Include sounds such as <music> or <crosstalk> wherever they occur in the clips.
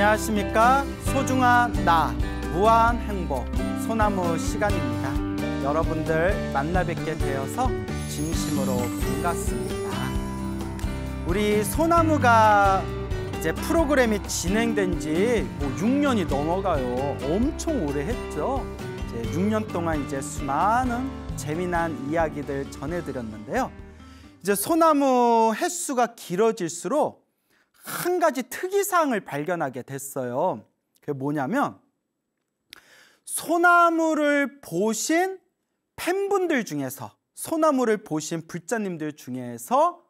안녕하십니까 소중한 나 무한 행복 소나무 시간입니다 여러분들 만나 뵙게 되어서 진심으로 반갑습니다 우리 소나무가 이제 프로그램이 진행된 지뭐 6년이 넘어가요 엄청 오래 했죠 이제 6년 동안 이제 수많은 재미난 이야기들 전해드렸는데요 이제 소나무 횟수가 길어질수록 한 가지 특이사항을 발견하게 됐어요. 그게 뭐냐면 소나무를 보신 팬분들 중에서 소나무를 보신 불자님들 중에서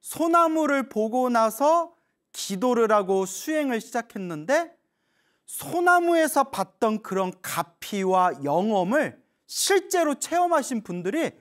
소나무를 보고 나서 기도를 하고 수행을 시작했는데 소나무에서 봤던 그런 가피와 영험을 실제로 체험하신 분들이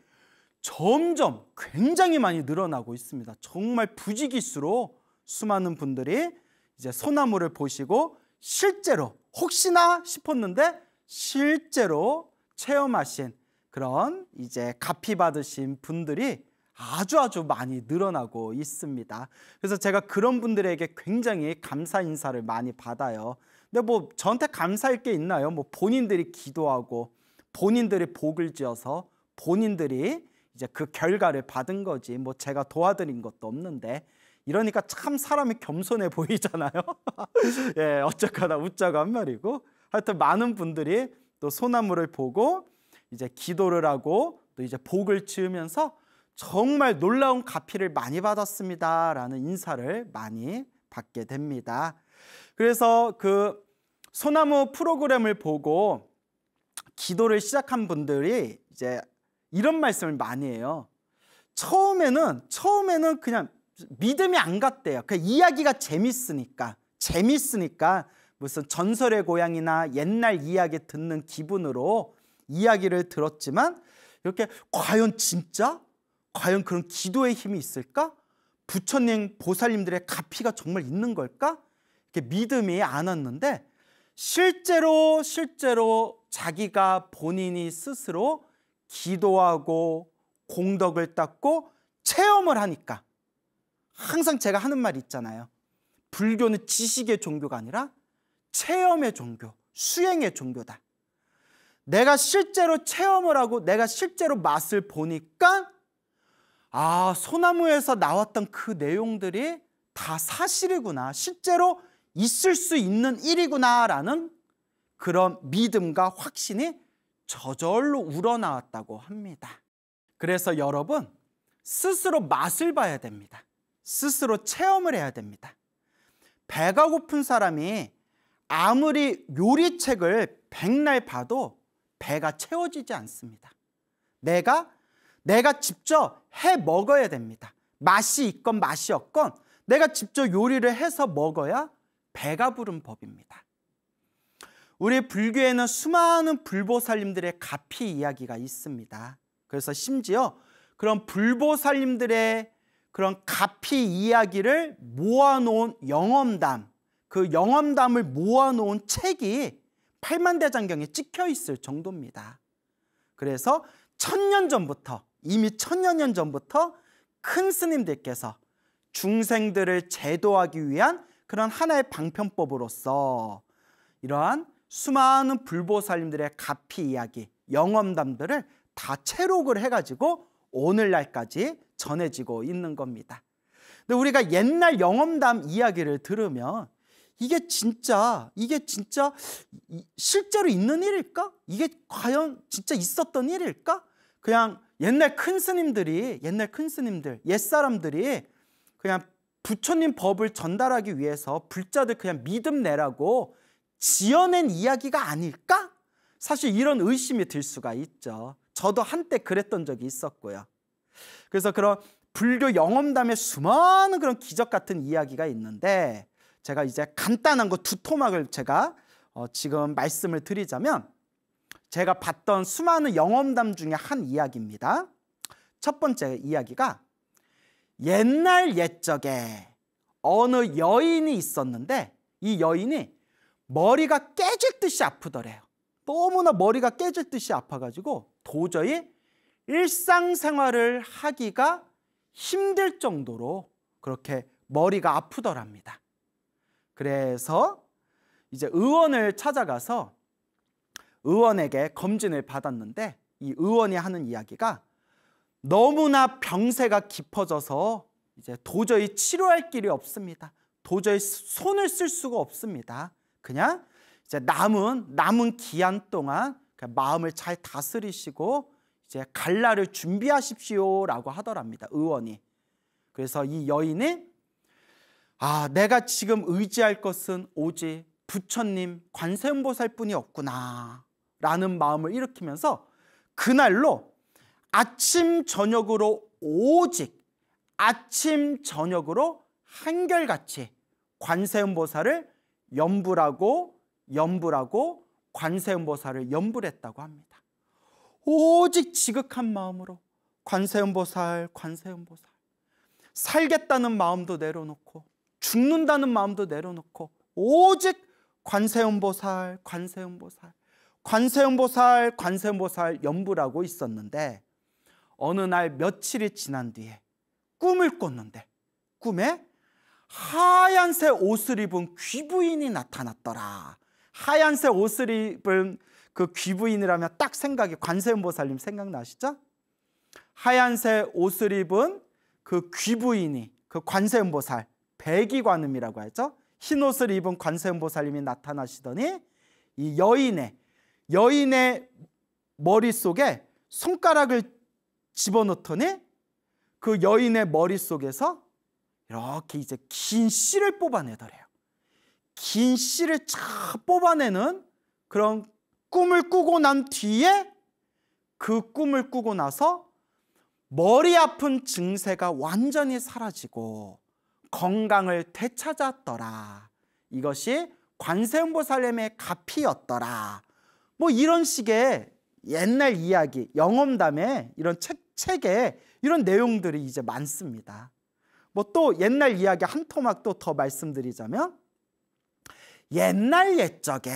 점점 굉장히 많이 늘어나고 있습니다. 정말 부지기수로 수많은 분들이 이제 소나무를 보시고 실제로 혹시나 싶었는데 실제로 체험하신 그런 이제 가피 받으신 분들이 아주 아주 많이 늘어나고 있습니다. 그래서 제가 그런 분들에게 굉장히 감사 인사를 많이 받아요. 근데 뭐 저한테 감사할 게 있나요? 뭐 본인들이 기도하고 본인들이 복을 지어서 본인들이 이제 그 결과를 받은 거지 뭐 제가 도와드린 것도 없는데 이러니까 참 사람이 겸손해 보이잖아요. <laughs> 예, 어쨌거나 웃자고 한 말이고 하여튼 많은 분들이 또 소나무를 보고 이제 기도를 하고 또 이제 복을 지으면서 정말 놀라운 가피를 많이 받았습니다라는 인사를 많이 받게 됩니다. 그래서 그 소나무 프로그램을 보고 기도를 시작한 분들이 이제 이런 말씀을 많이 해요. 처음에는 처음에는 그냥 믿음이 안 갔대요. 그 이야기가 재밌으니까 재밌으니까 무슨 전설의 고향이나 옛날 이야기 듣는 기분으로 이야기를 들었지만 이렇게 과연 진짜? 과연 그런 기도의 힘이 있을까? 부처님 보살님들의 가피가 정말 있는 걸까? 이렇게 믿음이 안 왔는데 실제로 실제로 자기가 본인이 스스로 기도하고 공덕을 닦고 체험을 하니까 항상 제가 하는 말이 있잖아요. 불교는 지식의 종교가 아니라 체험의 종교, 수행의 종교다. 내가 실제로 체험을 하고 내가 실제로 맛을 보니까 아, 소나무에서 나왔던 그 내용들이 다 사실이구나. 실제로 있을 수 있는 일이구나라는 그런 믿음과 확신이 저절로 우러나왔다고 합니다. 그래서 여러분 스스로 맛을 봐야 됩니다. 스스로 체험을 해야 됩니다. 배가 고픈 사람이 아무리 요리책을 백날 봐도 배가 채워지지 않습니다. 내가 내가 직접 해 먹어야 됩니다. 맛이 있건 맛이 없건 내가 직접 요리를 해서 먹어야 배가 부른 법입니다. 우리 불교에는 수많은 불보살님들의 가피 이야기가 있습니다. 그래서 심지어 그런 불보살님들의 그런 가피 이야기를 모아놓은 영험담, 그 영험담을 모아놓은 책이 팔만대장경에 찍혀 있을 정도입니다. 그래서 천년 전부터 이미 천여 년 전부터 큰 스님들께서 중생들을 제도하기 위한 그런 하나의 방편법으로서 이러한 수많은 불보살님들의 가피 이야기, 영험담들을 다 채록을 해가지고 오늘날까지 전해지고 있는 겁니다. 근데 우리가 옛날 영험담 이야기를 들으면 이게 진짜 이게 진짜 실제로 있는 일일까? 이게 과연 진짜 있었던 일일까? 그냥 옛날 큰 스님들이 옛날 큰 스님들 옛 사람들이 그냥 부처님 법을 전달하기 위해서 불자들 그냥 믿음 내라고 지어낸 이야기가 아닐까? 사실 이런 의심이 들 수가 있죠. 저도 한때 그랬던 적이 있었고요. 그래서 그런 불교 영험담의 수많은 그런 기적 같은 이야기가 있는데 제가 이제 간단한 거 두 토막을 제가 어, 지금 말씀을 드리자면 제가 봤던 수많은 영험담 중에 한 이야기입니다. 첫 번째 이야기가 옛날 옛적에 어느 여인이 있었는데 이 여인이 머리가 깨질 듯이 아프더래요. 너무나 머리가 깨질 듯이 아파가지고 도저히 일상생활을 하기가 힘들 정도로 그렇게 머리가 아프더랍니다. 그래서 이제 의원을 찾아가서 의원에게 검진을 받았는데 이 의원이 하는 이야기가 너무나 병세가 깊어져서 이제 도저히 치료할 길이 없습니다. 도저히 손을 쓸 수가 없습니다. 그냥 이제 남은 남은 기한 동안 마음을 잘 다스리시고 이제 갈라를 준비하십시오라고 하더랍니다. 의원이. 그래서 이 여인은 아, 내가 지금 의지할 것은 오직 부처님 관세음보살뿐이 없구나 라는 마음을 일으키면서 그날로 아침 저녁으로 오직 아침 저녁으로 한결같이 관세음보살을 염불하고 염불하고 관세음보살을 염불했다고 합니다. 오직 지극한 마음으로 관세음보살, 관세음보살. 살겠다는 마음도 내려놓고 죽는다는 마음도 내려놓고 오직 관세음보살, 관세음보살, 관세음보살, 관세음보살 연불하고 있었는데 어느 날 며칠이 지난 뒤에 꿈을 꿨는데 꿈에 하얀색 옷을 입은 귀부인이 나타났더라. 하얀색 옷을 입은 그 귀부인을 하면 딱 생각이 관세음보살님 생각나시죠? 하얀색 옷을 입은 그 귀부인이 그 관세음보살 배기관음이라고 하죠. 흰 옷을 입은 관세음보살님이 나타나시더니 이 여인의 여인의 머릿속에 손가락을 집어넣더니 그 여인의 머릿속에서 이렇게 이제 긴 씨를 뽑아내더래요. 긴 씨를 쫙 뽑아내는 그런 꿈을 꾸고 난 뒤에 그 꿈을 꾸고 나서 머리 아픈 증세가 완전히 사라지고 건강을 되찾았더라. 이것이 관세음보살님의 가피였더라. 뭐 이런 식의 옛날 이야기, 영험담에 이런 책, 책에 이런 내용들이 이제 많습니다. 뭐 또 옛날 이야기 한 토막 또더 말씀드리자면 옛날 옛적에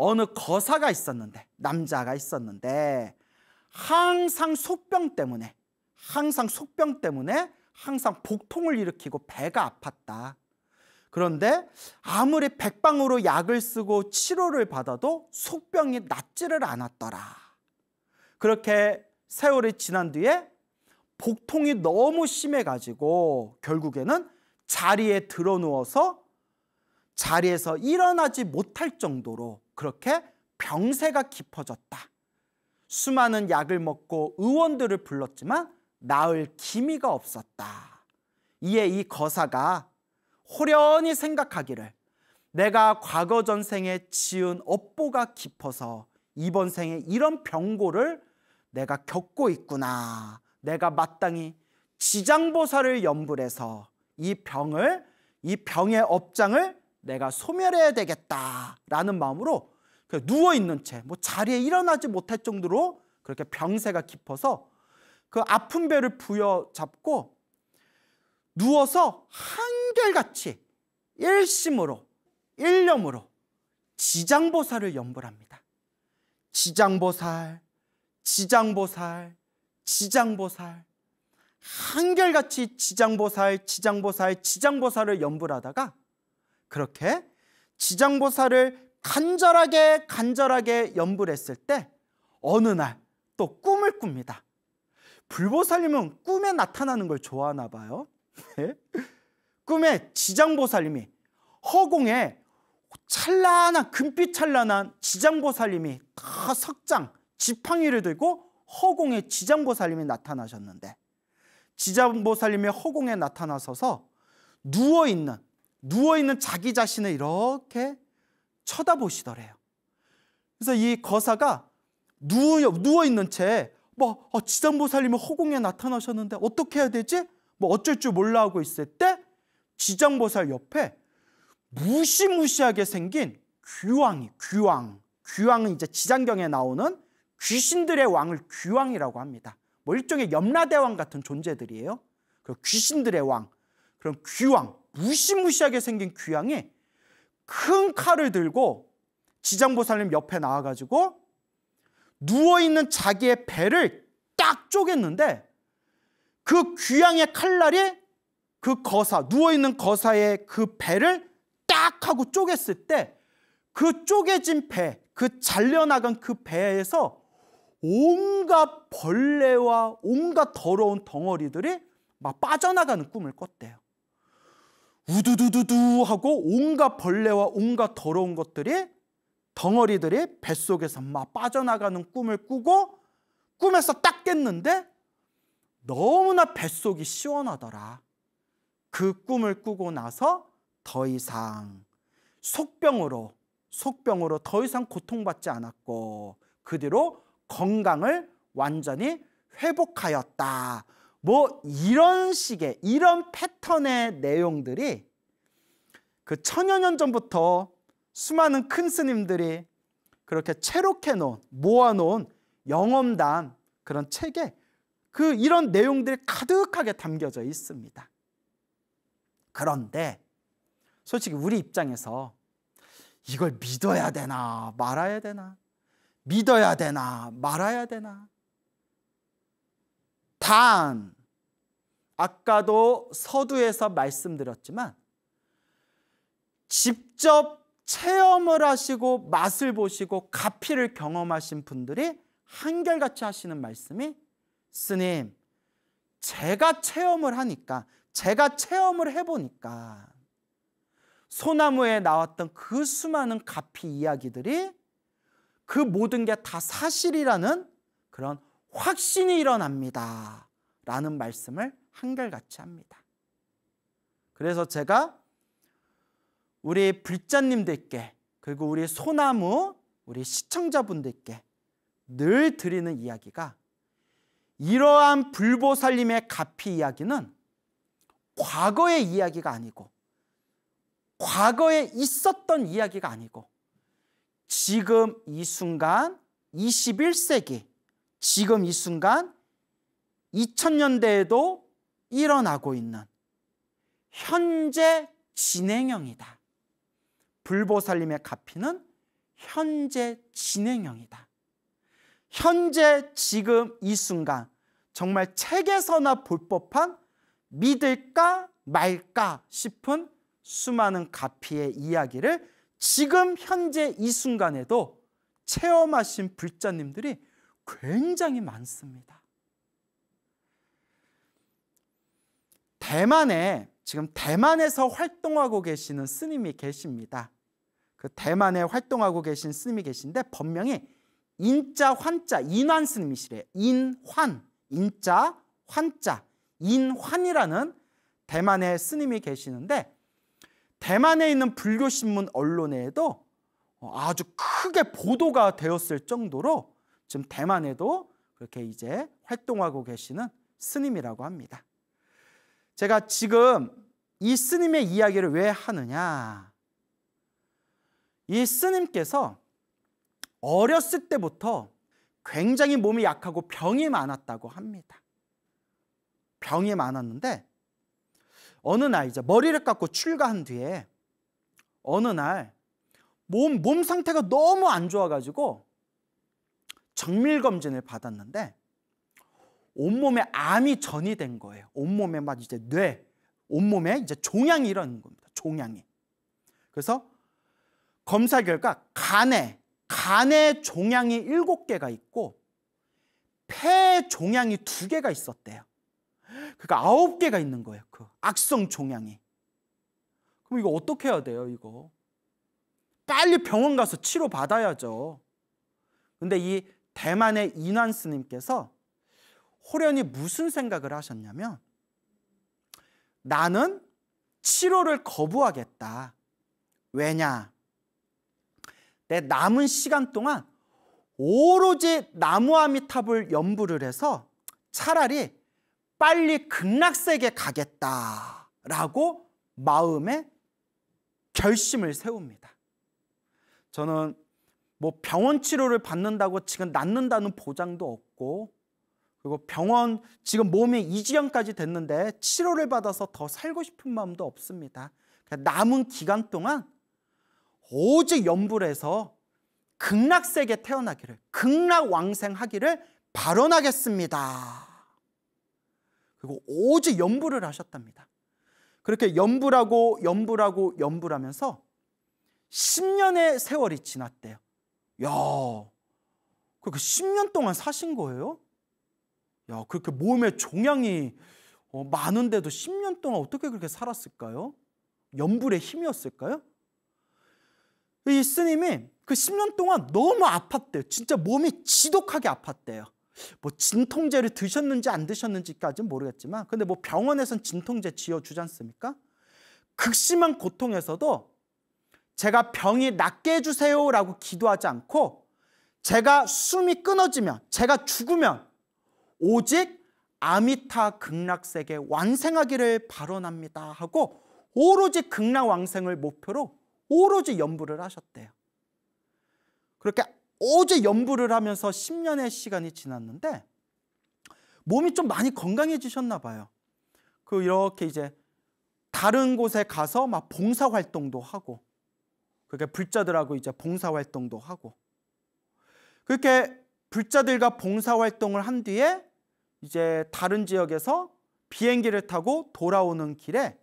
어느 거사가 있었는데 남자가 있었는데 항상 속병 때문에 항상 속병 때문에 항상 복통을 일으키고 배가 아팠다. 그런데 아무리 백방으로 약을 쓰고 치료를 받아도 속병이 낫지를 않았더라. 그렇게 세월이 지난 뒤에 복통이 너무 심해가지고 결국에는 자리에 드러누워서 자리에서 일어나지 못할 정도로 그렇게 병세가 깊어졌다. 수많은 약을 먹고 의원들을 불렀지만 나을 기미가 없었다. 이에 이 거사가 호련히 생각하기를 내가 과거 전생에 지은 업보가 깊어서 이번 생에 이런 병고를 내가 겪고 있구나. 내가 마땅히 지장보살을 염불해서 이 병을 이 병의 업장을 내가 소멸해야 되겠다라는 마음으로 그 누워 있는 채 뭐 자리에 일어나지 못할 정도로 그렇게 병세가 깊어서 그 아픈 배를 부여잡고 누워서 한결같이 일심으로 일념으로 지장보살을 염불합니다. 지장보살, 지장보살, 지장보살 한결같이 지장보살, 지장보살, 지장보살을 염불하다가 그렇게 지장보살을 간절하게 간절하게 염불했을 때 어느 날 또 꿈을 꿉니다. 불보살님은 꿈에 나타나는 걸 좋아하나 봐요. <laughs> 네. 꿈에 지장보살님이 허공에 찬란한 금빛 찬란한 지장보살님이 다 석장 지팡이를 들고 허공에 지장보살님이 나타나셨는데 지장보살님이 허공에 나타나서서 누워있는 누워있는 자기 자신을 이렇게 쳐다보시더래요. 그래서 이 거사가 누워, 누워있는 채, 뭐, 어, 지장보살님이 허공에 나타나셨는데 어떻게 해야 되지? 뭐 어쩔 줄 몰라 하고 있을 때 지장보살 옆에 무시무시하게 생긴 귀왕이, 귀왕. 귀왕은 이제 지장경에 나오는 귀신들의 왕을 귀왕이라고 합니다. 뭐 일종의 염라대왕 같은 존재들이에요. 그 귀신들의 왕, 그런 귀왕. 무시무시하게 생긴 귀양이 큰 칼을 들고 지장보살님 옆에 나와가지고 누워있는 자기의 배를 딱 쪼갰는데 그 귀양의 칼날이 그 거사, 누워있는 거사의 그 배를 딱 하고 쪼갰을 때 그 쪼개진 배, 그 잘려나간 그 배에서 온갖 벌레와 온갖 더러운 덩어리들이 막 빠져나가는 꿈을 꿨대요. 우두두두두 하고 온갖 벌레와 온갖 더러운 것들이 덩어리들이 뱃속에서 막 빠져나가는 꿈을 꾸고 꿈에서 딱 깼는데 너무나 뱃속이 시원하더라. 그 꿈을 꾸고 나서 더 이상 속병으로 속병으로 더 이상 고통받지 않았고 그 뒤로 건강을 완전히 회복하였다. 뭐 이런 식의 이런 패턴의 내용들이 그 천여 년 전부터 수많은 큰 스님들이 그렇게 채록해 놓은 모아 놓은 영험담 그런 책에 그 이런 내용들이 가득하게 담겨져 있습니다. 그런데 솔직히 우리 입장에서 이걸 믿어야 되나 말아야 되나 믿어야 되나 말아야 되나 단 아까도 서두에서 말씀드렸지만 직접 체험을 하시고 맛을 보시고 가피를 경험하신 분들이 한결같이 하시는 말씀이 스님 제가 체험을 하니까 제가 체험을 해보니까 소나무에 나왔던 그 수많은 가피 이야기들이 그 모든 게 다 사실이라는 그런 확신이 일어납니다 라는 말씀을 한결같이 합니다. 그래서 제가 우리 불자님들께 그리고 우리 소나무 우리 시청자분들께 늘 드리는 이야기가 이러한 불보살님의 가피 이야기는 과거의 이야기가 아니고 과거에 있었던 이야기가 아니고 지금 이 순간 21세기 지금 이 순간 2000년대에도 일어나고 있는 현재 진행형이다. 불보살님의 가피는 현재 진행형이다. 현재 지금 이 순간 정말 책에서나 볼 법한 믿을까 말까 싶은 수많은 가피의 이야기를 지금 현재 이 순간에도 체험하신 불자님들이 굉장히 많습니다. 대만에 지금 대만에서 활동하고 계시는 스님이 계십니다. 그 대만에 활동하고 계신 스님이 계신데 법명이 인자 환자 인환 스님이시래요. 인환 인자 환자 인환이라는 대만의 스님이 계시는데 대만에 있는 불교 신문 언론에도 아주 크게 보도가 되었을 정도로 지금 대만에도 그렇게 이제 활동하고 계시는 스님이라고 합니다. 제가 지금 이 스님의 이야기를 왜 하느냐? 이 스님께서 어렸을 때부터 굉장히 몸이 약하고 병이 많았다고 합니다. 병이 많았는데 어느 날 이제 머리를 깎고 출가한 뒤에 어느 날몸몸 상태가 너무 안 좋아가지고 정밀 검진을 받았는데 온몸에 암이 전이된 거예요. 온몸에 막 이제 뇌, 온몸에 이제 종양이 일어난 겁니다. 종양이. 그래서 검사 결과 간에 간에 종양이 7개가 있고 폐 종양이 2개가 있었대요. 그러니까 9개가 있는 거예요. 그 악성 종양이. 그럼 이거 어떻게 해야 돼요, 이거? 빨리 병원 가서 치료 받아야죠. 근데 이 대만의 인환 스님께서 호련이 무슨 생각을 하셨냐면 나는 치료를 거부하겠다. 왜냐? 내 남은 시간 동안 오로지 나무아미탑을 연부를 해서 차라리 빨리 극락세계 가겠다라고 마음에 결심을 세웁니다. 저는 뭐 병원 치료를 받는다고 지금 낫는다는 보장도 없고 그리고 병원 지금 몸이 이 지경까지 됐는데 치료를 받아서 더 살고 싶은 마음도 없습니다. 그러니까 남은 기간 동안 오직 염불에서 극락세계 태어나기를 극락왕생하기를 발언하겠습니다. 그리고 오직 염불을 하셨답니다. 그렇게 염불하고 염불하고 염불하면서 10년의 세월이 지났대요. 야, 그렇게 10년 동안 사신 거예요? 야, 그렇게 몸에 종양이 어, 많은데도 10년 동안 어떻게 그렇게 살았을까요? 염불의 힘이었을까요? 이 스님이 그 10년 동안 너무 아팠대요. 진짜 몸이 지독하게 아팠대요. 뭐 진통제를 드셨는지 안 드셨는지까지는 모르겠지만 근데 뭐 병원에선 진통제 지어주지 않습니까? 극심한 고통에서도 제가 병이 낫게 해주세요라고 기도하지 않고 제가 숨이 끊어지면 제가 죽으면 오직 아미타 극락세계 완생하기를 발언합니다 하고 오로지 극락 왕생을 목표로 오로지 연부를 하셨대요. 그렇게 오직 연부를 하면서 10년의 시간이 지났는데 몸이 좀 많이 건강해지셨나 봐요. 그 이렇게 이제 다른 곳에 가서 막 봉사 활동도 하고 그렇게 불자들하고 이제 봉사 활동도 하고 그렇게 불자들과 봉사 활동을 한 뒤에 이제 다른 지역에서 비행기를 타고 돌아오는 길에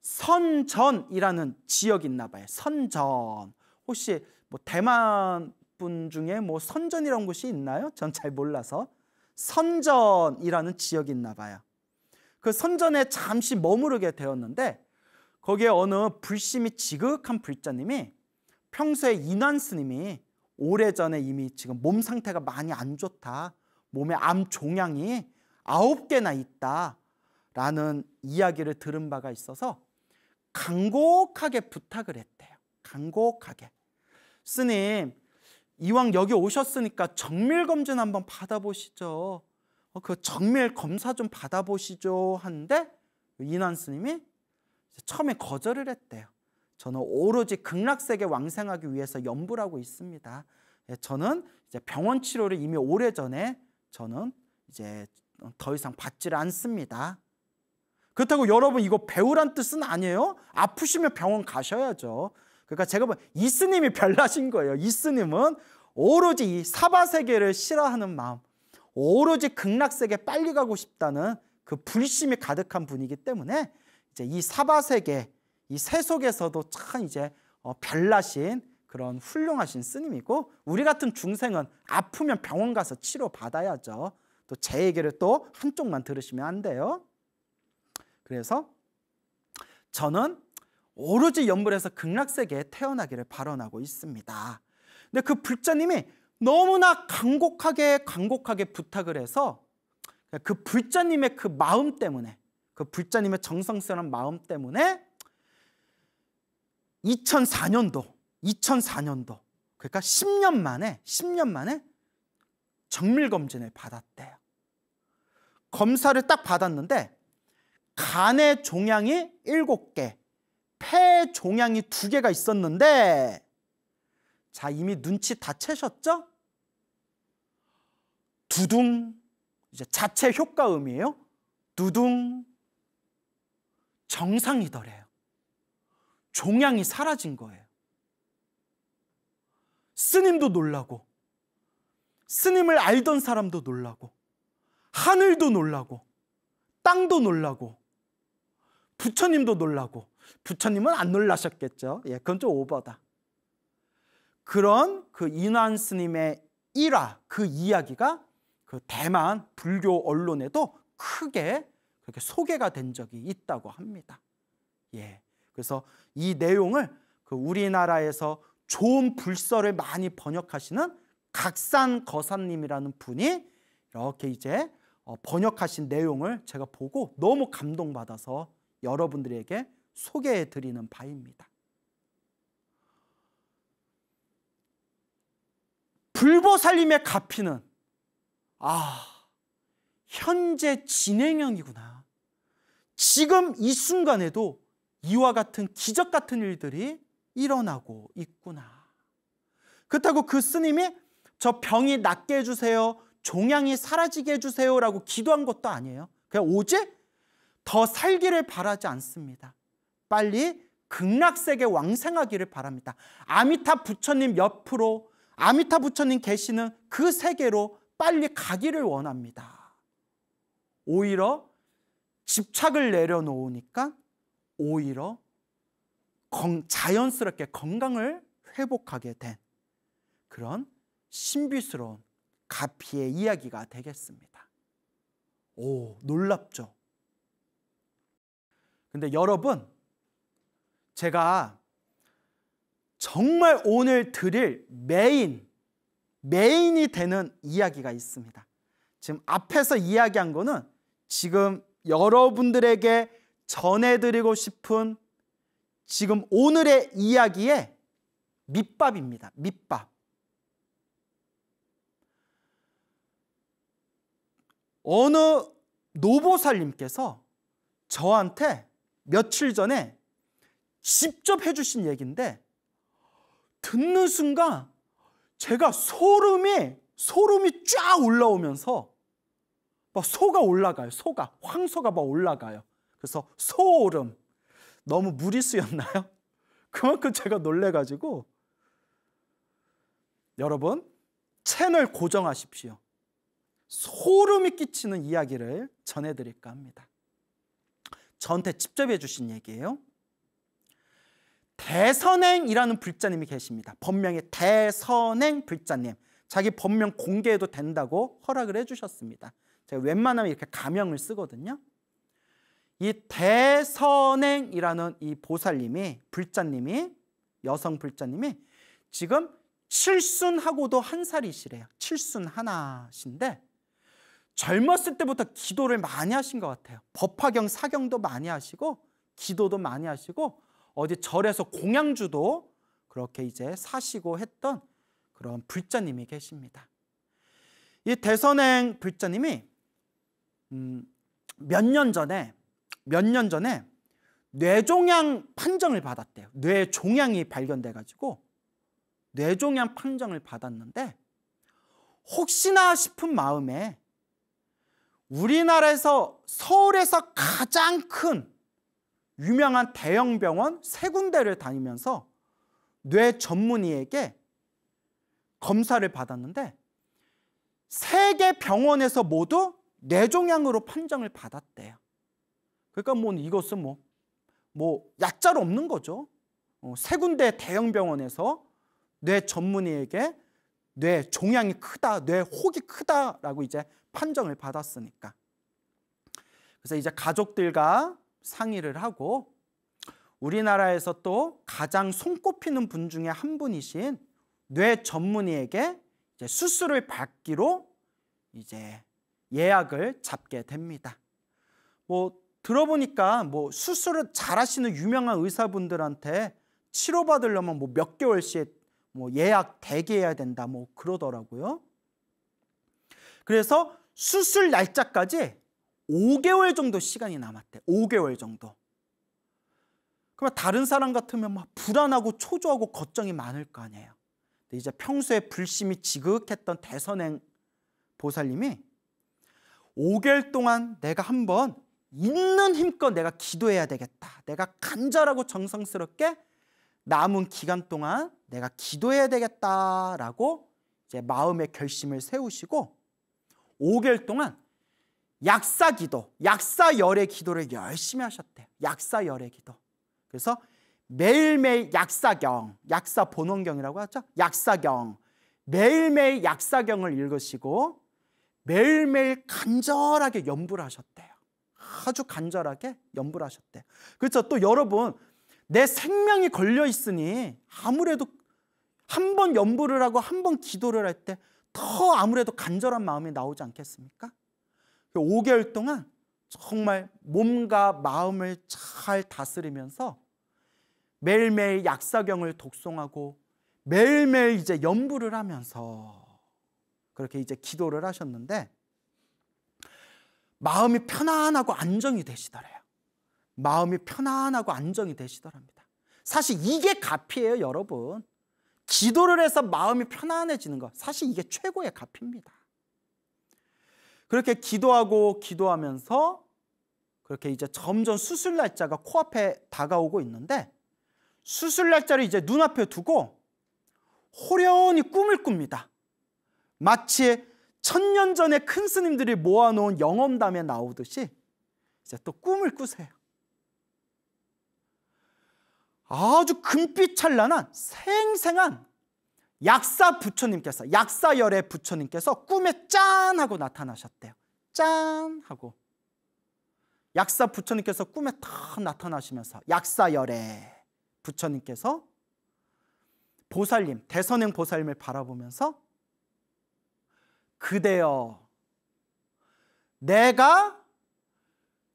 선전이라는 지역이 있나 봐요. 선전. 혹시 뭐 대만 분 중에 뭐 선전이라는 곳이 있나요? 전 잘 몰라서. 선전이라는 지역이 있나 봐요. 그 선전에 잠시 머무르게 되었는데 거기에 어느 불심이 지극한 불자님이 평소에 인환 스님이 오래전에 이미 지금 몸 상태가 많이 안 좋다. 몸에 암 종양이 아홉 개나 있다라는 이야기를 들은 바가 있어서 간곡하게 부탁을 했대요. 간곡하게. 스님, 이왕 여기 오셨으니까 정밀 검진 한번 받아보시죠. 어, 그 정밀 검사 좀 받아보시죠. 하는데 이난 스님이 처음에 거절을 했대요. 저는 오로지 극락세계 왕생하기 위해서 염불하고 있습니다. 예, 저는 이제 병원 치료를 이미 오래전에 저는 이제 더 이상 받질 않습니다. 그렇다고 여러분 이거 배우란 뜻은 아니에요. 아프시면 병원 가셔야죠. 그러니까 제가 뭐 이스님이 별나신 거예요. 이스님은 오로지 이 사바 세계를 싫어하는 마음, 오로지 극락 세계 빨리 가고 싶다는 그 불심이 가득한 분이기 때문에 이제 이 사바 세계, 이 세속에서도 참 이제 어, 별나신 그런 훌륭하신 스님이고 우리 같은 중생은 아프면 병원 가서 치료받아야죠. 또 제 얘기를 또 한쪽만 들으시면 안 돼요. 그래서 저는 오로지 연불에서 극락세계에 태어나기를 발언하고 있습니다. 근데 그 불자님이 너무나 간곡하게 간곡하게 부탁을 해서 그 불자님의 그 마음 때문에 그 불자님의 정성스러운 마음 때문에 2004년도 2004년도 그러니까 10년 만에 10년 만에 정밀 검진을 받았대요. 검사를 딱 받았는데 간의 종양이 7개, 폐 종양이 2개가 있었는데 자 이미 눈치 다 채셨죠? 두둥 이제 자체 효과음이에요. 두둥 정상이더래요. 종양이 사라진 거예요. 스님도 놀라고 스님을 알던 사람도 놀라고 하늘도 놀라고 땅도 놀라고 부처님도 놀라고 부처님은 안 놀라셨겠죠. 예, 그건 좀 오버다. 그런 그 인환 스님의 일화 그 이야기가 그 대만 불교 언론에도 크게 그렇게 소개가 된 적이 있다고 합니다. 예. 그래서 이 내용을 그 우리나라에서 좋은 불서를 많이 번역하시는 각산 거사님이라는 분이 이렇게 이제 어, 번역하신 내용을 제가 보고 너무 감동받아서 여러분들에게 소개해 드리는 바입니다. 불보살림의 가피는 아 현재 진행형이구나. 지금 이 순간에도 이와 같은 기적 같은 일들이 일어나고 있구나. 그렇다고 그 스님이 저 병이 낫게 해주세요. 종양이 사라지게 해주세요. 라고 기도한 것도 아니에요. 그냥 오직 더 살기를 바라지 않습니다. 빨리 극락세계 왕생하기를 바랍니다. 아미타 부처님 옆으로 아미타 부처님 계시는 그 세계로 빨리 가기를 원합니다. 오히려 집착을 내려놓으니까 오히려 자연스럽게 건강을 회복하게 된 그런 신비스러운 가피의 이야기가 되겠습니다. 오, 놀랍죠? 근데 여러분, 제가 정말 오늘 드릴 메인, 메인이 되는 이야기가 있습니다. 지금 앞에서 이야기한 거는 지금 여러분들에게 전해드리고 싶은 지금 오늘의 이야기에 밑밥입니다. 밑밥. 어느 노보살님께서 저한테 며칠 전에 직접 해주신 얘기인데 듣는 순간 제가 소름이 소름이 쫙 올라오면서 막 소가 올라가요. 소가 황소가 막 올라가요. 그래서 소름 너무 무리수였나요? <laughs> 그만큼 제가 놀래가지고 여러분 채널 고정하십시오. 소름이 끼치는 이야기를 전해드릴까 합니다. 저한테 직접 해주신 얘기예요. 대선행이라는 불자님이 계십니다. 법명이 대선행 불자님. 자기 법명 공개해도 된다고 허락을 해주셨습니다. 제가 웬만하면 이렇게 가명을 쓰거든요. 이 대선행이라는 이 보살님이 불자님이 여성 불자님이 지금 칠순하고도 한 살이시래요. 칠순 하나신데 젊었을 때부터 기도를 많이 하신 것 같아요. 법화경 사경도 많이 하시고 기도도 많이 하시고 어디 절에서 공양주도 그렇게 이제 사시고 했던 그런 불자님이 계십니다. 이 대선행 불자님이 음, 몇년 전에 몇년 전에 뇌종양 판정을 받았대요. 뇌종양이 발견돼 가지고 뇌종양 판정을 받았는데 혹시나 싶은 마음에 우리나라에서 서울에서 가장 큰 유명한 대형 병원 세 군데를 다니면서 뇌 전문의에게 검사를 받았는데 세 개 병원에서 모두 뇌종양으로 판정을 받았대요. 그러니까 뭐 이것은 뭐, 뭐 약자로 없는 거죠. 어, 세 군데 대형 병원에서 뇌 전문의에게 뇌 종양이 크다, 뇌 혹이 크다라고 이제 판정을 받았으니까. 그래서 이제 가족들과 상의를 하고 우리나라에서 또 가장 손꼽히는 분 중에 한 분이신 뇌 전문의에게 이제 수술을 받기로 이제 예약을 잡게 됩니다. 뭐 들어보니까 뭐 수술을 잘하시는 유명한 의사분들한테 치료받으려면 뭐 몇 개월씩 뭐 예약 대기해야 된다 뭐 그러더라고요. 그래서 수술 날짜까지 5개월 정도 시간이 남았대. 5개월 정도. 그러면 다른 사람 같으면 막 불안하고 초조하고 걱정이 많을 거 아니에요. 근데 이제 평소에 불심이 지극했던 대선행 보살님이 5개월 동안 내가 한번 있는 힘껏 내가 기도해야 되겠다. 내가 간절하고 정성스럽게 남은 기간 동안 내가 기도해야 되겠다라고 이제 마음의 결심을 세우시고 5개월 동안 약사 기도, 약사 열의 기도를 열심히 하셨대요. 약사 열의 기도. 그래서 매일매일 약사경, 약사 본원경이라고 하죠. 약사경. 매일매일 약사경을 읽으시고 매일매일 간절하게 염불 하셨대요. 아주 간절하게 염불하셨대. 그렇죠? 또 여러분 내 생명이 걸려 있으니 아무래도 한 번 염불을 하고 한 번 기도를 할 때 더 아무래도 간절한 마음이 나오지 않겠습니까? 5개월 그 동안 정말 몸과 마음을 잘 다스리면서 매일매일 약사경을 독송하고 매일매일 이제 염불을 하면서 그렇게 이제 기도를 하셨는데 마음이 편안하고 안정이 되시더래요. 마음이 편안하고 안정이 되시더랍니다. 사실 이게 값이에요, 여러분. 기도를 해서 마음이 편안해지는 것. 사실 이게 최고의 값입니다. 그렇게 기도하고 기도하면서 그렇게 이제 점점 수술 날짜가 코앞에 다가오고 있는데 수술 날짜를 이제 눈앞에 두고 호련히 꿈을 꿉니다. 마치 천년 전에 큰 스님들이 모아놓은 영험담에 나오듯이 이제 또 꿈을 꾸세요. 아주 금빛 찬란한 생생한 약사 부처님께서 약사열의 부처님께서 꿈에 짠 하고 나타나셨대요. 짠 하고 약사 부처님께서 꿈에 탁 나타나시면서 약사열의 부처님께서 보살님 대선행 보살님을 바라보면서 그대여 내가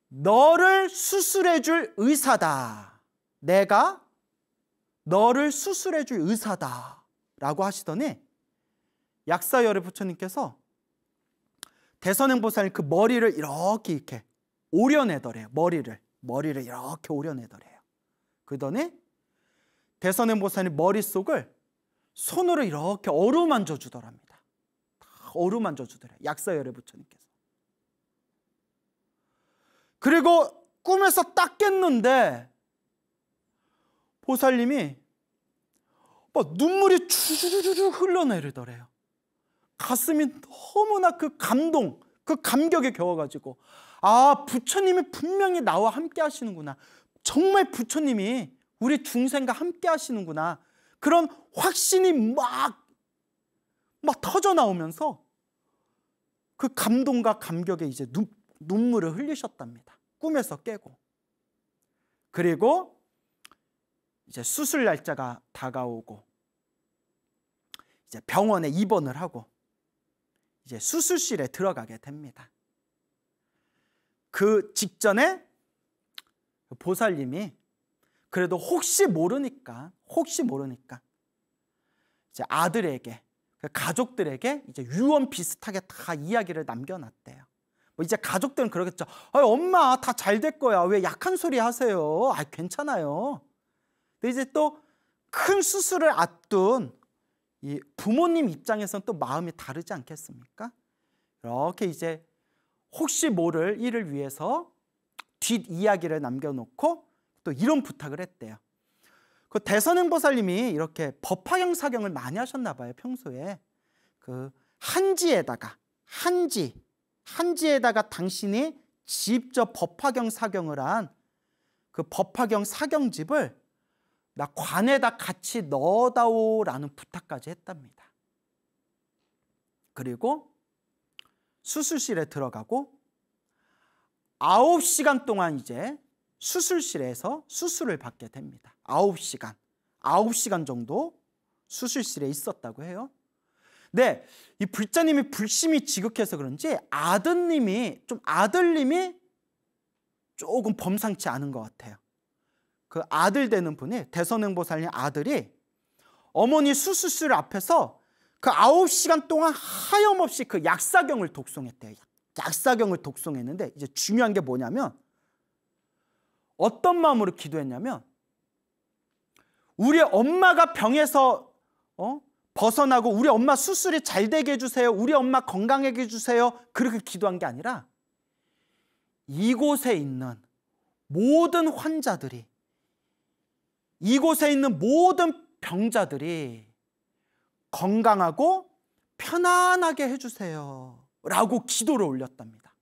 너를 수술해 줄 의사다. 내가 너를 수술해 줄 의사다. 라고 하시더니 약사열의 부처님께서 대선행보살님 그 머리를 이렇게 이렇게 오려내더래요. 머리를. 머리를 이렇게 오려내더래요. 그러더니 대선행보살님 머릿속을 손으로 이렇게 어루만져 주더랍니다. 어루만져 주더래 약사열의 부처님께서 그리고 꿈에서 딱 깼는데 보살님이 막 뭐 눈물이 주주주주 흘러내리더래요 가슴이 너무나 그 감동 그 감격에 겨워가지고 아 부처님이 분명히 나와 함께 하시는구나 정말 부처님이 우리 중생과 함께 하시는구나 그런 확신이 막 막 터져 나오면서 그 감동과 감격에 이제 눈, 눈물을 흘리셨답니다. 꿈에서 깨고. 그리고 이제 수술 날짜가 다가오고 이제 병원에 입원을 하고 이제 수술실에 들어가게 됩니다. 그 직전에 보살님이 그래도 혹시 모르니까 혹시 모르니까 이제 아들에게 그 가족들에게 이제 유언 비슷하게 다 이야기를 남겨놨대요. 뭐 이제 가족들은 그러겠죠. 아, 엄마 다 잘 될 거야. 왜 약한 소리 하세요? 아, 괜찮아요. 근데 이제 또 큰 수술을 앞둔 이 부모님 입장에서는 또 마음이 다르지 않겠습니까? 이렇게 이제 혹시 모를 이를 위해서 뒷이야기를 남겨놓고 또 이런 부탁을 했대요. 그 대선행보살님이 이렇게 법화경 사경을 많이 하셨나 봐요 평소에 그 한지에다가 한지 한지에다가 당신이 직접 법화경 사경을 한 그 법화경 사경집을 나 관에다 같이 넣어다오라는 부탁까지 했답니다. 그리고 수술실에 들어가고 9시간 동안 이제 수술실에서 수술을 받게 됩니다. 9시간, 9시간 정도 수술실에 있었다고 해요. 네, 이 불자님이 불심이 지극해서 그런지 아드님이 좀 아들님이 조금 범상치 않은 것 같아요. 그 아들 되는 분이 대선행보살님 아들이 어머니 수술실 앞에서 그 9시간 동안 하염없이 그 약사경을 독송했대요. 약사경을 독송했는데 이제 중요한 게 뭐냐면 어떤 마음으로 기도했냐면 우리 엄마가 병에서 어? 벗어나고 우리 엄마 수술이 잘 되게 해주세요. 우리 엄마 건강하게 해주세요. 그렇게 기도한 게 아니라 이곳에 있는 모든 환자들이 이곳에 있는 모든 병자들이 건강하고 편안하게 해주세요. 라고 기도를 올렸답니다.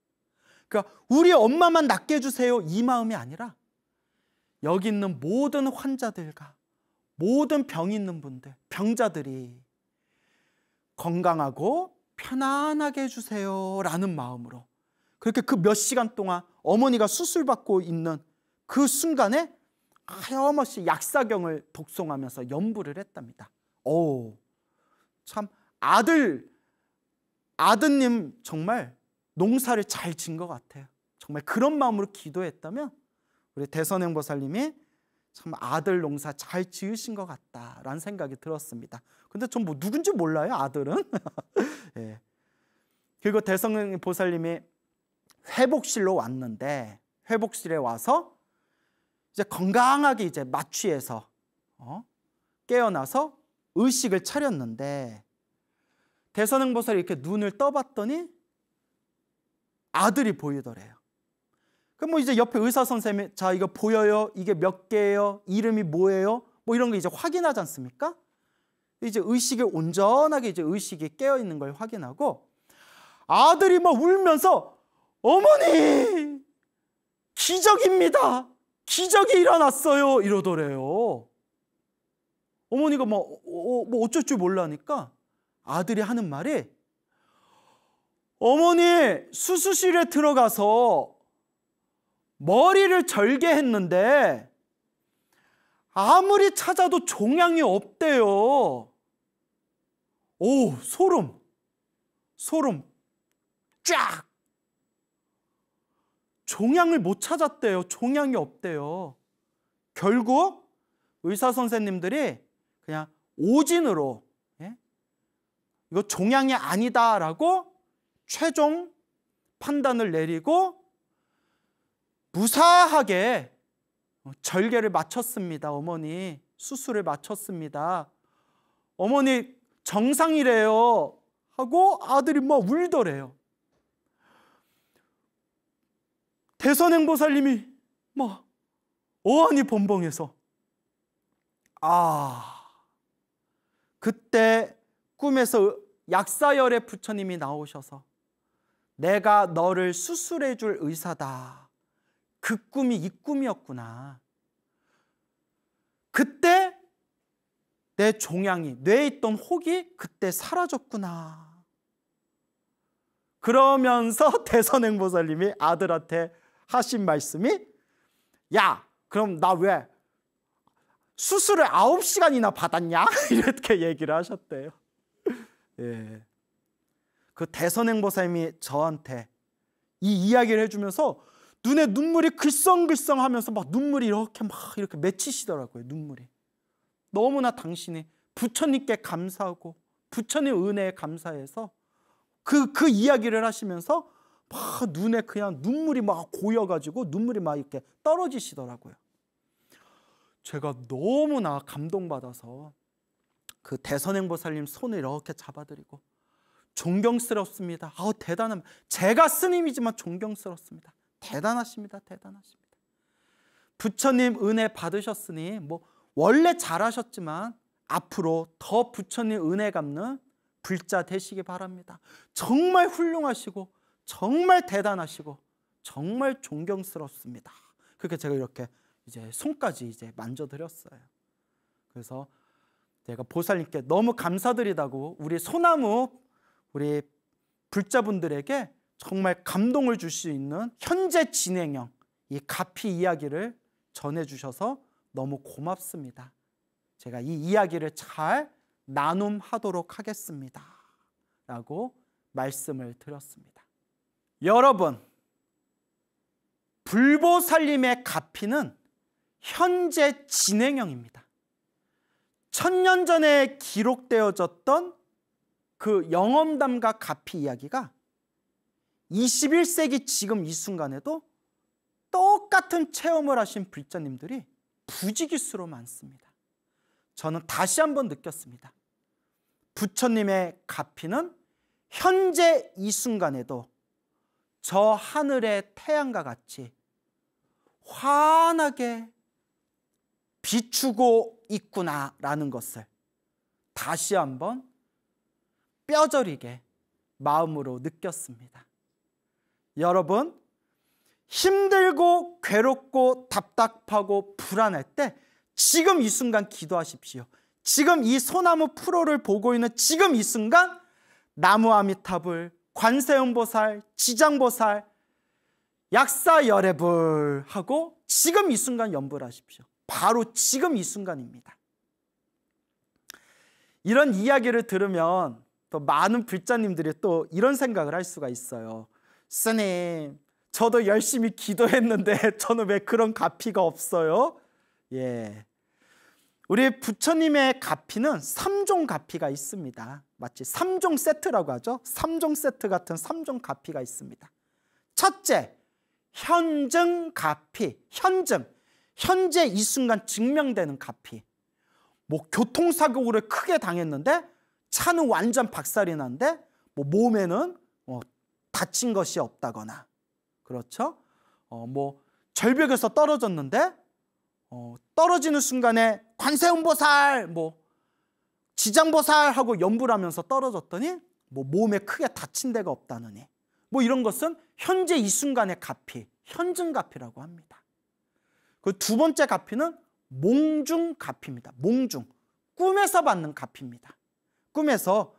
그러니까 우리 엄마만 낫게 해주세요. 이 마음이 아니라 여기 있는 모든 환자들과 모든 병이 있는 분들, 병자들이 건강하고 편안하게 해주세요 라는 마음으로 그렇게 그 몇 시간 동안 어머니가 수술받고 있는 그 순간에 하염없이 약사경을 독송하면서 연부를 했답니다. 오, 참 아들, 아드님 정말 농사를 잘 진 것 같아요. 정말 그런 마음으로 기도했다면 우리 대선행보살님이 참 아들 농사 잘 지으신 것 같다라는 생각이 들었습니다. 근데 전 뭐 누군지 몰라요, 아들은. <laughs> 예. 그리고 대성 보살님이 회복실로 왔는데 회복실에 와서 이제 건강하게 이제 마취해서 어? 깨어나서 의식을 차렸는데 대선 보살이 이렇게 눈을 떠봤더니 아들이 보이더래요. 그럼 뭐 이제 옆에 의사 선생님 이자 이거 보여요 이게 몇 개예요 이름이 뭐예요 뭐 이런 거 이제 확인하지 않습니까? 이제 의식이 온전하게 이제 의식이 깨어 있는 걸 확인하고 아들이 막 뭐 울면서 어머니 기적입니다 기적이 일어났어요 이러더래요. 어머니가 막 어, 어 뭐 어쩔 줄 몰라니까 아들이 하는 말이 어머니 수술실에 들어가서 머리를 절개했는데 아무리 찾아도 종양이 없대요. 오, 소름. 소름. 쫙. 종양을 못 찾았대요. 종양이 없대요. 결국 의사 선생님들이 그냥 오진으로 예? 이거 종양이 아니다라고 최종 판단을 내리고 무사하게 절개를 마쳤습니다. 어머니 수술을 마쳤습니다. 어머니 정상이래요. 하고 아들이 막 뭐 울더래요. 대선행보살님이 막 뭐 어안이 범벙해서 아 그때 꿈에서 약사열의 부처님이 나오셔서 내가 너를 수술해 줄 의사다 그 꿈이 이 꿈이었구나. 그때 내 종양이, 뇌에 있던 혹이 그때 사라졌구나. 그러면서 <laughs> 대선행보살님이 아들한테 하신 말씀이 야, 그럼 나 왜 수술을 9시간이나 받았냐? <laughs> 이렇게 얘기를 하셨대요. <laughs> 예. 그 대선행보살님이 저한테 이 이야기를 해주면서 눈에 눈물이 글썽글썽하면서 막 눈물이 이렇게 막 이렇게 맺히시더라고요. 눈물이. 너무나 당신이 부처님께 감사하고 부처님 은혜에 감사해서 그, 그 이야기를 하시면서 막 눈에 그냥 눈물이 막 고여가지고 눈물이 막 이렇게 떨어지시더라고요. 제가 너무나 감동받아서 그 대선행보살님 손을 이렇게 잡아드리고 존경스럽습니다. 아우대단합니다 제가 스님이지만 존경스럽습니다. 대단하십니다. 대단하십니다. 부처님 은혜 받으셨으니 뭐 원래 잘하셨지만 앞으로 더 부처님 은혜 갚는 불자 되시기 바랍니다. 정말 훌륭하시고 정말 대단하시고 정말 존경스럽습니다. 그렇게 제가 이렇게 이제 손까지 이제 만져드렸어요. 그래서 제가 보살님께 너무 감사드리다고 우리 소나무 우리 불자분들에게 정말 감동을 줄 수 있는 현재 진행형 이 가피 이야기를 전해 주셔서 너무 고맙습니다. 제가 이 이야기를 잘 나눔하도록 하겠습니다. 라고 말씀을 드렸습니다. 여러분, 불보살림의 가피는 현재 진행형입니다. 천년 전에 기록되어졌던 그 영험담과 가피 이야기가 21세기 지금 이 순간에도 똑같은 체험을 하신 불자님들이 부지기수로 많습니다. 저는 다시 한번 느꼈습니다. 부처님의 가피는 현재 이 순간에도 저 하늘의 태양과 같이 환하게 비추고 있구나라는 것을 다시 한번 뼈저리게 마음으로 느꼈습니다. 여러분 힘들고 괴롭고 답답하고 불안할 때 지금 이 순간 기도하십시오. 지금 이 소나무 프로를 보고 있는 지금 이 순간 나무 아미타불, 관세음보살, 지장보살, 약사 열애불 하고 지금 이 순간 연불하십시오. 바로 지금 이 순간입니다. 이런 이야기를 들으면 또 많은 불자님들이 또 이런 생각을 할 수가 있어요. 스님, 저도 열심히 기도했는데 <laughs> 저는 왜 그런 가피가 없어요? 예. 우리 부처님의 가피는 3종 가피가 있습니다. 마치 3종 세트라고 하죠. 3종 세트 같은 3종 가피가 있습니다. 첫째, 현증 가피. 현증. 현재 이 순간 증명되는 가피. 뭐 교통사고를 크게 당했는데 차는 완전 박살이 난데 뭐 몸에는 다친 것이 없다거나 그렇죠? 어, 뭐 절벽에서 떨어졌는데 어, 떨어지는 순간에 관세음보살 뭐 지장보살 하고 연불하면서 떨어졌더니 뭐 몸에 크게 다친 데가 없다느니 뭐 이런 것은 현재 이 순간의 가피 현증가피라고 합니다. 그 두 번째 가피는 몽중가피입니다. 몽중 꿈에서 받는 가피입니다. 꿈에서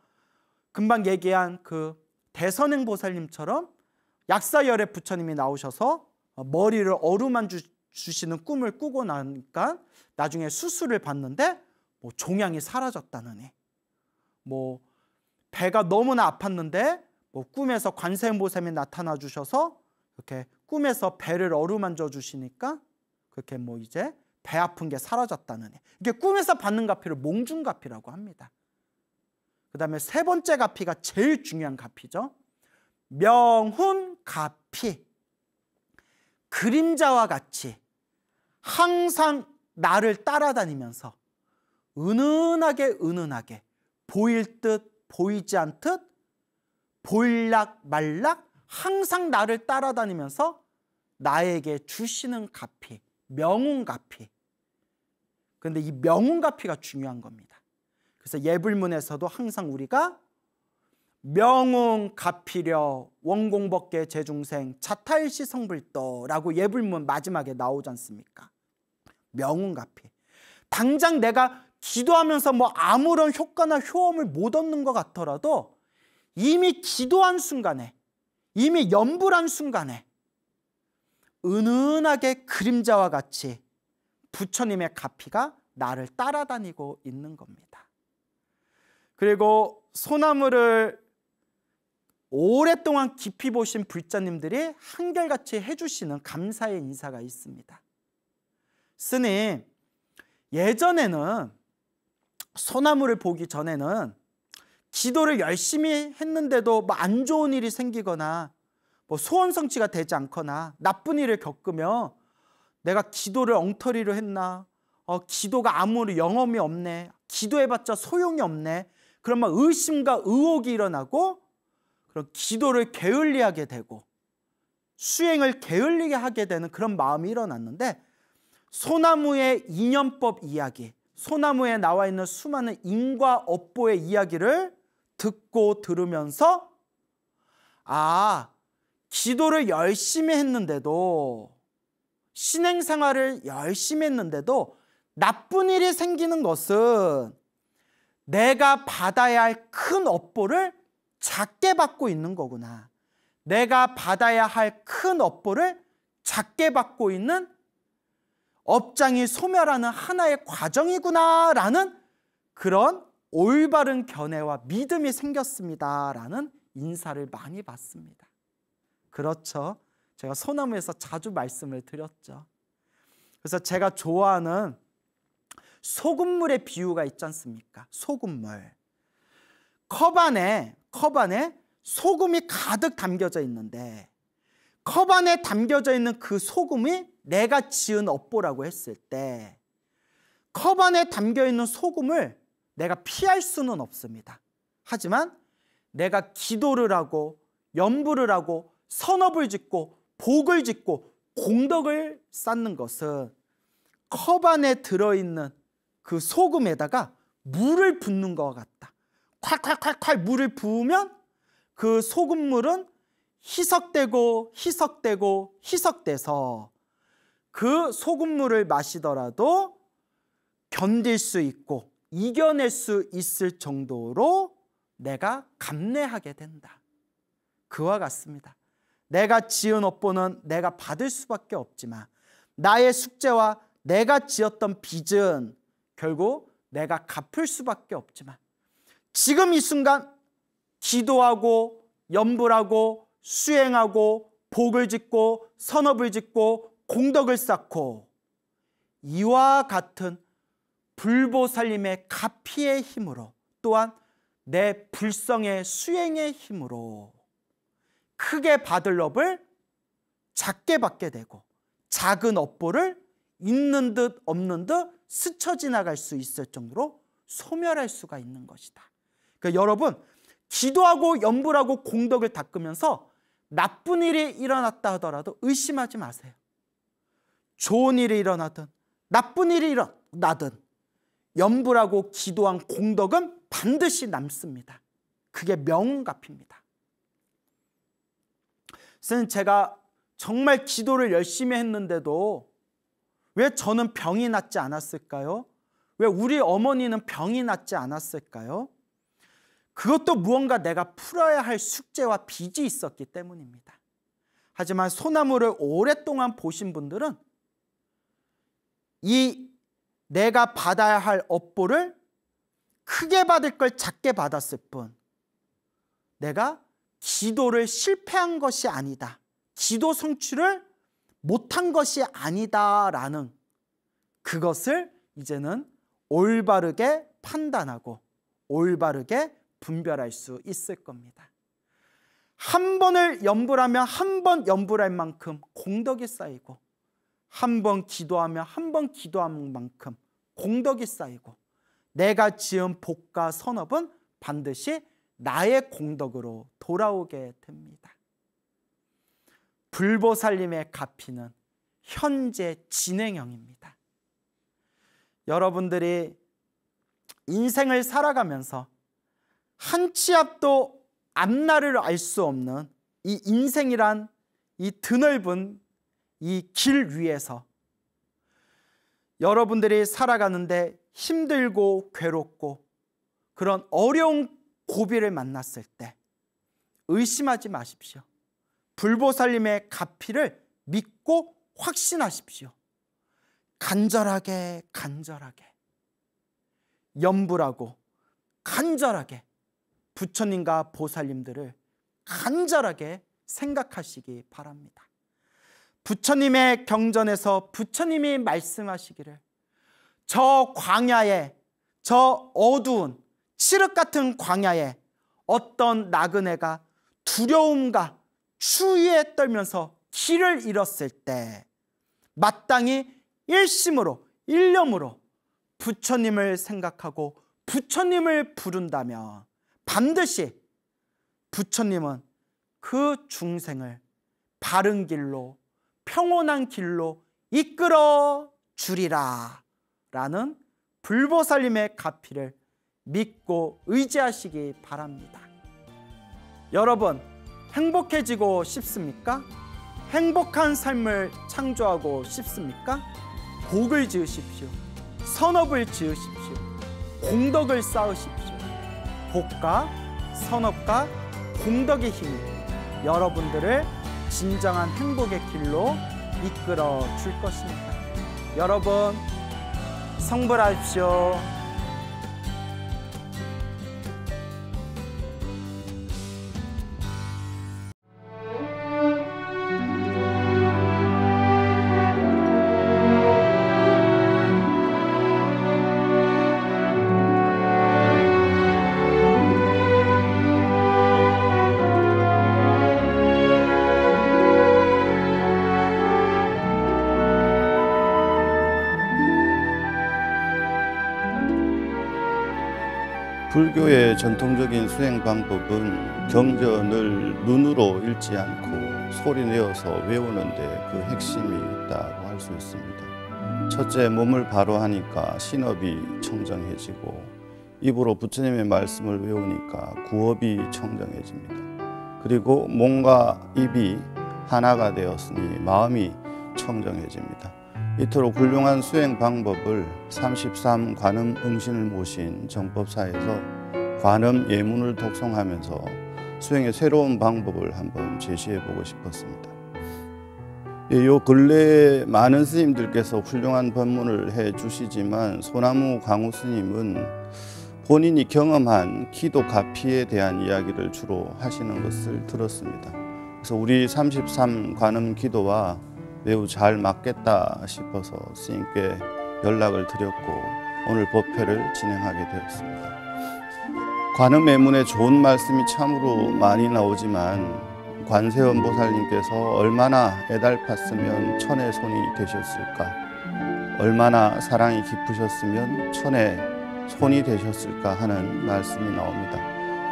금방 얘기한 그 대선행 보살님처럼 약사열의 부처님이 나오셔서 머리를 어루만 주, 시는 꿈을 꾸고 나니까 나중에 수술을 받는데 뭐 종양이 사라졌다느니 뭐 배가 너무나 아팠는데 뭐 꿈에서 관세음보살이 나타나 주셔서 이렇게 꿈에서 배를 어루만져 주시니까 그렇게 뭐 이제 배 아픈 게 사라졌다느니 이게 꿈에서 받는 가피를 몽중가피라고 합니다. 그 다음에 세 번째 가피가 제일 중요한 가피죠. 명훈 가피. 그림자와 같이 항상 나를 따라다니면서 은은하게 은은하게 보일 듯 보이지 않듯 보일락 말락 항상 나를 따라다니면서 나에게 주시는 가피, 명운 가피. 그런데 이 명운 가피가 중요한 겁니다. 그래서 예불문에서도 항상 우리가 명웅 갚이려 원공법계 재중생 자탈시 성불도라고 예불문 마지막에 나오지 않습니까? 명웅 갚피 당장 내가 기도하면서 뭐 아무런 효과나 효험을 못 얻는 것 같더라도 이미 기도한 순간에 이미 염불한 순간에 은은하게 그림자와 같이 부처님의 가피가 나를 따라다니고 있는 겁니다. 그리고 소나무를 오랫동안 깊이 보신 불자님들이 한결같이 해주시는 감사의 인사가 있습니다. 스님, 예전에는 소나무를 보기 전에는 기도를 열심히 했는데도 뭐안 좋은 일이 생기거나 뭐 소원 성취가 되지 않거나 나쁜 일을 겪으며 내가 기도를 엉터리로 했나 어, 기도가 아무 영험이 없네 기도해봤자 소용이 없네 그런 막 의심과 의혹이 일어나고 그런 기도를 게을리하게 되고 수행을 게을리게 하게 되는 그런 마음이 일어났는데 소나무의 인연법 이야기, 소나무에 나와 있는 수많은 인과 업보의 이야기를 듣고 들으면서 아, 기도를 열심히 했는데도 신행생활을 열심히 했는데도 나쁜 일이 생기는 것은 내가 받아야 할 큰 업보를 작게 받고 있는 거구나. 내가 받아야 할 큰 업보를 작게 받고 있는 업장이 소멸하는 하나의 과정이구나라는 그런 올바른 견해와 믿음이 생겼습니다라는 인사를 많이 받습니다. 그렇죠. 제가 소나무에서 자주 말씀을 드렸죠. 그래서 제가 좋아하는 소금물의 비유가 있지 않습니까? 소금물. 컵 안에 컵 안에 소금이 가득 담겨져 있는데 컵 안에 담겨져 있는 그 소금이 내가 지은 업보라고 했을 때 컵 안에 담겨 있는 소금을 내가 피할 수는 없습니다. 하지만 내가 기도를 하고 연부를 하고 선업을 짓고 복을 짓고 공덕을 쌓는 것은 컵 안에 들어있는 그 소금에다가 물을 붓는 것과 같다. 콸콸콸콸 물을 부으면 그 소금물은 희석되고 희석되고 희석돼서 그 소금물을 마시더라도 견딜 수 있고 이겨낼 수 있을 정도로 내가 감내하게 된다. 그와 같습니다. 내가 지은 업보는 내가 받을 수밖에 없지만 나의 숙제와 내가 지었던 빚은 결국 내가 갚을 수밖에 없지만 지금 이 순간 기도하고 염불하고 수행하고 복을 짓고 선업을 짓고 공덕을 쌓고 이와 같은 불보살림의 가피의 힘으로 또한 내 불성의 수행의 힘으로 크게 받을 업을 작게 받게 되고 작은 업보를 있는 듯 없는 듯 스쳐 지나갈 수 있을 정도로 소멸할 수가 있는 것이다. 그러니까 여러분 기도하고 염불하고 공덕을 닦으면서 나쁜 일이 일어났다 하더라도 의심하지 마세요. 좋은 일이 일어나든 나쁜 일이 일어나든 염불하고 기도한 공덕은 반드시 남습니다. 그게 명운갑입니다. 선 제가 정말 기도를 열심히 했는데도 왜 저는 병이 낫지 않았을까요? 왜 우리 어머니는 병이 낫지 않았을까요? 그것도 무언가 내가 풀어야 할 숙제와 빚이 있었기 때문입니다. 하지만 소나무를 오랫동안 보신 분들은 이 내가 받아야 할 업보를 크게 받을 걸 작게 받았을 뿐 내가 기도를 실패한 것이 아니다. 기도 성취를 못한 것이 아니다라는 그것을 이제는 올바르게 판단하고 올바르게 분별할 수 있을 겁니다. 한 번을 염불하면 한 번 염불할 만큼 공덕이 쌓이고 한 번 기도하면 한 번 기도한 만큼 공덕이 쌓이고 내가 지은 복과 선업은 반드시 나의 공덕으로 돌아오게 됩니다. 불보살림의 가피는 현재 진행형입니다. 여러분들이 인생을 살아가면서 한 치 앞도 앞날을 알 수 없는 이 인생이란 이 드넓은 이 길 위에서 여러분들이 살아가는데 힘들고 괴롭고 그런 어려운 고비를 만났을 때 의심하지 마십시오. 불보살님의 가피를 믿고 확신하십시오. 간절하게 간절하게 염불하고 간절하게 부처님과 보살님들을 간절하게 생각하시기 바랍니다. 부처님의 경전에서 부처님이 말씀하시기를 저 광야에 저 어두운 칠흑 같은 광야에 어떤 나그네가 두려움과 추위에 떨면서 길을 잃었을 때 마땅히 일심으로 일념으로 부처님을 생각하고 부처님을 부른다면 반드시 부처님은 그 중생을 바른 길로 평온한 길로 이끌어 주리라 라는 불보살님의 가피를 믿고 의지하시기 바랍니다. 여러분 행복해지고 싶습니까? 행복한 삶을 창조하고 싶습니까? 복을 지으십시오. 선업을 지으십시오. 공덕을 쌓으십시오. 복과 선업과 공덕의 힘이 여러분들을 진정한 행복의 길로 이끌어 줄 것입니다. 여러분, 성불하십시오. 불교의 전통적인 수행 방법은 경전을 눈으로 읽지 않고 소리내어서 외우는데 그 핵심이 있다고 할 수 있습니다. 첫째, 몸을 바로 하니까 신업이 청정해지고 입으로 부처님의 말씀을 외우니까 구업이 청정해집니다. 그리고 몸과 입이 하나가 되었으니 마음이 청정해집니다. 이토록 훌륭한 수행 방법을 33관음 응신을 모신 정법사에서 관음 예문을 독성하면서 수행의 새로운 방법을 한번 제시해 보고 싶었습니다. 예, 요 근래에 많은 스님들께서 훌륭한 법문을 해 주시지만 소나무 강우 스님은 본인이 경험한 기도 가피에 대한 이야기를 주로 하시는 것을 들었습니다. 그래서 우리 33관음 기도와 매우 잘 맞겠다 싶어서 스님께 연락을 드렸고 오늘 법회를 진행하게 되었습니다. 관음의문에 좋은 말씀이 참으로 많이 나오지만 관세음 보살님께서 얼마나 애달팠으면 천의 손이 되셨을까 얼마나 사랑이 깊으셨으면 천의 손이 되셨을까 하는 말씀이 나옵니다.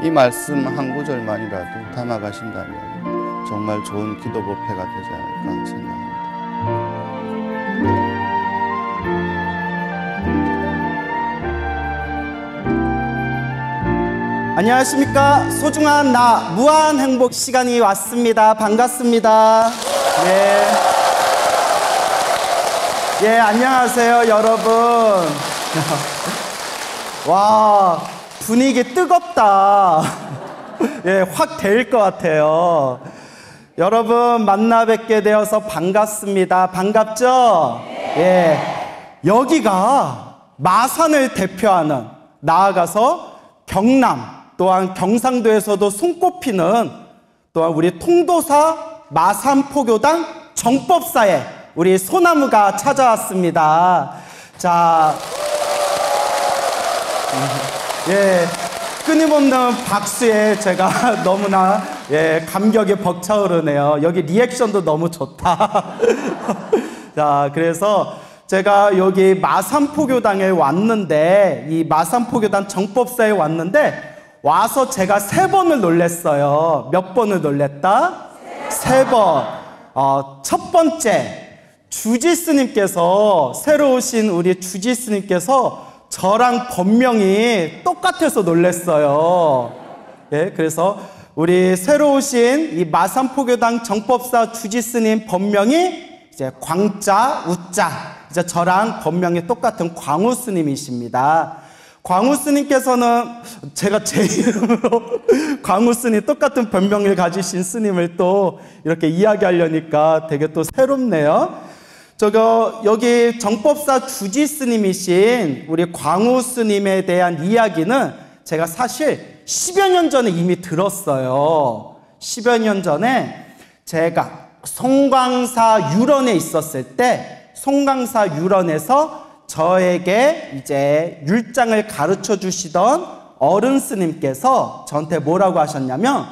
이 말씀 한 구절만이라도 담아가신다면 정말 좋은 기도법회가 되지 않을까 생각합니다. 안녕하십니까 소중한 나 무한 행복 시간이 왔습니다 반갑습니다 예. 예 안녕하세요 여러분 <laughs> 와 분위기 뜨겁다 <laughs> 예 확 될 것 같아요 여러분 만나 뵙게 되어서 반갑습니다. 반갑죠? 예. 여기가 마산을 대표하는 나아가서 경남 또한 경상도에서도 손꼽히는 또한 우리 통도사 마산포교당 정법사에 우리 소나무가 찾아왔습니다. 자, 음, 예, 끊임없는 박수에 제가 <laughs> 너무나 예, 감격이 벅차오르네요. 여기 리액션도 너무 좋다. <laughs> 자, 그래서 제가 여기 마산포교당에 왔는데, 이 마산포교당 정법사에 왔는데, 와서 제가 세 번을 놀랬어요. 몇 번을 놀랬다? 세 번. 어, 첫 번째, 주지스님께서, 새로 오신 우리 주지스님께서 저랑 법명이 똑같아서 놀랬어요. 예, 그래서 우리 새로 오신 이 마산포교당 정법사 주지스님 법명이 이제 광자, 우자. 이제 저랑 법명이 똑같은 광우스님이십니다. 광우스님께서는 제가 제 <laughs> 이름으로 광우스님 똑같은 변명을 가지신 스님을 또 이렇게 이야기하려니까 되게 또 새롭네요. 저거 여기 정법사 주지 스님이신 우리 광우스님에 대한 이야기는 제가 사실 10여 년 전에 이미 들었어요. 10여 년 전에 제가 송광사 유런에 있었을 때 송광사 유런에서 저에게 이제 율장을 가르쳐 주시던 어른 스님께서 저한테 뭐라고 하셨냐면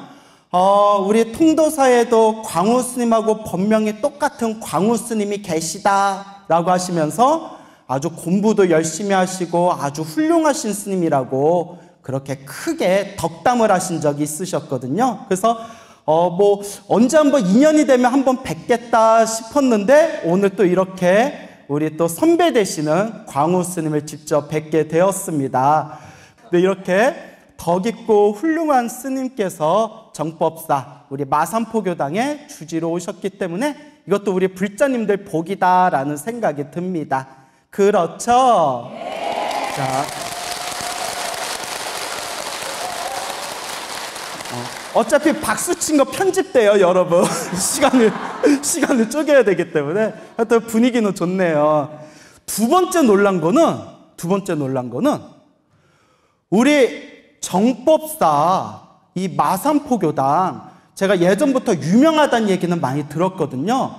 어, 우리 통도사에도 광우 스님하고 법명이 똑같은 광우 스님이 계시다라고 하시면서 아주 공부도 열심히 하시고 아주 훌륭하신 스님이라고 그렇게 크게 덕담을 하신 적이 있으셨거든요. 그래서 어 뭐 언제 한번 인연이 되면 한번 뵙겠다 싶었는데 오늘 또 이렇게 우리 또 선배 되시는 광우 스님을 직접 뵙게 되었습니다. 근데 이렇게 덕 있고 훌륭한 스님께서 정법사 우리 마산포교당에 주지로 오셨기 때문에 이것도 우리 불자님들 복이다라는 생각이 듭니다. 그렇죠? 예. 자. 어차피 박수 친 거 편집돼요, 여러분. <laughs> 시간을, 시간을 쪼개야 되기 때문에. 하여튼 분위기는 좋네요. 두 번째 놀란 거는, 두 번째 놀란 거는, 우리 정법사, 이 마산포교당, 제가 예전부터 유명하다는 얘기는 많이 들었거든요.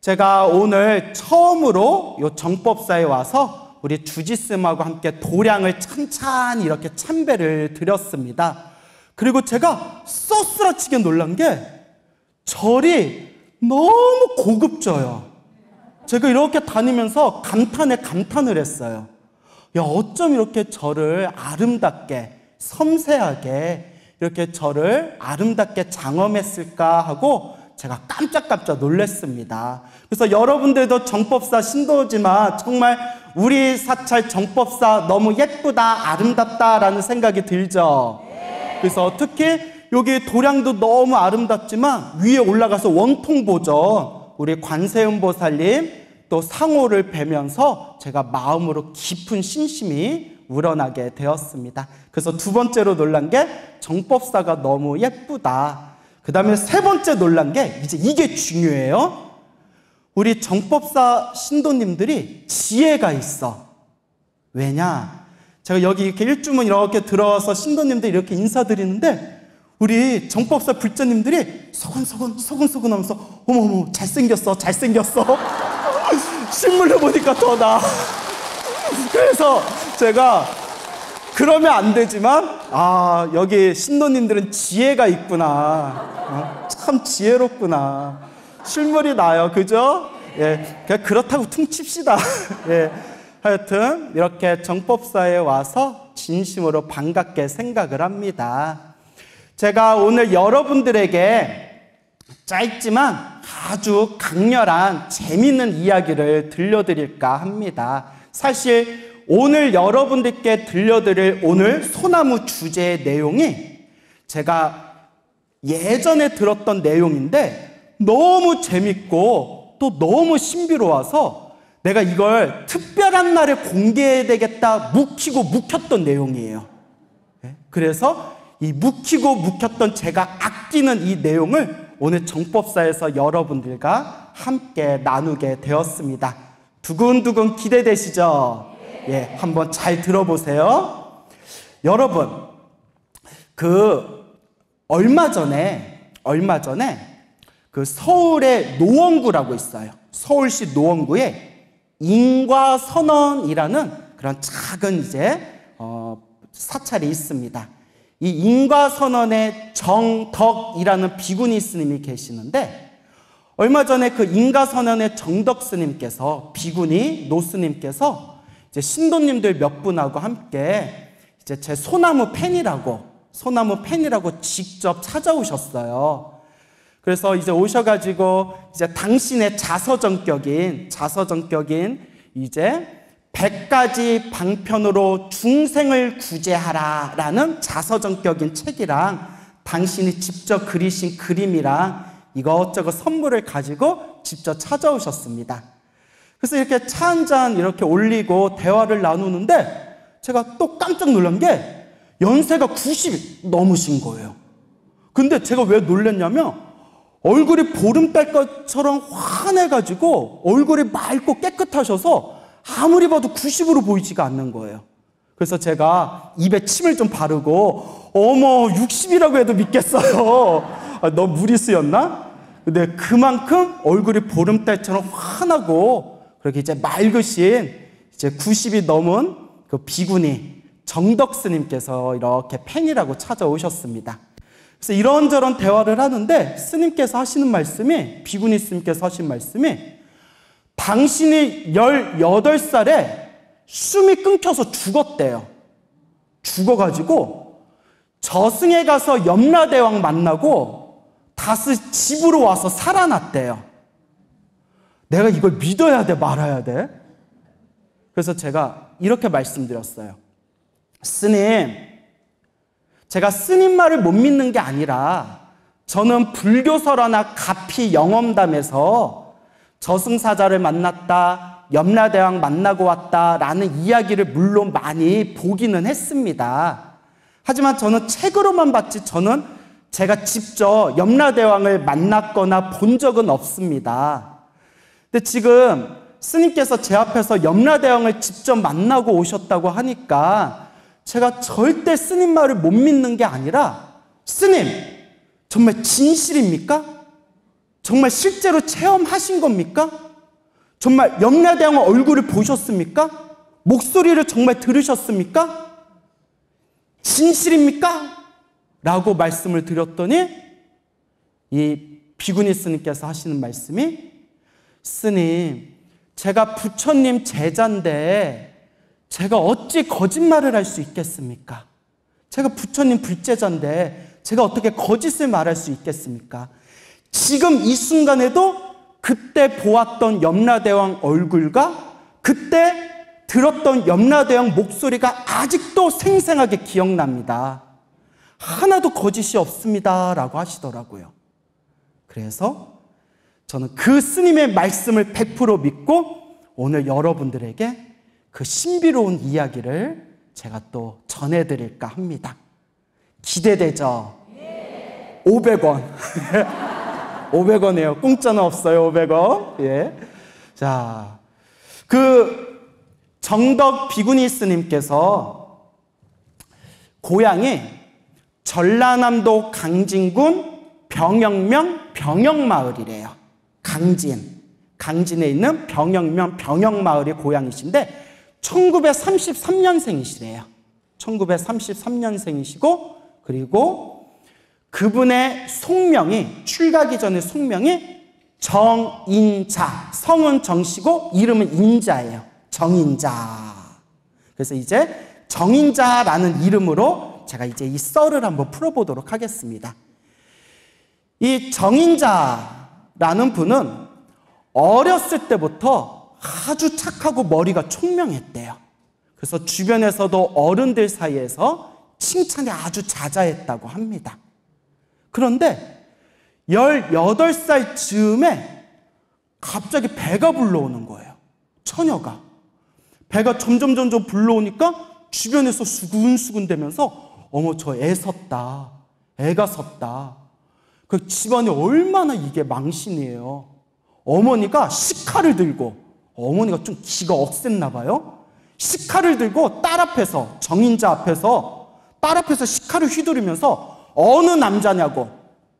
제가 오늘 처음으로 이 정법사에 와서 우리 주지쌤하고 함께 도량을 찬찬히 이렇게 참배를 드렸습니다. 그리고 제가 써스라치게 놀란 게 절이 너무 고급져요. 제가 이렇게 다니면서 감탄에 감탄을 했어요. 야, 어쩜 이렇게 저를 아름답게, 섬세하게, 이렇게 저를 아름답게 장엄했을까 하고 제가 깜짝깜짝 놀랐습니다. 그래서 여러분들도 정법사 신도지만 정말 우리 사찰 정법사 너무 예쁘다, 아름답다라는 생각이 들죠. 그래서 특히 여기 도량도 너무 아름답지만 위에 올라가서 원통보죠. 우리 관세음보살님 또 상호를 뵈면서 제가 마음으로 깊은 신심이 우러나게 되었습니다. 그래서 두 번째로 놀란 게 정법사가 너무 예쁘다. 그 다음에 세 번째 놀란 게 이제 이게 중요해요. 우리 정법사 신도님들이 지혜가 있어. 왜냐? 제가 여기 이렇게 일주문 이렇게 들어와서 신도님들 이렇게 인사드리는데 우리 정법사 불자님들이 소근소근 소근소근 하면서 어머머 잘생겼어 잘생겼어 실물로 <laughs> 보니까 더 나아 그래서 제가 그러면 안 되지만 아 여기 신도님들은 지혜가 있구나 어? 참 지혜롭구나 실물이 나요 그죠? 예 그냥 그렇다고 퉁칩시다 <laughs> 예. 하여튼 이렇게 정법사에 와서 진심으로 반갑게 생각을 합니다. 제가 오늘 여러분들에게 짧지만 아주 강렬한 재미있는 이야기를 들려드릴까 합니다. 사실 오늘 여러분들께 들려드릴 오늘 소나무 주제의 내용이 제가 예전에 들었던 내용인데 너무 재밌고 또 너무 신비로워서 내가 이걸 특별한 날에 공개되겠다 해야 묵히고 묵혔던 내용이에요. 예? 그래서 이 묵히고 묵혔던 제가 아끼는 이 내용을 오늘 정법사에서 여러분들과 함께 나누게 되었습니다. 두근두근 기대되시죠? 예, 한번 잘 들어보세요. 여러분, 그 얼마 전에 얼마 전에 그 서울의 노원구라고 있어요. 서울시 노원구에 인과 선언이라는 그런 작은 이제 어, 사찰이 있습니다. 이 인과 선언의 정덕이라는 비구니 스님이 계시는데 얼마 전에 그 인과 선언의 정덕 스님께서 비구니 노 스님께서 이제 신도님들 몇 분하고 함께 이제 제 소나무 팬이라고 소나무 팬이라고 직접 찾아오셨어요. 그래서 이제 오셔가지고 이제 당신의 자서전격인 자서전격인 이제 100가지 방편으로 중생을 구제하라라는 자서전격인 책이랑 당신이 직접 그리신 그림이랑 이것저것 선물을 가지고 직접 찾아오셨습니다. 그래서 이렇게 차 한 잔 이렇게 올리고 대화를 나누는데 제가 또 깜짝 놀란 게 연세가 90 넘으신 거예요. 근데 제가 왜 놀랐냐면 얼굴이 보름달 것처럼 환해가지고 얼굴이 맑고 깨끗하셔서 아무리 봐도 90으로 보이지가 않는 거예요. 그래서 제가 입에 침을 좀 바르고 어머 60이라고 해도 믿겠어요. 아, 너 무리수였나? 근데 그만큼 얼굴이 보름달처럼 환하고 그렇게 이제 맑으신 이제 90이 넘은 그 비구니 정덕스님께서 이렇게 팬이라고 찾아오셨습니다. 그래서 이런저런 대화를 하는데 스님께서 하시는 말씀이 비구니 스님께서 하신 말씀이 당신이 18살에 숨이 끊겨서 죽었대요. 죽어가지고 저승에 가서 염라대왕 만나고 다시 집으로 와서 살아났대요. 내가 이걸 믿어야 돼, 말아야 돼? 그래서 제가 이렇게 말씀드렸어요. 스님, 제가 스님 말을 못 믿는 게 아니라 저는 불교설화나 가피 영험담에서 저승사자를 만났다, 염라대왕 만나고 왔다라는 이야기를 물론 많이 보기는 했습니다. 하지만 저는 책으로만 봤지 저는 제가 직접 염라대왕을 만났거나 본 적은 없습니다. 근데 지금 스님께서 제 앞에서 염라대왕을 직접 만나고 오셨다고 하니까 제가 절대 스님 말을 못 믿는 게 아니라 스님 정말 진실입니까? 정말 실제로 체험하신 겁니까? 정말 염라대왕 얼굴을 보셨습니까? 목소리를 정말 들으셨습니까? 진실입니까? 라고 말씀을 드렸더니 이 비구니 스님께서 하시는 말씀이 스님 제가 부처님 제자인데 제가 어찌 거짓말을 할 수 있겠습니까? 제가 부처님 불제자인데 제가 어떻게 거짓을 말할 수 있겠습니까? 지금 이 순간에도 그때 보았던 염라대왕 얼굴과 그때 들었던 염라대왕 목소리가 아직도 생생하게 기억납니다. 하나도 거짓이 없습니다. 라고 하시더라고요. 그래서 저는 그 스님의 말씀을 100% 믿고 오늘 여러분들에게 그 신비로운 이야기를 제가 또 전해드릴까 합니다. 기대되죠? 500원. 예. 500원이에요. <laughs> 공짜는 없어요. 500원. 예. 자, 그 정덕 비구니스님께서 고향이 전라남도 강진군 병영면 병영마을이래요. 강진. 강진에 있는 병영면 병영마을이 고향이신데 1933년생이시래요. 1933년생이시고 그리고 그분의 속명이 출가기 전에 속명이 정인자. 성은 정씨고 이름은 인자예요. 정인자. 그래서 이제 정인자라는 이름으로 제가 이제 이 썰을 한번 풀어보도록 하겠습니다. 이 정인자라는 분은 어렸을 때부터 아주 착하고 머리가 총명했대요. 그래서 주변에서도 어른들 사이에서 칭찬이 아주 자자했다고 합니다. 그런데 18살 즈음에 갑자기 배가 불러오는 거예요. 처녀가. 배가 점점 점점 불러오니까 주변에서 수근수근 되면서 어머 저 애 섰다. 애가 섰다. 그 집안이 얼마나 이게 망신이에요. 어머니가 시카를 들고 어머니가 좀 기가 억셌나 봐요. 시카를 들고 딸 앞에서 정인자 앞에서 딸 앞에서 시카를 휘두르면서 어느 남자냐고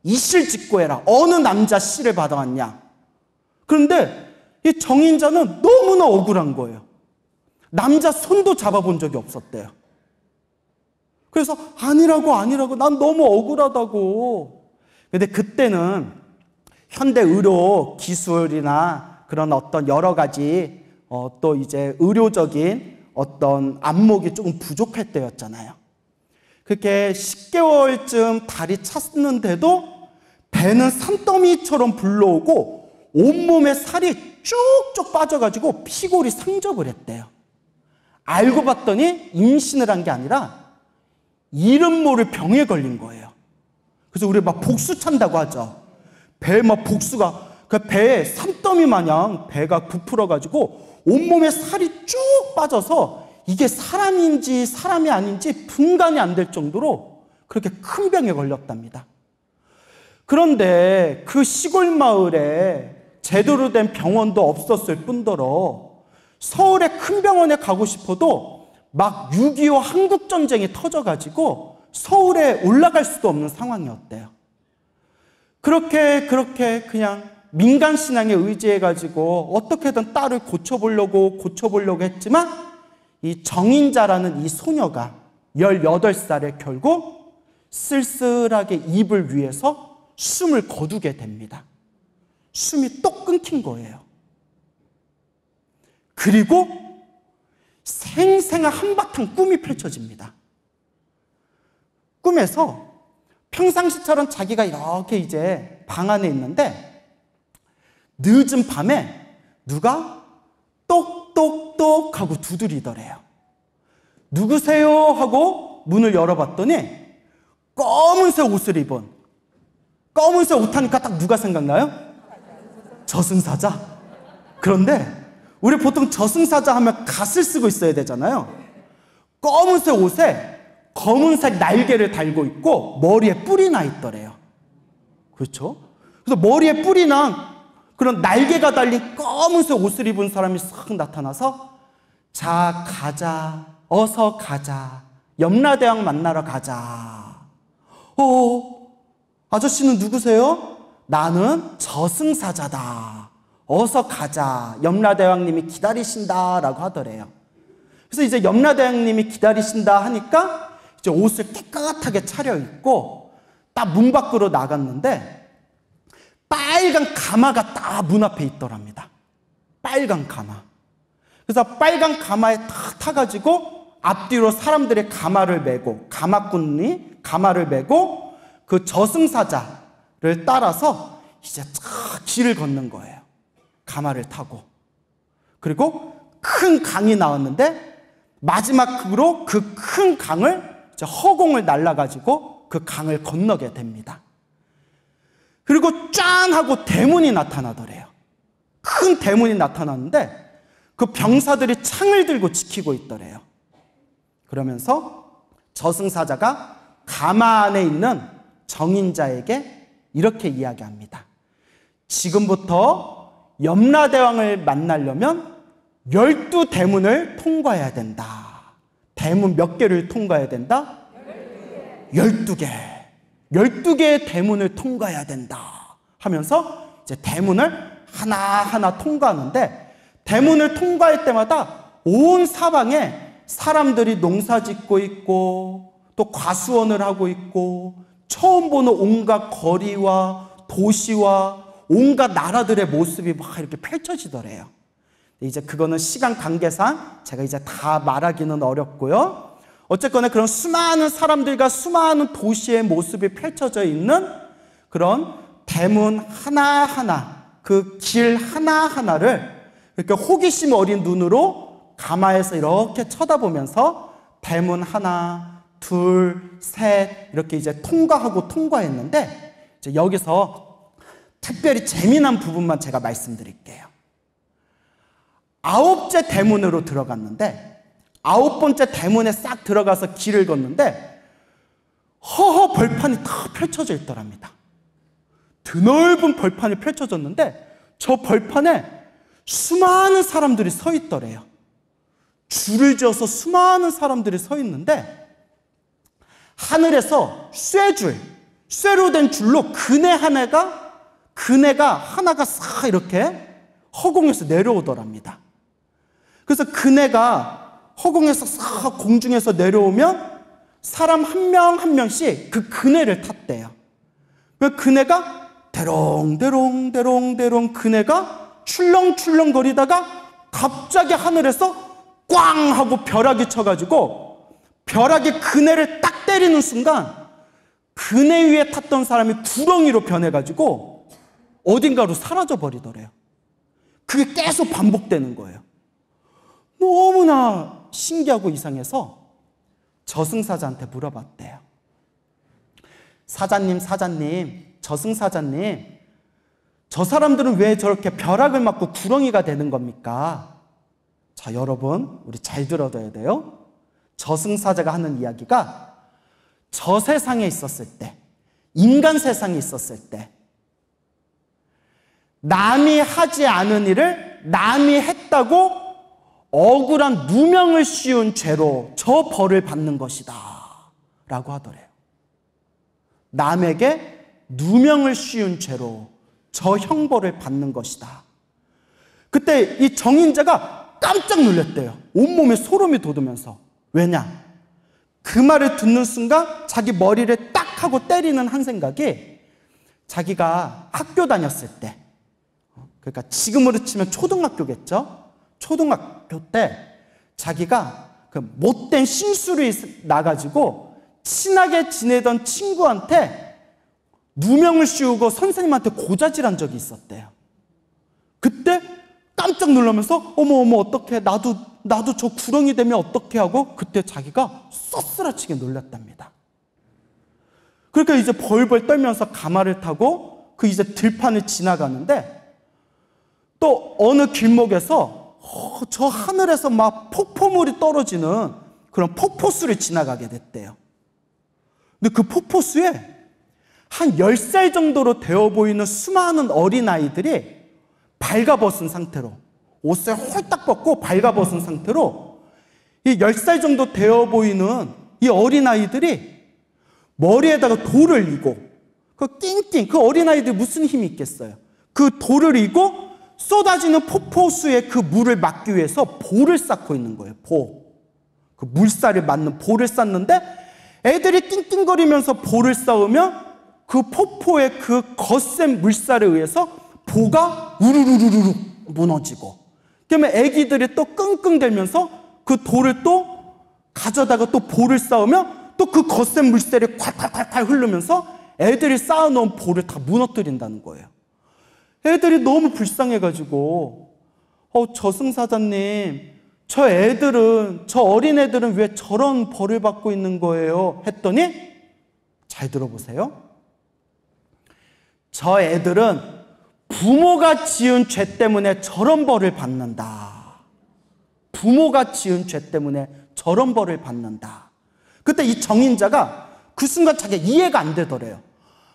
이실 짓고 해라. 어느 남자 씨를 받아왔냐. 그런데 이 정인자는 너무나 억울한 거예요. 남자 손도 잡아본 적이 없었대요. 그래서 아니라고 아니라고 난 너무 억울하다고. 근데 그때는 현대 의료 기술이나 그런 어떤 여러 가지 어, 또 이제 의료적인 어떤 안목이 조금 부족할 때였잖아요. 그렇게 10개월쯤 다리 찼는데도 배는 산더미처럼 불러오고 온몸에 살이 쭉쭉 빠져가지고 피골이 상접을 했대요. 알고 봤더니 임신을 한 게 아니라 이름 모를 병에 걸린 거예요. 그래서 우리 막 복수 찬다고 하죠. 배막 복수가 그 배에 산더미 마냥 배가 부풀어가지고 온몸에 살이 쭉 빠져서 이게 사람인지 사람이 아닌지 분간이 안 될 정도로 그렇게 큰 병에 걸렸답니다. 그런데 그 시골 마을에 제대로 된 병원도 없었을 뿐더러 서울의 큰 병원에 가고 싶어도 막 6.25 한국전쟁이 터져가지고 서울에 올라갈 수도 없는 상황이었대요. 그렇게, 그렇게 그냥 민간 신앙에 의지해 가지고 어떻게든 딸을 고쳐보려고 고쳐보려고 했지만 이 정인자라는 이 소녀가 18살에 결국 쓸쓸하게 입을 위해서 숨을 거두게 됩니다. 숨이 똑 끊긴 거예요. 그리고 생생한 한바탕 꿈이 펼쳐집니다. 꿈에서 평상시처럼 자기가 이렇게 이제 방 안에 있는데 늦은 밤에 누가 똑똑똑 하고 두드리더래요. 누구세요? 하고 문을 열어봤더니 검은색 옷을 입은 검은색 옷 하니까 딱 누가 생각나요? 저승사자. 그런데 우리 보통 저승사자 하면 갓을 쓰고 있어야 되잖아요. 검은색 옷에 검은색 날개를 달고 있고 머리에 뿔이 나 있더래요. 그렇죠? 그래서 머리에 뿔이 난 그런 날개가 달린 검은색 옷을 입은 사람이 싹 나타나서 자 가자 어서 가자 염라대왕 만나러 가자 어 아저씨는 누구세요? 나는 저승사자다 어서 가자 염라대왕님이 기다리신다라고 하더래요 그래서 이제 염라대왕님이 기다리신다 하니까 이제 옷을 깨끗하게 차려입고 딱 문 밖으로 나갔는데 빨간 가마가 딱 문 앞에 있더랍니다. 빨간 가마. 그래서 빨간 가마에 탁 타가지고 앞뒤로 사람들의 가마를 메고 가마꾼이 가마를 메고 그 저승사자를 따라서 이제 탁 길을 걷는 거예요. 가마를 타고. 그리고 큰 강이 나왔는데 마지막으로 그 큰 강을 허공을 날라가지고 그 강을 건너게 됩니다. 그리고 짠 하고 대문이 나타나더래요. 큰 대문이 나타났는데 그 병사들이 창을 들고 지키고 있더래요. 그러면서 저승사자가 가만에 있는 정인자에게 이렇게 이야기합니다. 지금부터 염라대왕을 만나려면 열두 대문을 통과해야 된다. 대문 몇 개를 통과해야 된다? 열두 개. 12개의 대문을 통과해야 된다 하면서 이제 대문을 하나하나 통과하는데 대문을 통과할 때마다 온 사방에 사람들이 농사 짓고 있고 또 과수원을 하고 있고 처음 보는 온갖 거리와 도시와 온갖 나라들의 모습이 막 이렇게 펼쳐지더래요. 이제 그거는 시간 관계상 제가 이제 다 말하기는 어렵고요. 어쨌거나 그런 수많은 사람들과 수많은 도시의 모습이 펼쳐져 있는 그런 대문 하나하나, 그 길 하나하나를 이렇게 호기심 어린 눈으로 가마에서 이렇게 쳐다보면서 대문 하나, 둘, 셋, 이렇게 이제 통과하고 통과했는데, 이제 여기서 특별히 재미난 부분만 제가 말씀드릴게요. 아홉째 대문으로 들어갔는데, 아홉 번째 대문에 싹 들어가서 길을 걷는데 허허 벌판이 다 펼쳐져 있더랍니다. 드넓은 벌판이 펼쳐졌는데 저 벌판에 수많은 사람들이 서 있더래요. 줄을 지어서 수많은 사람들이 서 있는데 하늘에서 쇠줄, 쇠로 된 줄로 그네 하나가 그네가 하나가 싹 이렇게 허공에서 내려오더랍니다. 그래서 그네가 허공에서 싹 공중에서 내려오면 사람 한 명한 한 명씩 그 그네를 탔대요. 그 그네가 대롱대롱대롱대롱 그네가 출렁출렁거리다가 갑자기 하늘에서 꽝 하고 벼락이 쳐가지고 벼락이 그네를 딱 때리는 순간 그네 위에 탔던 사람이 구렁이로 변해가지고 어딘가로 사라져버리더래요. 그게 계속 반복되는 거예요. 너무나 신기하고 이상해서 저승사자한테 물어봤대요. 사자님, 사자님, 저승사자님, 저 사람들은 왜 저렇게 벼락을 맞고 구렁이가 되는 겁니까? 자, 여러분, 우리 잘 들어둬야 돼요. 저승사자가 하는 이야기가 저 세상에 있었을 때, 인간 세상에 있었을 때, 남이 하지 않은 일을 남이 했다고 억울한 누명을 씌운 죄로 저 벌을 받는 것이다. 라고 하더래요. 남에게 누명을 씌운 죄로 저 형벌을 받는 것이다. 그때 이 정인자가 깜짝 놀랐대요. 온몸에 소름이 돋으면서. 왜냐? 그 말을 듣는 순간 자기 머리를 딱 하고 때리는 한 생각이 자기가 학교 다녔을 때, 어, 그러니까 지금으로 치면 초등학교겠죠? 초등학교 때 자기가 그 못된 실수를 나가지고 친하게 지내던 친구한테 누명을 씌우고 선생님한테 고자질한 적이 있었대요. 그때 깜짝 놀라면서 어머 어머 어떻게 나도 나도 저 구렁이 되면 어떻게 하고 그때 자기가 쏘스라치게 놀랐답니다. 그러니까 이제 벌벌 떨면서 가마를 타고 그 이제 들판을 지나가는데 또 어느 길목에서 어, 저 하늘에서 막 폭포물이 떨어지는 그런 폭포수를 지나가게 됐대요. 근데 그 폭포수에 한 10살 정도로 되어 보이는 수많은 어린아이들이 발가벗은 상태로 옷을 홀딱 벗고 발가벗은 상태로 이 10살 정도 되어 보이는 이 어린아이들이 머리에다가 돌을 이고 그 낑낑 그 어린아이들 무슨 힘이 있겠어요. 그 돌을 이고 쏟아지는 폭포수의 그 물을 막기 위해서 보를 쌓고 있는 거예요. 보. 그 물살을 맞는 보를 쌓는데 애들이 낑낑거리면서 보를 쌓으면 그 폭포의 그 거센 물살에 의해서 보가 우르르르르 무너지고 그러면 애기들이 또 끙끙대면서 그 돌을 또 가져다가 또 보를 쌓으면 또 그 거센 물살이 콸콸콸콸 흐르면서 애들이 쌓아놓은 보를 다 무너뜨린다는 거예요. 애들이 너무 불쌍해가지고, 어, 저승사자님, 저 애들은, 저 어린애들은 왜 저런 벌을 받고 있는 거예요? 했더니, 잘 들어보세요. 저 애들은 부모가 지은 죄 때문에 저런 벌을 받는다. 부모가 지은 죄 때문에 저런 벌을 받는다. 그때 이 정인자가 그 순간 자기가 이해가 안 되더래요.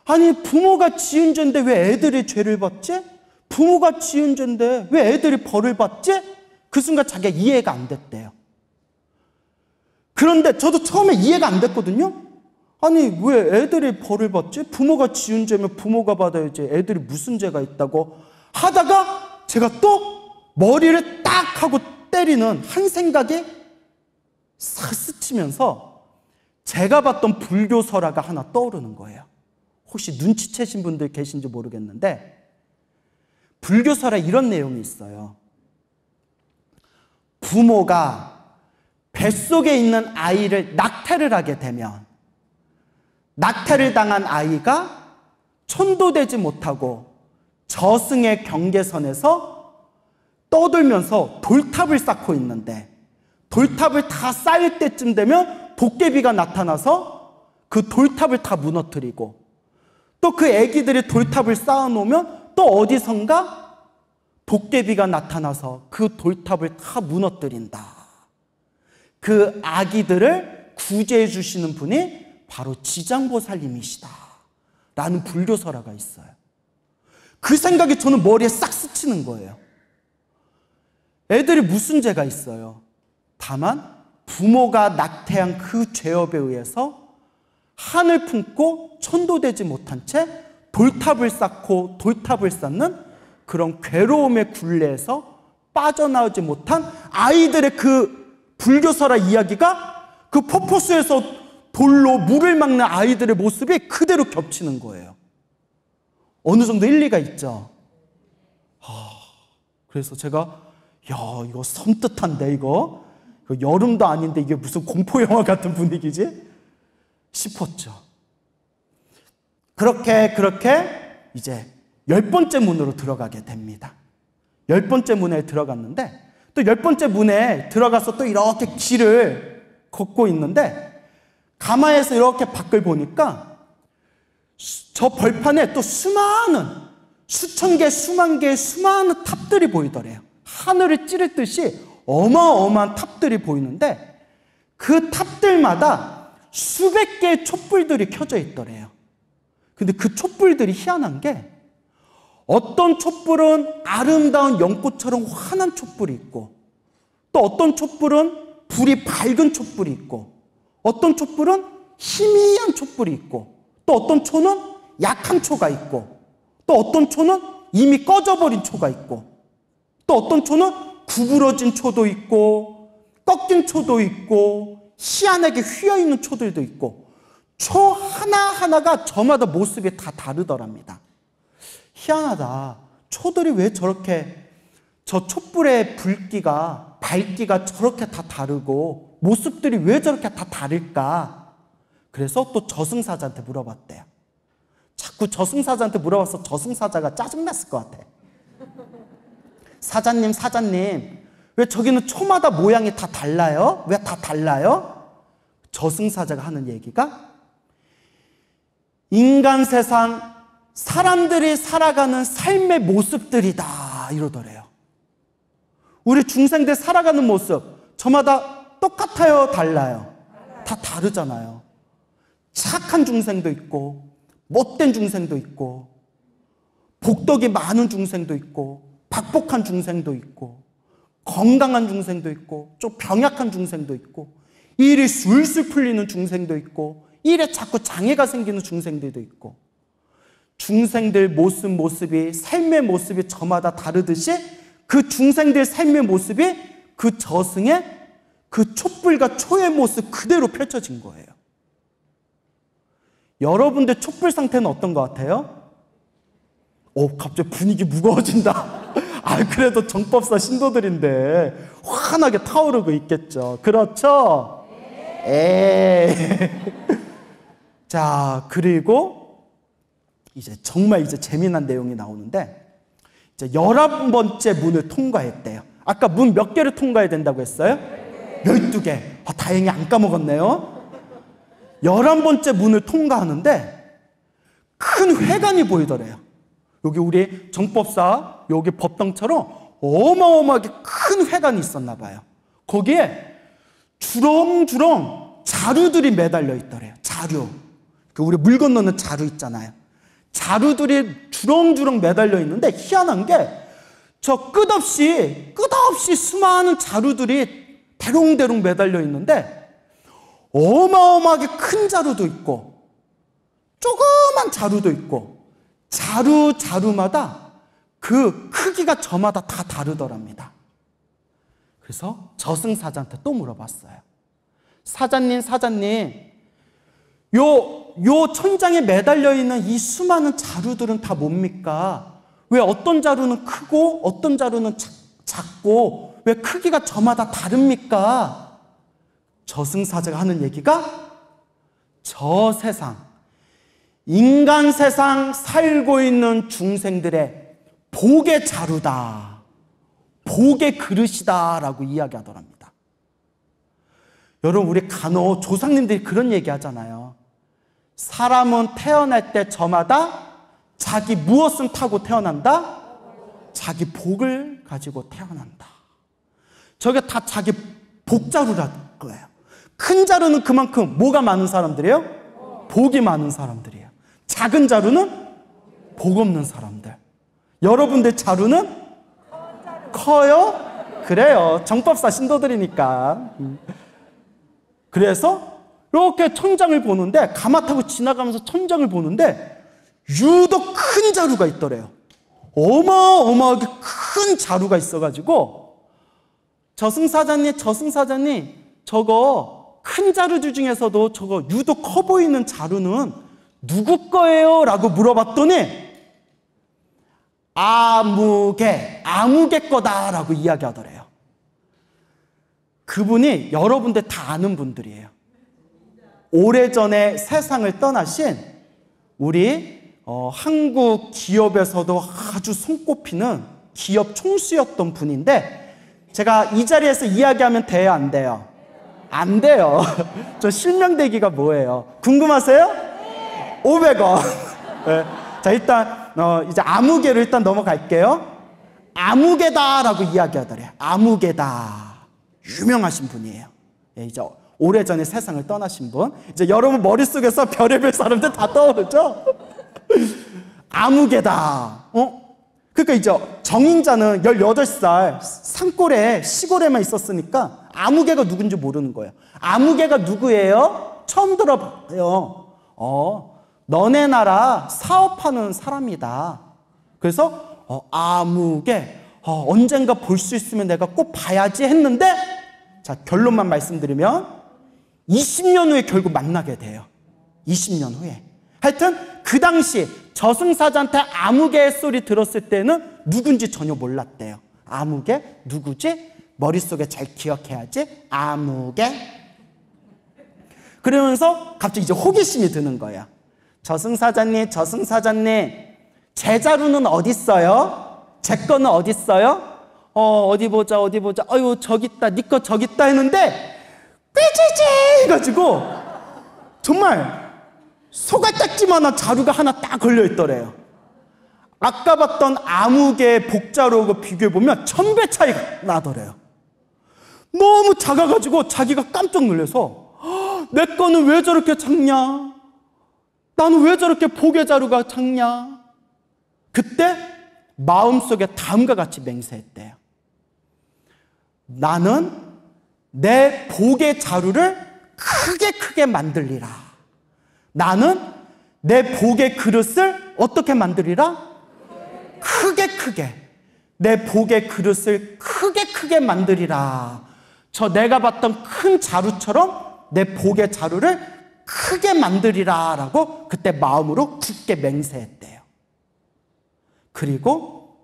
아니 부모가 지은 죄인데 왜 애들이 죄를 받지? 부모가 지은 죄인데 왜 애들이 벌을 받지? 그 순간 자기가 이해가 안 됐대요. 그런데 저도 처음에 이해가 안 됐거든요. 아니 왜 애들이 벌을 받지? 부모가 지은 죄면 부모가 받아야지 애들이 무슨 죄가 있다고 하다가 제가 또 머리를 딱 하고 때리는 한 생각에 싹 스치면서 제가 봤던 불교 설화가 하나 떠오르는 거예요. 혹시 눈치채신 분들 계신지 모르겠는데 불교설에 이런 내용이 있어요. 부모가 뱃속에 있는 아이를 낙태를 하게 되면 낙태를 당한 아이가 천도되지 못하고 저승의 경계선에서 떠돌면서 돌탑을 쌓고 있는데 돌탑을 다 쌓을 때쯤 되면 도깨비가 나타나서 그 돌탑을 다 무너뜨리고 또그 애기들이 돌탑을 쌓아놓으면 또 어디선가 도깨비가 나타나서 그 돌탑을 다 무너뜨린다. 그 아기들을 구제해 주시는 분이 바로 지장보살님이시다. 라는 불교 설화가 있어요. 그 생각이 저는 머리에 싹 스치는 거예요. 애들이 무슨 죄가 있어요. 다만 부모가 낙태한 그 죄업에 의해서 한을 품고 천도되지 못한 채 돌탑을 쌓고 돌탑을 쌓는 그런 괴로움의 굴레에서 빠져나오지 못한 아이들의 그 불교설화 이야기가 그 포포스에서 돌로 물을 막는 아이들의 모습이 그대로 겹치는 거예요. 어느 정도 일리가 있죠. 아, 그래서 제가 야 이거 섬뜩한데 이거 여름도 아닌데 이게 무슨 공포 영화 같은 분위기지? 싶었죠. 그렇게 그렇게 이제 열 번째 문으로 들어가게 됩니다. 열 번째 문에 들어갔는데 또 열 번째 문에 들어가서 또 이렇게 길을 걷고 있는데 가마에서 이렇게 밖을 보니까 저 벌판에 또 수많은 수천 개, 수만 개, 수많은 탑들이 보이더래요. 하늘을 찌를 듯이 어마어마한 탑들이 보이는데 그 탑들마다 수백 개의 촛불들이 켜져 있더래요. 근데 그 촛불들이 희한한 게 어떤 촛불은 아름다운 연꽃처럼 환한 촛불이 있고 또 어떤 촛불은 불이 밝은 촛불이 있고 어떤 촛불은 희미한 촛불이 있고 또 어떤 초는 약한 초가 있고 또 어떤 초는 이미 꺼져버린 초가 있고 또 어떤 초는 구부러진 초도 있고 꺾인 초도 있고 희한하게 휘어있는 초들도 있고 초 하나하나가 저마다 모습이 다 다르더랍니다. 희한하다. 초들이 왜 저렇게 저 촛불의 불기가 밝기가 저렇게 다 다르고 모습들이 왜 저렇게 다 다를까? 그래서 또 저승사자한테 물어봤대요. 자꾸 저승사자한테 물어봐서 저승사자가 짜증났을 것 같아. 사자님, 사자님, 왜 저기는 초마다 모양이 다 달라요? 왜 다 달라요? 저승사자가 하는 얘기가 인간 세상 사람들이 살아가는 삶의 모습들이다 이러더래요. 우리 중생들 살아가는 모습 저마다 똑같아요, 달라요. 다 다르잖아요. 착한 중생도 있고 못된 중생도 있고 복덕이 많은 중생도 있고 박복한 중생도 있고 건강한 중생도 있고 좀 병약한 중생도 있고 일이 술술 풀리는 중생도 있고 일에 자꾸 장애가 생기는 중생들도 있고 중생들 모습 모습이 삶의 모습이 저마다 다르듯이 그 중생들 삶의 모습이 그 저승의 그 촛불과 초의 모습 그대로 펼쳐진 거예요. 여러분들 촛불 상태는 어떤 것 같아요? 오, 갑자기 분위기 무거워진다. 아, 그래도 정법사 신도들인데 환하게 타오르고 있겠죠. 그렇죠? 에 예. <laughs> 자, 그리고 이제 정말 이제 재미난 내용이 나오는데 이제 열한 번째 문을 통과했대요. 아까 문 몇 개를 통과해야 된다고 했어요? 열두 개. 아, 다행히 안 까먹었네요. 열한 번째 문을 통과하는데 큰 회관이 보이더래요. 여기 우리 정법사 여기 법당처럼 어마어마하게 큰 회관이 있었나 봐요. 거기에 주렁주렁 자루들이 매달려 있더래요. 자루. 그 우리 물건넣는 자루 있잖아요. 자루들이 주렁주렁 매달려 있는데 희한한 게 저 끝없이 끝없이 수많은 자루들이 대롱대롱 매달려 있는데 어마어마하게 큰 자루도 있고 조그만 자루도 있고 자루자루마다 그 크기가 저마다 다 다르더랍니다. 그래서 저승사자한테 또 물어봤어요. 사자님, 사자님, 요, 요 천장에 매달려 있는 이 수많은 자루들은 다 뭡니까? 왜 어떤 자루는 크고 어떤 자루는 작, 작고 왜 크기가 저마다 다릅니까? 저승사자가 하는 얘기가 저 세상, 인간 세상 살고 있는 중생들의 복의 자루다. 복의 그릇이다라고 이야기하더랍니다. 여러분, 우리 간호 조상님들이 그런 얘기 하잖아요. 사람은 태어날 때 저마다 자기 무엇을 타고 태어난다? 자기 복을 가지고 태어난다. 저게 다 자기 복자루라는 거예요. 큰 자루는 그만큼 뭐가 많은 사람들이에요? 복이 많은 사람들이에요. 작은 자루는 복 없는 사람들. 여러분들 자루는 커요? 그래요. 정법사 신도들이니까. 음. 그래서 이렇게 천장을 보는데 가마 타고 지나가면서 천장을 보는데 유독 큰 자루가 있더래요. 어마어마하게 큰 자루가 있어가지고 저승사자님, 저승사자님 저거 큰 자루들 중에서도 저거 유독 커 보이는 자루는 누구 거예요? 라고 물어봤더니 아무개, 아무개 거다라고 이야기하더래요. 그분이 여러분들 다 아는 분들이에요. 오래전에 세상을 떠나신 우리 어, 한국 기업에서도 아주 손꼽히는 기업 총수였던 분인데 제가 이 자리에서 이야기하면 돼요, 안 돼요? 안 돼요. <laughs> 저 실명되기가 뭐예요? 궁금하세요? 500원. <laughs> 네. 자, 일단, 어, 이제 아무개로 일단 넘어갈게요. 아무개다라고 이야기하더래요. 아무개다. 유명하신 분이에요. 예, 이제 오래전에 세상을 떠나신 분. 이제 여러분 머릿속에서 별의별 사람들 다 떠오르죠? <laughs> 아무개다. 어? 그러니까 이제 정인자는 18살 산골에 시골에만 있었으니까 아무개가 누군지 모르는 거예요. 아무개가 누구예요? 처음 들어봐요. 어, 너네 나라 사업하는 사람이다. 그래서 어, 아무개 어, 언젠가 볼 수 있으면 내가 꼭 봐야지 했는데 자 결론만 말씀드리면 20년 후에 결국 만나게 돼요. 20년 후에. 하여튼 그 당시 저승사자한테 암흑의 소리 들었을 때는 누군지 전혀 몰랐대요. 암흑의 누구지? 머릿속에 잘 기억해야지. 암흑의. 그러면서 갑자기 이제 호기심이 드는 거야. 저승사자님, 저승사자님, 제 자루는 어딨어요제 거는 어디 어요 어, 어디 보자, 어디 보자. 아유, 저기 있다, 니거 네 저기 있다 했는데, 삐지지! 해가지고, 정말, 소가딱지만한 자루가 하나 딱 걸려있더래요. 아까 봤던 암흑의 복자루하고 비교해보면 천배 차이가 나더래요. 너무 작아가지고 자기가 깜짝 놀래서, 내 거는 왜 저렇게 작냐? 나는 왜 저렇게 포개자루가 작냐? 그때 마음속에 다음과 같이 맹세했대요. 나는 내 복의 자루를 크게 크게 만들리라. 나는 내 복의 그릇을 어떻게 만들리라? 크게 크게. 내 복의 그릇을 크게 크게 만들리라. 저 내가 봤던 큰 자루처럼 내 복의 자루를 크게 만들이라 라고 그때 마음으로 굳게 맹세했대요. 그리고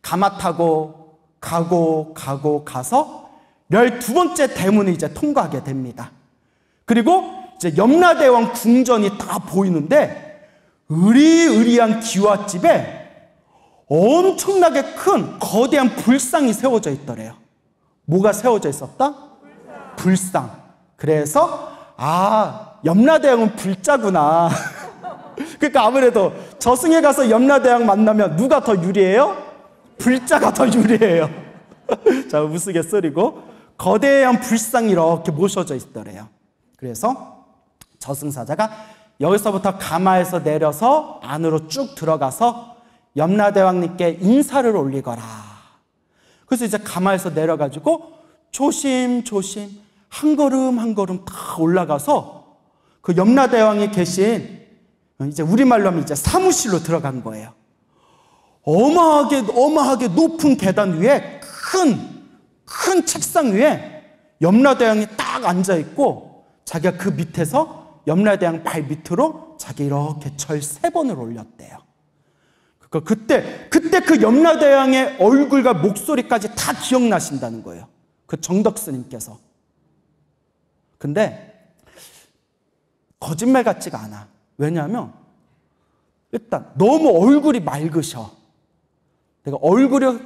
가마 타고 가고 가고 가서 열두 번째 대문을 이제 통과하게 됩니다. 그리고 이제 염라대왕 궁전이 다 보이는데 의리의리한 기와집에 엄청나게 큰 거대한 불상이 세워져 있더래요. 뭐가 세워져 있었다? 불상. 불상. 그래서 아 염라대왕은 불자구나. <laughs> 그러니까 아무래도 저승에 가서 염라대왕 만나면 누가 더 유리해요? 불자가 더 유리해요. <laughs> 자, 우스갯소리고 거대한 불상이 이렇게 모셔져 있더래요. 그래서 저승사자가 여기서부터 가마에서 내려서 안으로 쭉 들어가서 염라대왕님께 인사를 올리거라. 그래서 이제 가마에서 내려가지고 조심조심 한 걸음 한 걸음 다 올라가서 그 염라대왕이 계신 이제 우리말로 하면 이제 사무실로 들어간 거예요. 어마하게 어마하게 높은 계단 위에 큰 큰 책상 위에 염라대왕이 딱 앉아 있고 자기가 그 밑에서 염라대왕 발 밑으로 자기 이렇게 절세 번을 올렸대요. 그 그때 그때 그 염라대왕의 얼굴과 목소리까지 다 기억나신다는 거예요. 그 정덕스님께서. 근데 거짓말 같지가 않아. 왜냐하면 일단 너무 얼굴이 맑으셔. 내가 얼굴이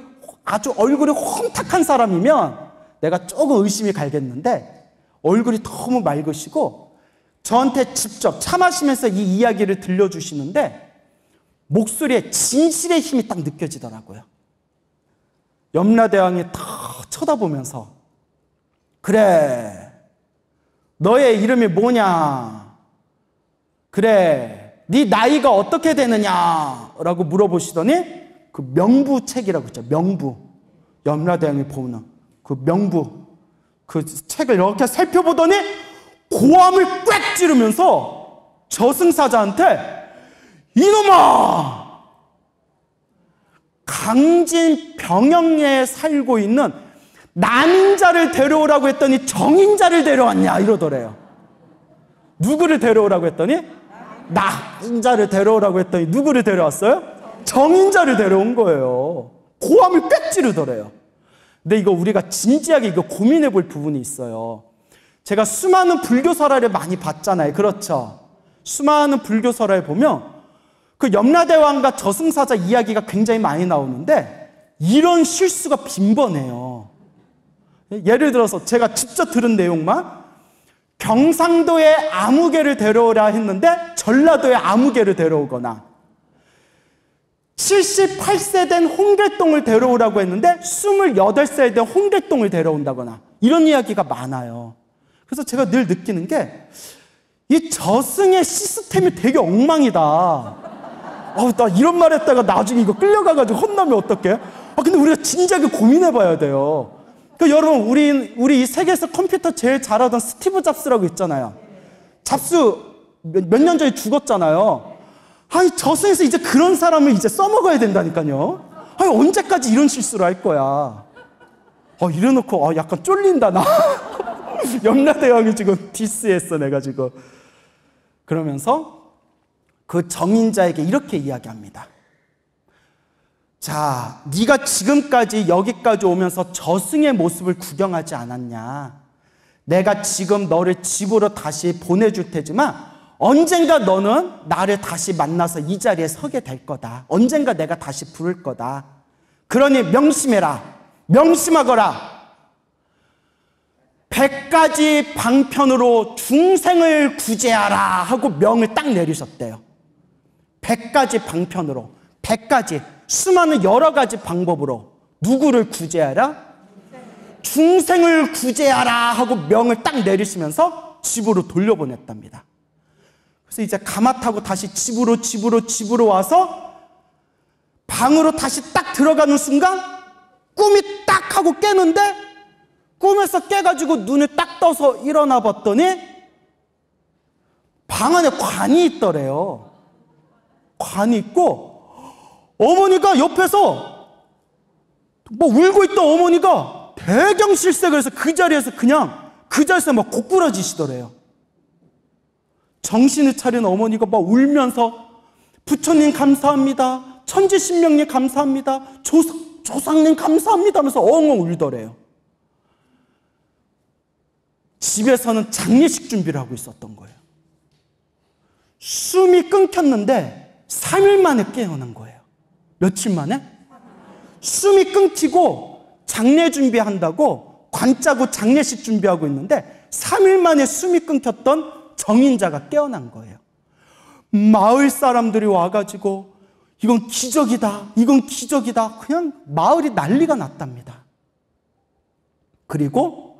아주 얼굴이 홈탁한 사람이면 내가 조금 의심이 갈겠는데 얼굴이 너무 맑으시고 저한테 직접 차 마시면서 이 이야기를 들려주시는데 목소리에 진실의 힘이 딱 느껴지더라고요. 염라대왕이 탁 쳐다보면서 그래 너의 이름이 뭐냐 그래, 네 나이가 어떻게 되느냐라고 물어보시더니 그 명부책이라고 있죠. 명부. 염라대왕이 보는 그 명부. 그 책을 이렇게 살펴보더니 고함을 꽥 지르면서 저승사자한테 이놈아! 강진 병영에 살고 있는 난인자를 데려오라고 했더니 정인자를 데려왔냐 이러더래요. 누구를 데려오라고 했더니 나인자를 데려오라고 했더니 누구를 데려왔어요? 정인자를 데려온 거예요. 고함을 빽 지르더래요. 근데 이거 우리가 진지하게 이거 고민해 볼 부분이 있어요. 제가 수많은 불교 설화를 많이 봤잖아요. 그렇죠? 수많은 불교 설화에 보면 그 염라대왕과 저승사자 이야기가 굉장히 많이 나오는데 이런 실수가 빈번해요. 예를 들어서 제가 직접 들은 내용만 경상도에 아무개를 데려오라 했는데 전라도에 아무개를 데려오거나 78세 된 홍길동을 데려오라고 했는데 28세 된 홍길동을 데려온다거나 이런 이야기가 많아요. 그래서 제가 늘 느끼는 게 이 저승의 시스템이 되게 엉망이다. 아, 나 이런 말 했다가 나중에 이거 끌려가가지고 혼나면 어떡해? 아, 근데 우리가 진지하게 고민해봐야 돼요. 그 여러분, 우리, 우리 이 세계에서 컴퓨터 제일 잘하던 스티브 잡스라고 있잖아요. 잡스 몇 년 전에 죽었잖아요. 아니, 저승에서 이제 그런 사람을 이제 써먹어야 된다니까요. 아니, 언제까지 이런 실수를 할 거야. 어, 이래놓고, 어, 약간 쫄린다, 나. <laughs> 염라대왕이 지금 디스했어, 내가 지금. 그러면서 그 정인자에게 이렇게 이야기합니다. 자, 네가 지금까지 여기까지 오면서 저승의 모습을 구경하지 않았냐? 내가 지금 너를 집으로 다시 보내줄 테지만 언젠가 너는 나를 다시 만나서 이 자리에 서게 될 거다. 언젠가 내가 다시 부를 거다. 그러니 명심해라. 명심하거라. 백가지 방편으로 중생을 구제하라 하고 명을 딱 내리셨대요. 백가지 방편으로. 백가지 수많은 여러 가지 방법으로 누구를 구제하라? 중생을 구제하라 하고 명을 딱 내리시면서 집으로 돌려보냈답니다. 그래서 이제 가마 타고 다시 집으로 집으로 집으로 와서 방으로 다시 딱 들어가는 순간 꿈이 딱 하고 깨는데 꿈에서 깨가지고 눈을 딱 떠서 일어나 봤더니 방 안에 관이 있더래요. 관이 있고 어머니가 옆에서 뭐 울고 있던 어머니가 배경 실색을 해서 그 자리에서 그냥 그 자리에서 막 고꾸라지시더래요. 정신을 차린 어머니가 막 울면서 부처님 감사합니다. 천지신명님 감사합니다. 조상, 조상님 감사합니다 하면서 엉엉 울더래요. 집에서는 장례식 준비를 하고 있었던 거예요. 숨이 끊겼는데 3일 만에 깨어난 거예요. 며칠 만에? 숨이 끊기고 장례 준비한다고 관짜고 장례식 준비하고 있는데 3일 만에 숨이 끊겼던 정인자가 깨어난 거예요. 마을 사람들이 와가지고 이건 기적이다. 이건 기적이다. 그냥 마을이 난리가 났답니다. 그리고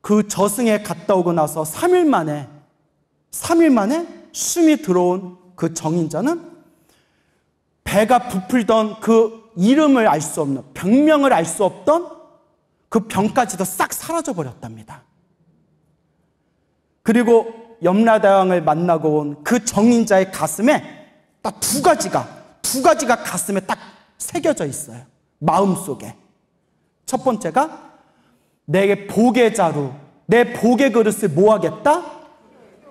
그 저승에 갔다 오고 나서 3일 만에, 3일 만에 숨이 들어온 그 정인자는 배가 부풀던 그 이름을 알 수 없는 병명을 알 수 없던 그 병까지도 싹 사라져 버렸답니다. 그리고 염라대왕을 만나고 온 그 정인자의 가슴에 딱 두 가지가 두 가지가 가슴에 딱 새겨져 있어요. 마음속에. 첫 번째가 내게 복의 자루, 내 복의 그릇을 모 하겠다?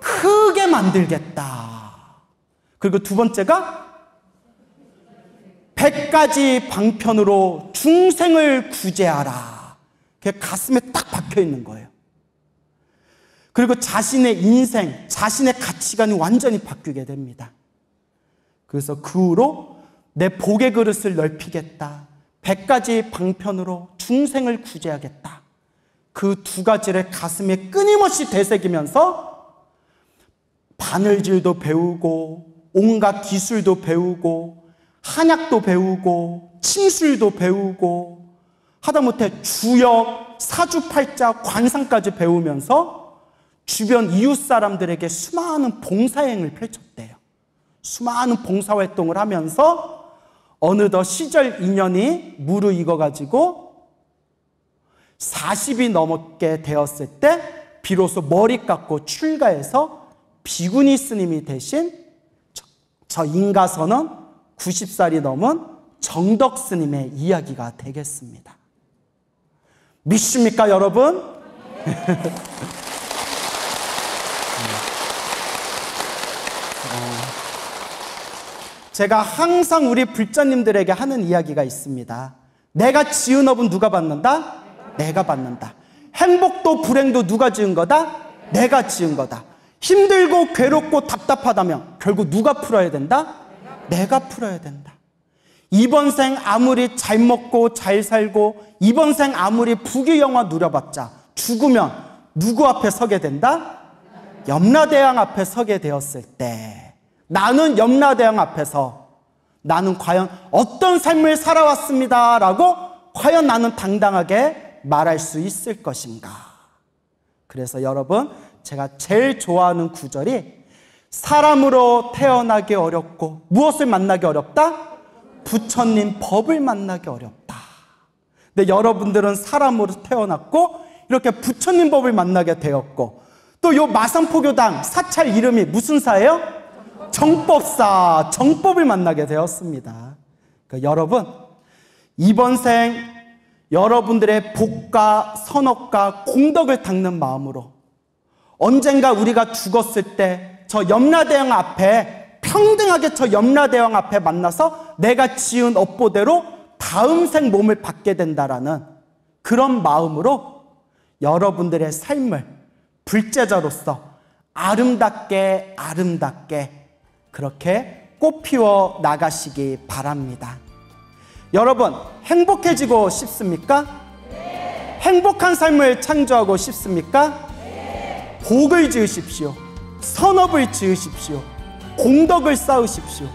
크게 만들겠다. 그리고 두 번째가 백가지 방편으로 중생을 구제하라. 그게 가슴에 딱 박혀 있는 거예요. 그리고 자신의 인생, 자신의 가치관이 완전히 바뀌게 됩니다. 그래서 그 후로 내 복의 그릇을 넓히겠다. 백가지 방편으로 중생을 구제하겠다. 그 두 가지를 가슴에 끊임없이 되새기면서 바늘질도 배우고 온갖 기술도 배우고 한약도 배우고 침술도 배우고 하다못해 주역, 사주팔자, 관상까지 배우면서 주변 이웃 사람들에게 수많은 봉사행을 펼쳤대요. 수많은 봉사활동을 하면서 어느덧 시절 인연이 무르익어가지고 40이 넘게 되었을 때 비로소 머리 깎고 출가해서 비구니 스님이 대신 저, 인가선언 90살이 넘은 정덕 스님의 이야기가 되겠습니다. 믿습니까, 여러분? <laughs> 어, 제가 항상 우리 불자님들에게 하는 이야기가 있습니다. 내가 지은 업은 누가 받는다? 내가 받는다. 행복도 불행도 누가 지은 거다? 내가 지은 거다. 힘들고 괴롭고 답답하다면 결국 누가 풀어야 된다? 내가 풀어야 된다. 이번 생 아무리 잘 먹고 잘 살고 이번 생 아무리 부귀영화 누려봤자 죽으면 누구 앞에 서게 된다? 염라대왕 앞에 서게 되었을 때 나는 염라대왕 앞에서 나는 과연 어떤 삶을 살아왔습니다라고 과연 나는 당당하게 말할 수 있을 것인가? 그래서 여러분 제가 제일 좋아하는 구절이 사람으로 태어나기 어렵고 무엇을 만나기 어렵다? 부처님 법을 만나기 어렵다. 근데 여러분들은 사람으로 태어났고 이렇게 부처님 법을 만나게 되었고 또 요 마산포교당 사찰 이름이 무슨 사예요? 정법사, 정법을 만나게 되었습니다. 그러니까 여러분 이번 생 여러분들의 복과 선업과 공덕을 닦는 마음으로 언젠가 우리가 죽었을 때저 염라대왕 앞에 평등하게 저 염라대왕 앞에 만나서 내가 지은 업보대로 다음 생 몸을 받게 된다라는 그런 마음으로 여러분들의 삶을 불제자로서 아름답게 아름답게 그렇게 꽃피워 나가시기 바랍니다. 여러분, 행복해지고 싶습니까? 네. 행복한 삶을 창조하고 싶습니까? 네. 복을 지으십시오. 선업을 지으십시오. 공덕을 쌓으십시오.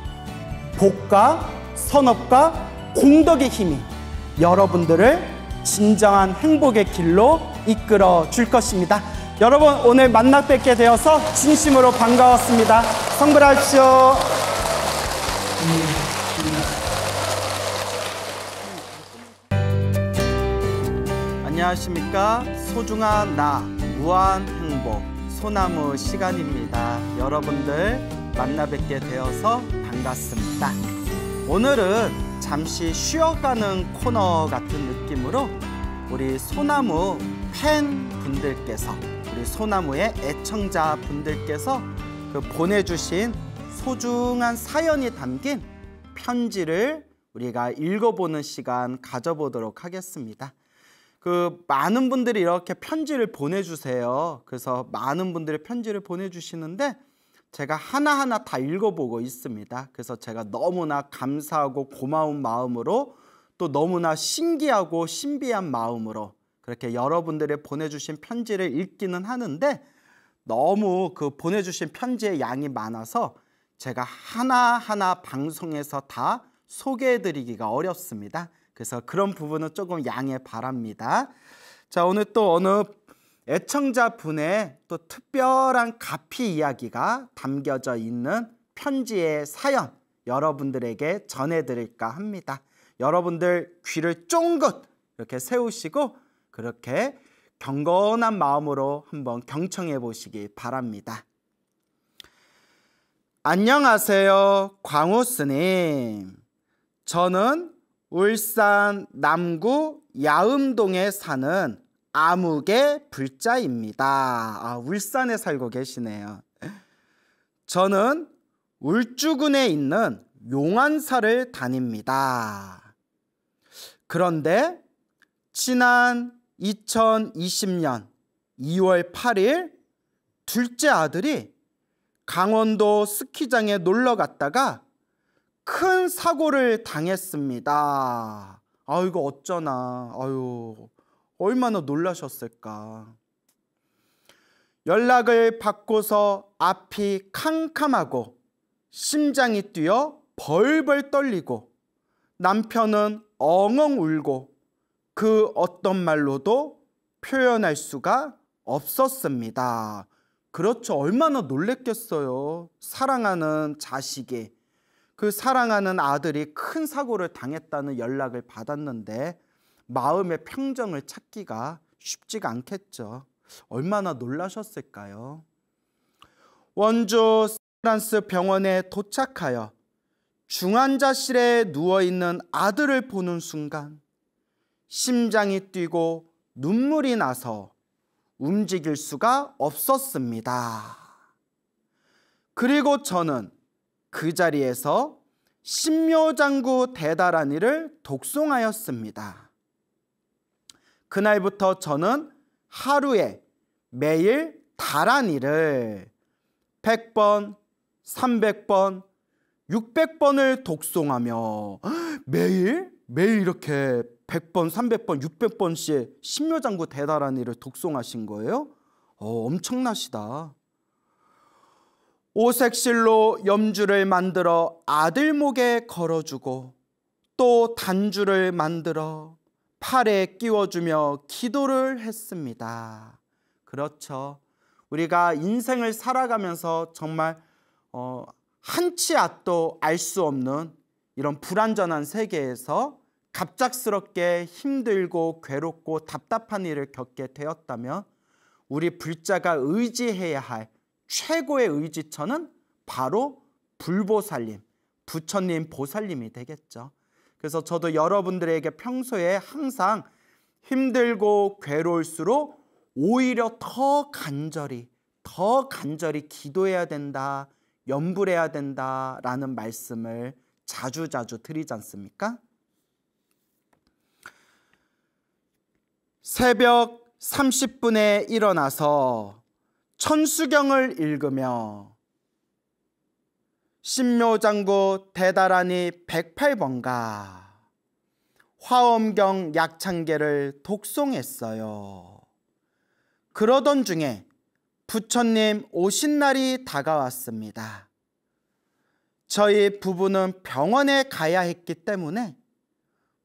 복과 선업과 공덕의 힘이 여러분들을 진정한 행복의 길로 이끌어 줄 것입니다. 여러분 오늘 만나 뵙게 되어서 진심으로 반가웠습니다. 성불하십시오. 안녕하십니까 소중한 나 무한 행복 소나무 시간입니다. 여러분들 만나 뵙게 되어서 반갑습니다. 오늘은 잠시 쉬어가는 코너 같은 느낌으로 우리 소나무 팬 분들께서 우리 소나무의 애청자 분들께서 그 보내주신 소중한 사연이 담긴 편지를 우리가 읽어보는 시간 가져보도록 하겠습니다. 그 많은 분들이 이렇게 편지를 보내주세요. 그래서 많은 분들이 편지를 보내주시는데 제가 하나하나 다 읽어보고 있습니다. 그래서 제가 너무나 감사하고 고마운 마음으로 또 너무나 신기하고 신비한 마음으로 그렇게 여러분들의 보내주신 편지를 읽기는 하는데 너무 그 보내주신 편지의 양이 많아서 제가 하나하나 방송에서 다 소개해드리기가 어렵습니다. 그래서 그런 부분은 조금 양해 바랍니다. 자, 오늘 또 어느 애청자분의 또 특별한 가피 이야기가 담겨져 있는 편지의 사연 여러분들에게 전해드릴까 합니다. 여러분들 귀를 쫑긋 이렇게 세우시고 그렇게 경건한 마음으로 한번 경청해 보시기 바랍니다. 안녕하세요, 광우스님. 저는 울산 남구 야음동에 사는 암흑의 불자입니다. 아, 울산에 살고 계시네요. 저는 울주군에 있는 용안사를 다닙니다. 그런데 지난 2020년 2월 8일 둘째 아들이 강원도 스키장에 놀러 갔다가 큰 사고를 당했습니다. 아 이거 어쩌나. 아유 얼마나 놀라셨을까. 연락을 받고서 앞이 캄캄하고 심장이 뛰어 벌벌 떨리고 남편은 엉엉 울고 그 어떤 말로도 표현할 수가 없었습니다. 그렇죠. 얼마나 놀랬겠어요. 사랑하는 자식이 그 사랑하는 아들이 큰 사고를 당했다는 연락을 받았는데 마음의 평정을 찾기가 쉽지가 않겠죠. 얼마나 놀라셨을까요? 원조 프란스 병원에 도착하여 중환자실에 누워있는 아들을 보는 순간 심장이 뛰고 눈물이 나서 움직일 수가 없었습니다. 그리고 저는 그 자리에서 신묘장구 대다한 일을 독송하였습니다. 그날부터 저는 하루에 매일 다라니를 100번, 300번, 600번을 독송하며 매일 매일 이렇게 100번, 300번, 600번씩 신묘장구 대다라니를 독송하신 거예요? 어, 엄청나시다. 오색실로 염주를 만들어 아들 목에 걸어주고 또 단주를 만들어 팔에 끼워주며 기도를 했습니다. 그렇죠. 우리가 인생을 살아가면서 정말 어, 한치 앞도 알 수 없는 이런 불완전한 세계에서 갑작스럽게 힘들고 괴롭고 답답한 일을 겪게 되었다면 우리 불자가 의지해야 할 최고의 의지처는 바로 불보살님, 부처님 보살님이 되겠죠. 그래서 저도 여러분들에게 평소에 항상 힘들고 괴로울수록 오히려 더 간절히, 더 간절히 기도해야 된다, 염불해야 된다라는 말씀을 자주자주 드리지 않습니까? 새벽 30분에 일어나서 천수경을 읽으며 신묘장구 대다라니 108번가 화엄경 약창계를 독송했어요. 그러던 중에 부처님 오신 날이 다가왔습니다. 저희 부부는 병원에 가야 했기 때문에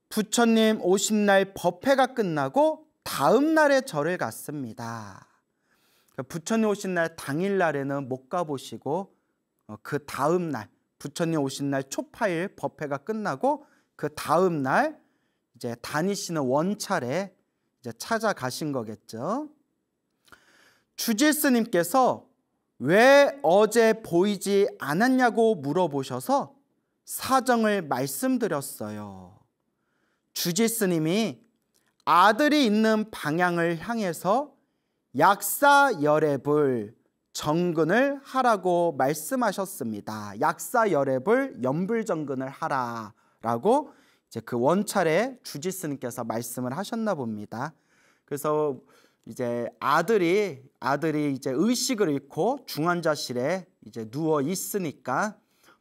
부처님 오신 날 법회가 끝나고 다음 날에 절을 갔습니다. 그러니까 부처님 오신 날 당일 날에는 못 가보시고 어, 그 다음 날 부처님 오신 날 초파일 법회가 끝나고 그 다음 날 이제 다니시는 원찰에 이제 찾아가신 거겠죠. 주질스님께서 왜 어제 보이지 않았냐고 물어보셔서 사정을 말씀드렸어요. 주지스님이 아들이 있는 방향을 향해서 약사 열애불 정근을 하라고 말씀하셨습니다. 약사 열애불 연불 정근을 하라라고 이제 그 원찰의 주지 스님께서 말씀을 하셨나 봅니다. 그래서 이제 아들이 아들이 이제 의식을 잃고 중환자실에 이제 누워 있으니까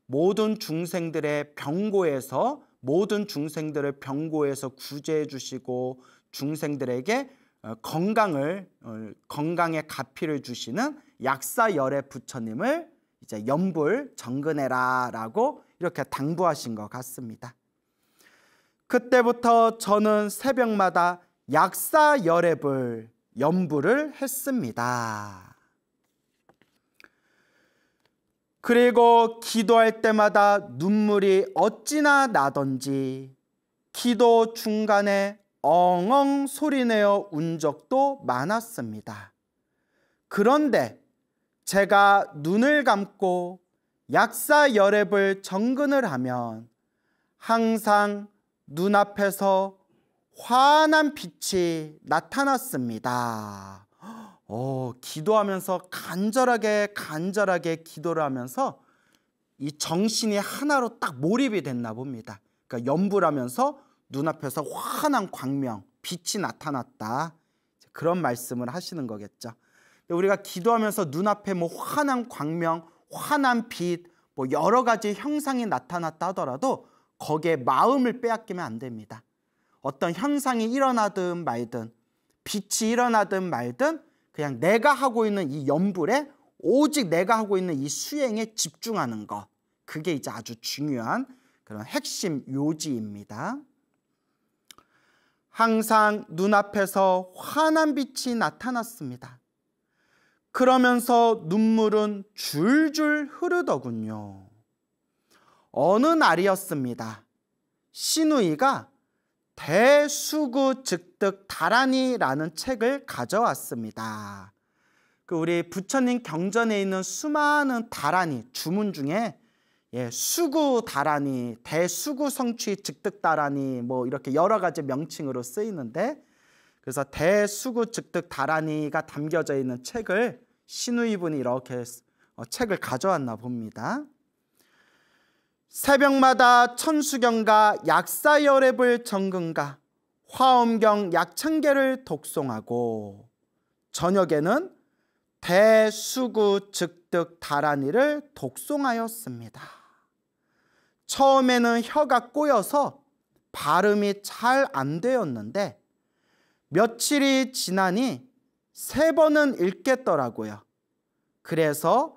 모든 중생들의 병고에서 모든 중생들을 병고에서 구제해 주시고 중생들에게 어, 건강을 어, 건강의 가피를 주시는 약사열의 부처님을 이제 염불 정근해라라고 이렇게 당부하신 것 같습니다. 그때부터 저는 새벽마다 약사 열애불 염불을 했습니다. 그리고 기도할 때마다 눈물이 어찌나 나던지 기도 중간에 엉엉 소리내어 운 적도 많았습니다. 그런데 제가 눈을 감고 약사 열앱을 정근을 하면 항상 눈앞에서 환한 빛이 나타났습니다. 어, 기도하면서 간절하게 간절하게 기도를 하면서 이 정신이 하나로 딱 몰입이 됐나 봅니다. 그러니까 연불하면서 눈앞에서 환한 광명, 빛이 나타났다. 그런 말씀을 하시는 거겠죠. 우리가 기도하면서 눈앞에 뭐 환한 광명, 환한 빛, 뭐 여러 가지 형상이 나타났다 하더라도 거기에 마음을 빼앗기면 안 됩니다. 어떤 현상이 일어나든 말든 빛이 일어나든 말든 그냥 내가 하고 있는 이 연불에 오직 내가 하고 있는 이 수행에 집중하는 것 그게 이제 아주 중요한 그런 핵심 요지입니다. 항상 눈앞에서 환한 빛이 나타났습니다. 그러면서 눈물은 줄줄 흐르더군요. 어느 날이었습니다. 신우이가 대수구 즉득 다란이라는 책을 가져왔습니다. 그 우리 부처님 경전에 있는 수많은 다란이 주문 중에 예, 수구다라니, 대수구성취 즉득다라니 뭐 이렇게 여러 가지 명칭으로 쓰이는데 그래서 대수구 즉득다라니가 담겨져 있는 책을 신우이 분이 이렇게 어, 책을 가져왔나 봅니다. 새벽마다 천수경과 약사열애불 정근가 화엄경 약천계를 독송하고 저녁에는 대수구 즉득 다라니를 독송하였습니다. 처음에는 혀가 꼬여서 발음이 잘 안 되었는데 며칠이 지나니 세 번은 읽겠더라고요. 그래서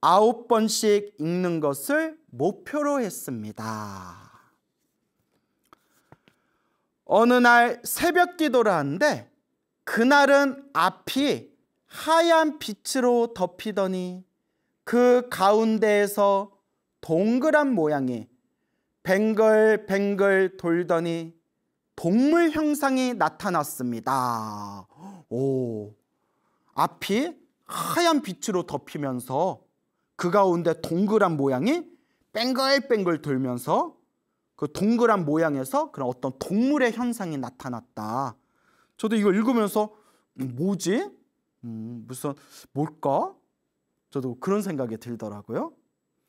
아홉 번씩 읽는 것을 목표로 했습니다. 어느 날 새벽 기도를 하는데 그날은 앞이 하얀 빛으로 덮이더니 그 가운데에서 동그란 모양의 뱅글뱅글 돌더니 동물 형상이 나타났습니다. 오, 앞이 하얀 빛으로 덮이면서 그 가운데 동그란 모양이 뱅글뱅글 돌면서 그 동그란 모양에서 그런 어떤 동물의 현상이 나타났다. 저도 이걸 읽으면서 뭐지? 음, 무슨 뭘까? 저도 그런 생각이 들더라고요.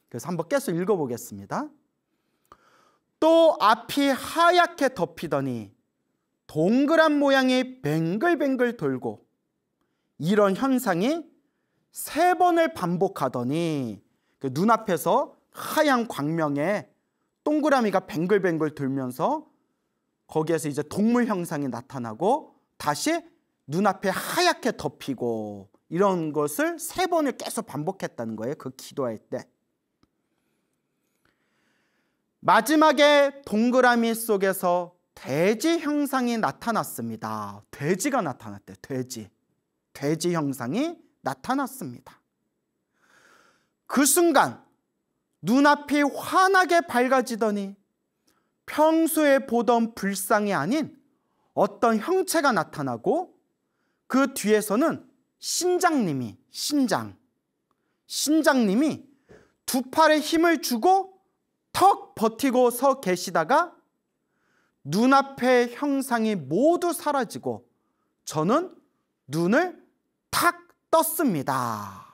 그래서 한번 깨서 읽어보겠습니다. 또 앞이 하얗게 덮이더니 동그란 모양이 뱅글뱅글 돌고 이런 현상이 세 번을 반복하더니 그 눈앞에서 하얀 광명에 동그라미가 뱅글뱅글 돌면서 거기에서 이제 동물 형상이 나타나고 다시 눈앞에 하얗게 덮이고 이런 것을 세 번을 계속 반복했다는 거예요. 그 기도할 때. 마지막에 동그라미 속에서 돼지 형상이 나타났습니다. 돼지가 나타났대 돼지. 돼지 형상이 나타났습니다. 그 순간 눈앞이 환하게 밝아지더니 평소에 보던 불상이 아닌 어떤 형체가 나타나고 그 뒤에서는 신장님이 신장 신장님이 두 팔에 힘을 주고 턱 버티고 서 계시다가 눈앞에 형상이 모두 사라지고 저는 눈을 탁 떴습니다.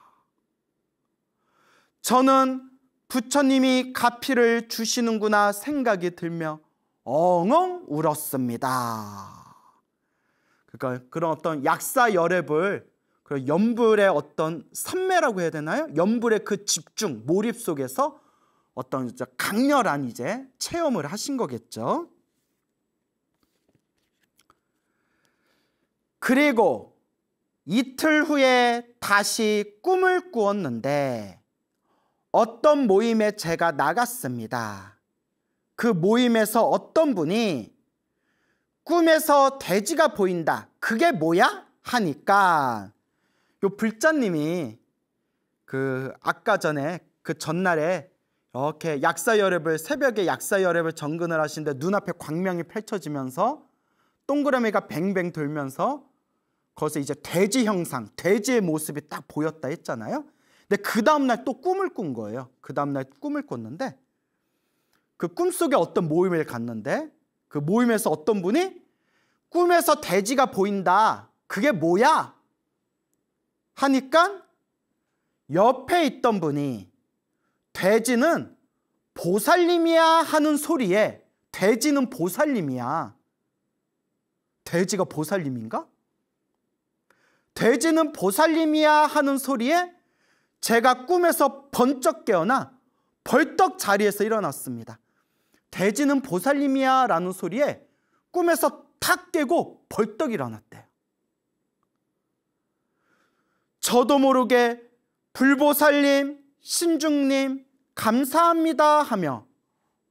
저는 부처님이 가피를 주시는구나 생각이 들며 엉엉 울었습니다. 그러니까 그런 어떤 약사 열애불, 연불의 어떤 산매라고 해야 되나요? 연불의 그 집중, 몰입 속에서 어떤 강렬한 이제 체험을 하신 거겠죠. 그리고 이틀 후에 다시 꿈을 꾸었는데 어떤 모임에 제가 나갔습니다. 그 모임에서 어떤 분이 꿈에서 돼지가 보인다. 그게 뭐야? 하니까 요 불자님이 그 아까 전에 그 전날에 이렇게 약사 열앱을 새벽에 약사 열앱을 정근을 하시는데 눈앞에 광명이 펼쳐지면서 동그라미가 뱅뱅 돌면서 거기서 이제 돼지 형상, 돼지의 모습이 딱 보였다 했잖아요. 근데 그 다음날 또 꿈을 꾼 거예요. 그 다음날 꿈을 꿨는데 그 꿈속에 어떤 모임을 갔는데 그 모임에서 어떤 분이 꿈에서 돼지가 보인다. 그게 뭐야? 하니까 옆에 있던 분이 돼지는 보살님이야 하는 소리에 돼지는 보살님이야. 돼지가 보살님인가? 돼지는 보살님이야 하는 소리에 제가 꿈에서 번쩍 깨어나 벌떡 자리에서 일어났습니다. 돼지는 보살님이야 라는 소리에 꿈에서 탁 깨고 벌떡 일어났대요. 저도 모르게 불보살님, 신중님, 감사합니다 하며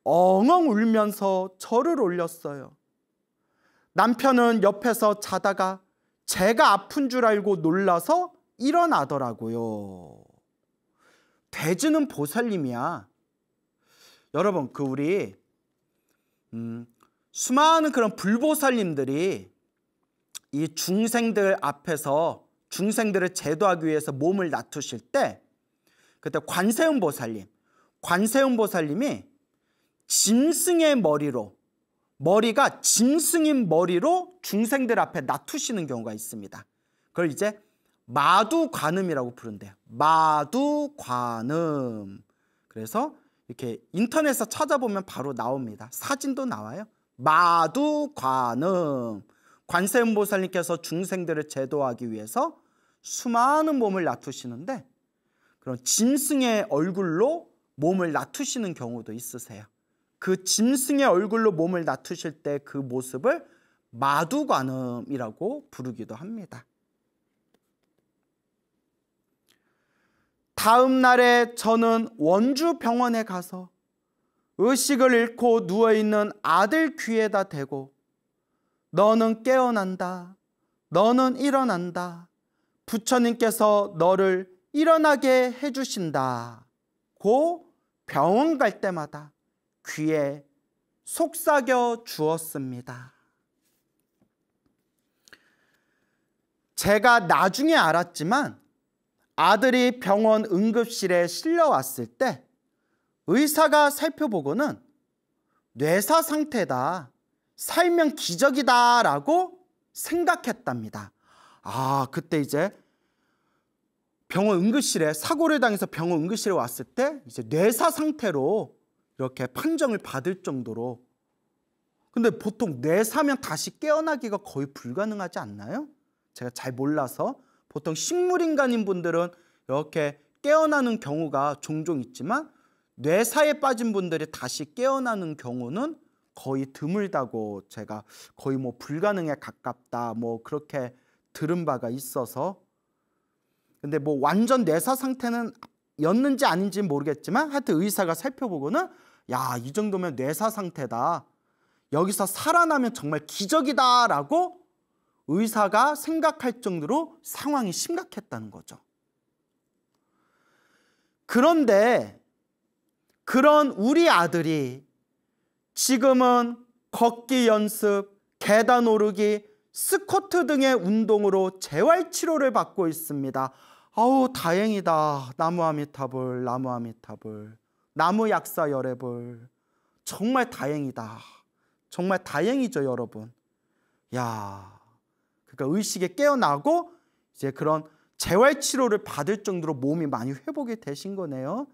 엉엉 울면서 절을 올렸어요. 남편은 옆에서 자다가 제가 아픈 줄 알고 놀라서 일어나더라고요. 돼지는 보살님이야. 여러분, 그 우리 음, 수많은 그런 불보살님들이 이 중생들 앞에서 중생들을 제도하기 위해서 몸을 낮추실 때 그때 관세음보살님 관세음 보살님이 짐승의 머리로 머리가 짐승인 머리로 중생들 앞에 놔두시는 경우가 있습니다. 그걸 이제 마두관음이라고 부른대요. 마두관음. 그래서 이렇게 인터넷에서 찾아보면 바로 나옵니다. 사진도 나와요. 마두관음. 관세음보살님께서 중생들을 제도하기 위해서 수많은 몸을 놔두시는데 그런 짐승의 얼굴로 몸을 낮추시는 경우도 있으세요. 그 짐승의 얼굴로 몸을 낮추실 때 그 모습을 마두관음이라고 부르기도 합니다. 다음 날에 저는 원주 병원에 가서 의식을 잃고 누워 있는 아들 귀에다 대고 너는 깨어난다. 너는 일어난다. 부처님께서 너를 일어나게 해 주신다. 고 병원 갈 때마다 귀에 속삭여 주었습니다. 제가 나중에 알았지만 아들이 병원 응급실에 실려왔을 때 의사가 살펴보고는 뇌사 상태다, 살면 기적이다 라고 생각했답니다. 아, 그때 이제 병원 응급실에 사고를 당해서 병원 응급실에 왔을 때 이제 뇌사 상태로 이렇게 판정을 받을 정도로 근데 보통 뇌사면 다시 깨어나기가 거의 불가능하지 않나요? 제가 잘 몰라서 보통 식물인간인 분들은 이렇게 깨어나는 경우가 종종 있지만 뇌사에 빠진 분들이 다시 깨어나는 경우는 거의 드물다고 제가 거의 뭐 불가능에 가깝다 뭐 그렇게 들은 바가 있어서 근데 뭐 완전 뇌사 상태는 였는지 아닌지는 모르겠지만 하여튼 의사가 살펴보고는 야, 이 정도면 뇌사 상태다. 여기서 살아나면 정말 기적이다라고 의사가 생각할 정도로 상황이 심각했다는 거죠. 그런데 그런 우리 아들이 지금은 걷기 연습, 계단 오르기, 스쿼트 등의 운동으로 재활 치료를 받고 있습니다. 아우 다행이다. 나무아미타불, 나무아미타불, 나무 약사 열애불. 정말 다행이다. 정말 다행이죠, 여러분. 야, 그러니까 의식에 깨어나고 이제 그런 재활 치료를 받을 정도로 몸이 많이 회복이 되신 거네요.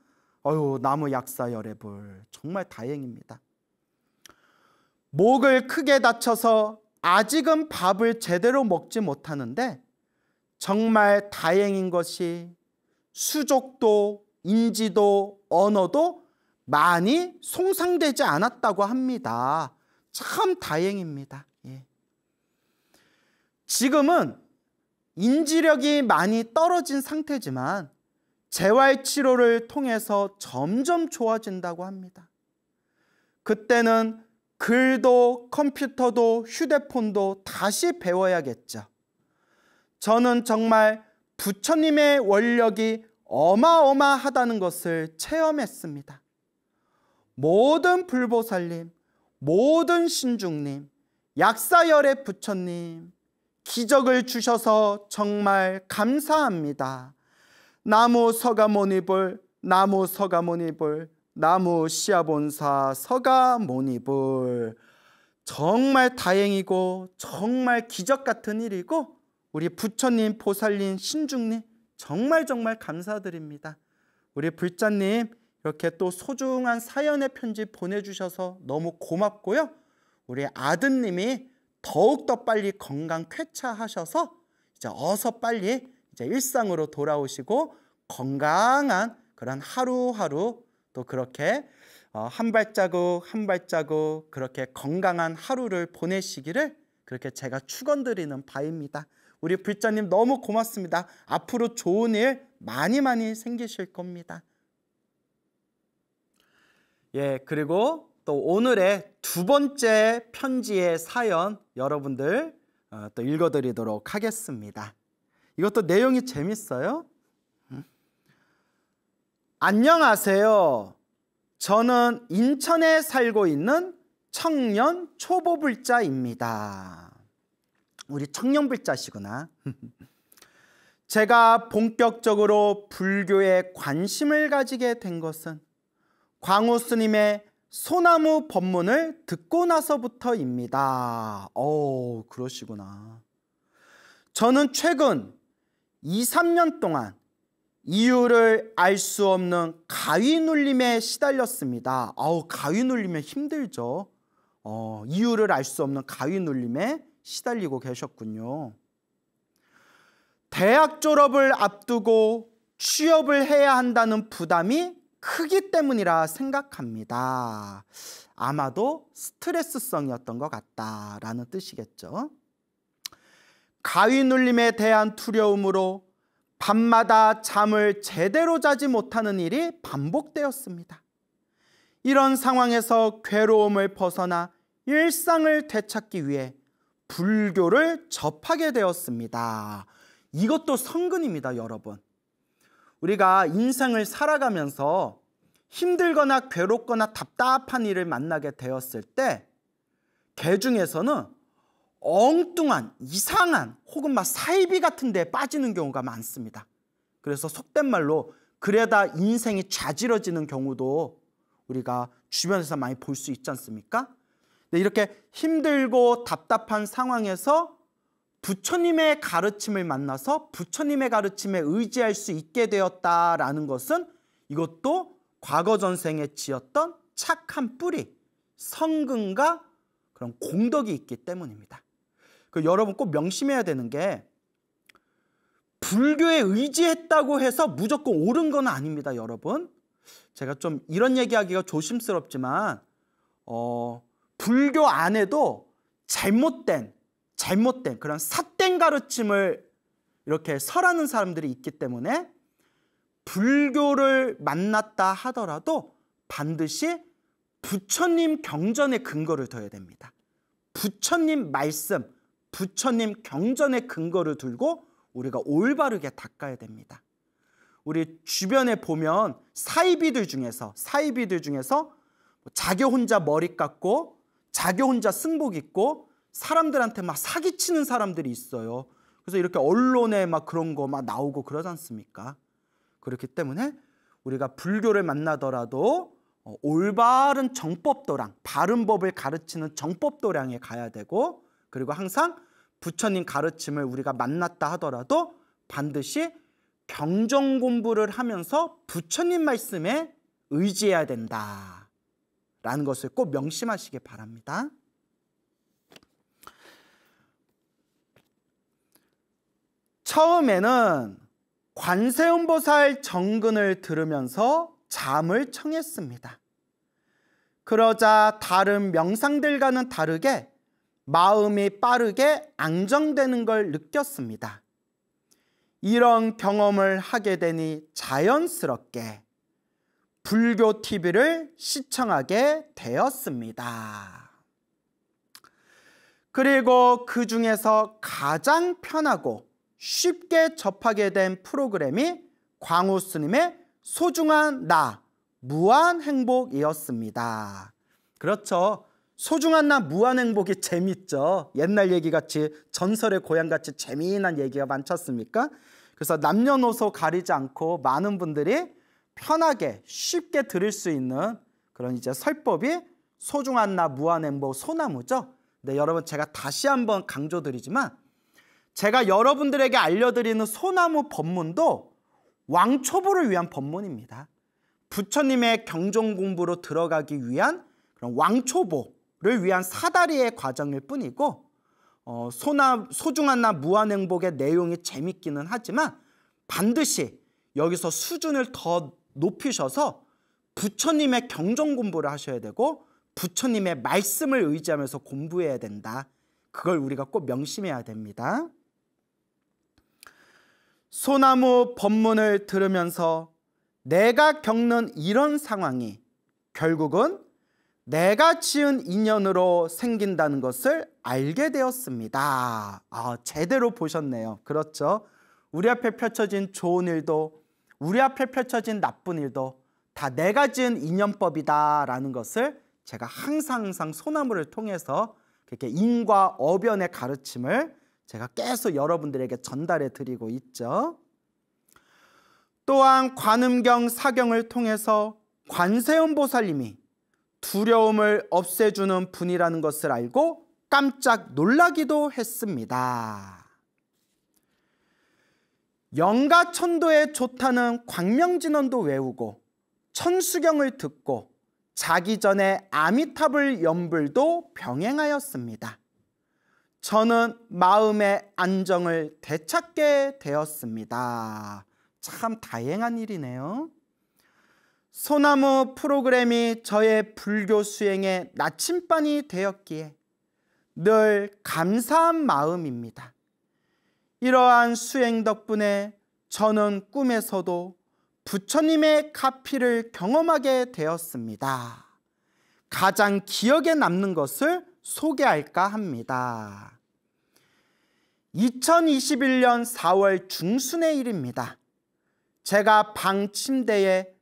어유 나무 약사 열애불 정말 다행입니다. 목을 크게 다쳐서 아직은 밥을 제대로 먹지 못하는데 정말 다행인 것이 수족도 인지도 언어도 많이 손상되지 않았다고 합니다. 참 다행입니다. 예. 지금은 인지력이 많이 떨어진 상태지만 재활 치료를 통해서 점점 좋아진다고 합니다. 그때는 글도 컴퓨터도 휴대폰도 다시 배워야겠죠. 저는 정말 부처님의 원력이 어마어마하다는 것을 체험했습니다. 모든 불보살님, 모든 신중님, 약사열의 부처님, 기적을 주셔서 정말 감사합니다. 나무 서가모니불, 나무 서가모니불, 나무 시아본사 서가 모니불 정말 다행이고 정말 기적 같은 일이고 우리 부처님 보살님 신중님 정말 정말 감사드립니다. 우리 불자님 이렇게 또 소중한 사연의 편지 보내주셔서 너무 고맙고요. 우리 아드님이 더욱더 빨리 건강 쾌차하셔서 이제 어서 빨리 이제 일상으로 돌아오시고 건강한 그런 하루하루 또 그렇게 어, 한 발자국 한 발자국 그렇게 건강한 하루를 보내시기를 그렇게 제가 축원드리는 바입니다. 우리 불자님 너무 고맙습니다. 앞으로 좋은 일 많이 많이 생기실 겁니다. 예, 그리고 또 오늘의 두 번째 편지의 사연 여러분들 어, 또 읽어드리도록 하겠습니다. 이것도 내용이 재밌어요. 안녕하세요. 저는 인천에 살고 있는 청년 초보불자입니다. 우리 청년불자시구나. <laughs> 제가 본격적으로 불교에 관심을 가지게 된 것은 광호 스님의 소나무 법문을 듣고 나서부터입니다. 어, 그러시구나. 저는 최근 2, 3년 동안 이유를 알 수 없는 가위 눌림에 시달렸습니다. 아우 가위 눌림에 힘들죠. 어, 이유를 알 수 없는 가위 눌림에 시달리고 계셨군요. 대학 졸업을 앞두고 취업을 해야 한다는 부담이 크기 때문이라 생각합니다. 아마도 스트레스성이었던 것 같다라는 뜻이겠죠. 가위 눌림에 대한 두려움으로 밤마다 잠을 제대로 자지 못하는 일이 반복되었습니다. 이런 상황에서 괴로움을 벗어나 일상을 되찾기 위해 불교를 접하게 되었습니다. 이것도 성근입니다, 여러분. 우리가 인생을 살아가면서 힘들거나 괴롭거나 답답한 일을 만나게 되었을 때, 개 중에서는 엉뚱한, 이상한 혹은 막 사이비 같은 데 빠지는 경우가 많습니다. 그래서 속된 말로 그래다 인생이 좌지러지는 경우도 우리가 주변에서 많이 볼 수 있지 않습니까? 근데 네, 이렇게 힘들고 답답한 상황에서 부처님의 가르침을 만나서 부처님의 가르침에 의지할 수 있게 되었다라는 것은 이것도 과거 전생에 지었던 착한 뿌리, 성근과 그런 공덕이 있기 때문입니다. 그 여러분 꼭 명심해야 되는 게 불교에 의지했다고 해서 무조건 옳은 건 아닙니다, 여러분. 제가 좀 이런 얘기하기가 조심스럽지만 어, 불교 안에도 잘못된 잘못된 그런 삿된 가르침을 이렇게 설하는 사람들이 있기 때문에 불교를 만났다 하더라도 반드시 부처님 경전의 근거를 둬야 됩니다. 부처님 말씀, 부처님 경전의 근거를 들고 우리가 올바르게 닦아야 됩니다. 우리 주변에 보면 사이비들 중에서 사이비들 중에서 뭐 자기 혼자 머리 깎고 자기 혼자 승복 입고 사람들한테 막 사기치는 사람들이 있어요. 그래서 이렇게 언론에 막 그런 거 막 나오고 그러지 않습니까? 그렇기 때문에 우리가 불교를 만나더라도 어, 올바른 정법도랑 바른 법을 가르치는 정법도량에 가야 되고 그리고 항상 부처님 가르침을 우리가 만났다 하더라도 반드시 경정 공부를 하면서 부처님 말씀에 의지해야 된다. 라는 것을 꼭 명심하시기 바랍니다. 처음에는 관세음보살 정근을 들으면서 잠을 청했습니다. 그러자 다른 명상들과는 다르게 마음이 빠르게 안정되는 걸 느꼈습니다. 이런 경험을 하게 되니 자연스럽게 불교 TV를 시청하게 되었습니다. 그리고 그 중에서 가장 편하고 쉽게 접하게 된 프로그램이 광우 스님의 소중한 나 무한 행복이었습니다. 그렇죠. 소중한 나 무한행복이 재밌죠. 옛날 얘기같이 전설의 고향같이 재미난 얘기가 많지 않습니까? 그래서 남녀노소 가리지 않고 많은 분들이 편하게 쉽게 들을 수 있는 그런 이제 설법이 소중한 나 무한행복 소나무죠. 근데 네, 여러분 제가 다시 한번 강조드리지만 제가 여러분들에게 알려드리는 소나무 법문도 왕초보를 위한 법문입니다. 부처님의 경전 공부로 들어가기 위한 그런 왕초보 를 위한 사다리의 과정일 뿐이고 어, 소나 소중한 나 무한행복의 내용이 재밌기는 하지만 반드시 여기서 수준을 더 높이셔서 부처님의 경전 공부를 하셔야 되고 부처님의 말씀을 의지하면서 공부해야 된다. 그걸 우리가 꼭 명심해야 됩니다. 소나무 법문을 들으면서 내가 겪는 이런 상황이 결국은 내가 지은 인연으로 생긴다는 것을 알게 되었습니다. 아, 제대로 보셨네요. 그렇죠. 우리 앞에 펼쳐진 좋은 일도 우리 앞에 펼쳐진 나쁜 일도 다 내가 지은 인연법이다라는 것을 제가 항상 항상 소나무를 통해서 그렇게 인과 어변의 가르침을 제가 계속 여러분들에게 전달해 드리고 있죠. 또한 관음경 사경을 통해서 관세음보살님이 두려움을 없애주는 분이라는 것을 알고 깜짝 놀라기도 했습니다. 영가천도에 좋다는 광명진언도 외우고 천수경을 듣고 자기 전에 아미타불 연불도 병행하였습니다. 저는 마음의 안정을 되찾게 되었습니다. 참 다행한 일이네요. 소나무 프로그램이 저의 불교 수행의 나침반이 되었기에 늘 감사한 마음입니다. 이러한 수행 덕분에 저는 꿈에서도 부처님의 가피를 경험하게 되었습니다. 가장 기억에 남는 것을 소개할까 합니다. 2021년 4월 중순의 일입니다. 제가 방 침대에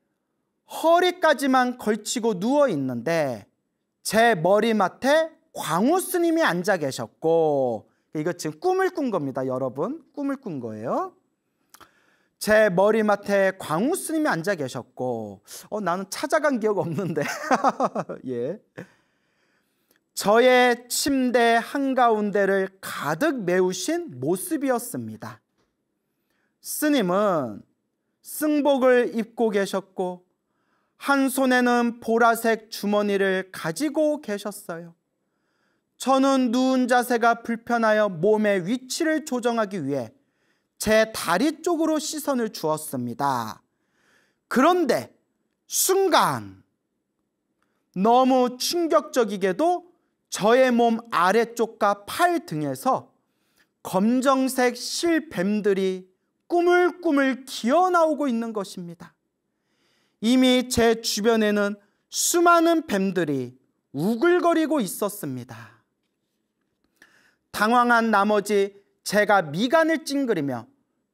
허리까지만 걸치고 누워 있는데 제 머리맡에 광우 스님이 앉아 계셨고 이거 지금 꿈을 꾼 겁니다, 여러분. 꿈을 꾼 거예요. 제 머리맡에 광우 스님이 앉아 계셨고 어 나는 찾아간 기억 없는데. <laughs> 예. 저의 침대 한가운데를 가득 메우신 모습이었습니다. 스님은 승복을 입고 계셨고 한 손에는 보라색 주머니를 가지고 계셨어요. 저는 누운 자세가 불편하여 몸의 위치를 조정하기 위해 제 다리 쪽으로 시선을 주었습니다. 그런데 순간 너무 충격적이게도 저의 몸 아래쪽과 팔 등에서 검정색 실뱀들이 꾸물꾸물 기어나오고 있는 것입니다. 이미 제 주변에는 수많은 뱀들이 우글거리고 있었습니다. 당황한 나머지 제가 미간을 찡그리며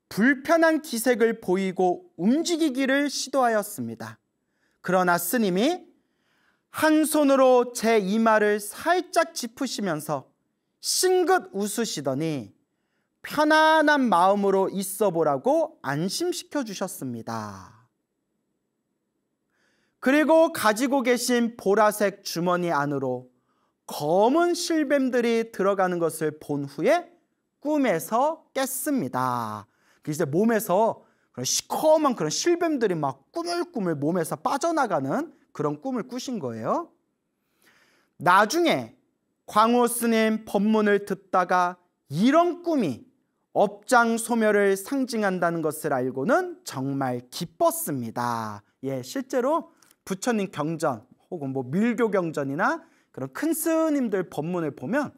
불편한 기색을 보이고 움직이기를 시도하였습니다. 그러나 스님이 한 손으로 제 이마를 살짝 짚으시면서 싱긋 웃으시더니 편안한 마음으로 있어 보라고 안심시켜 주셨습니다. 그리고 가지고 계신 보라색 주머니 안으로 검은 실뱀들이 들어가는 것을 본 후에 꿈에서 깼습니다. 그 이제 몸에서 그런 시커먼 그런 실뱀들이 막 꾸물꾸물 몸에서 빠져나가는 그런 꿈을 꾸신 거예요. 나중에 광호 스님 법문을 듣다가 이런 꿈이 업장 소멸을 상징한다는 것을 알고는 정말 기뻤습니다. 예, 실제로 부처님 경전 혹은 뭐 밀교 경전이나 그런 큰 스님들 법문을 보면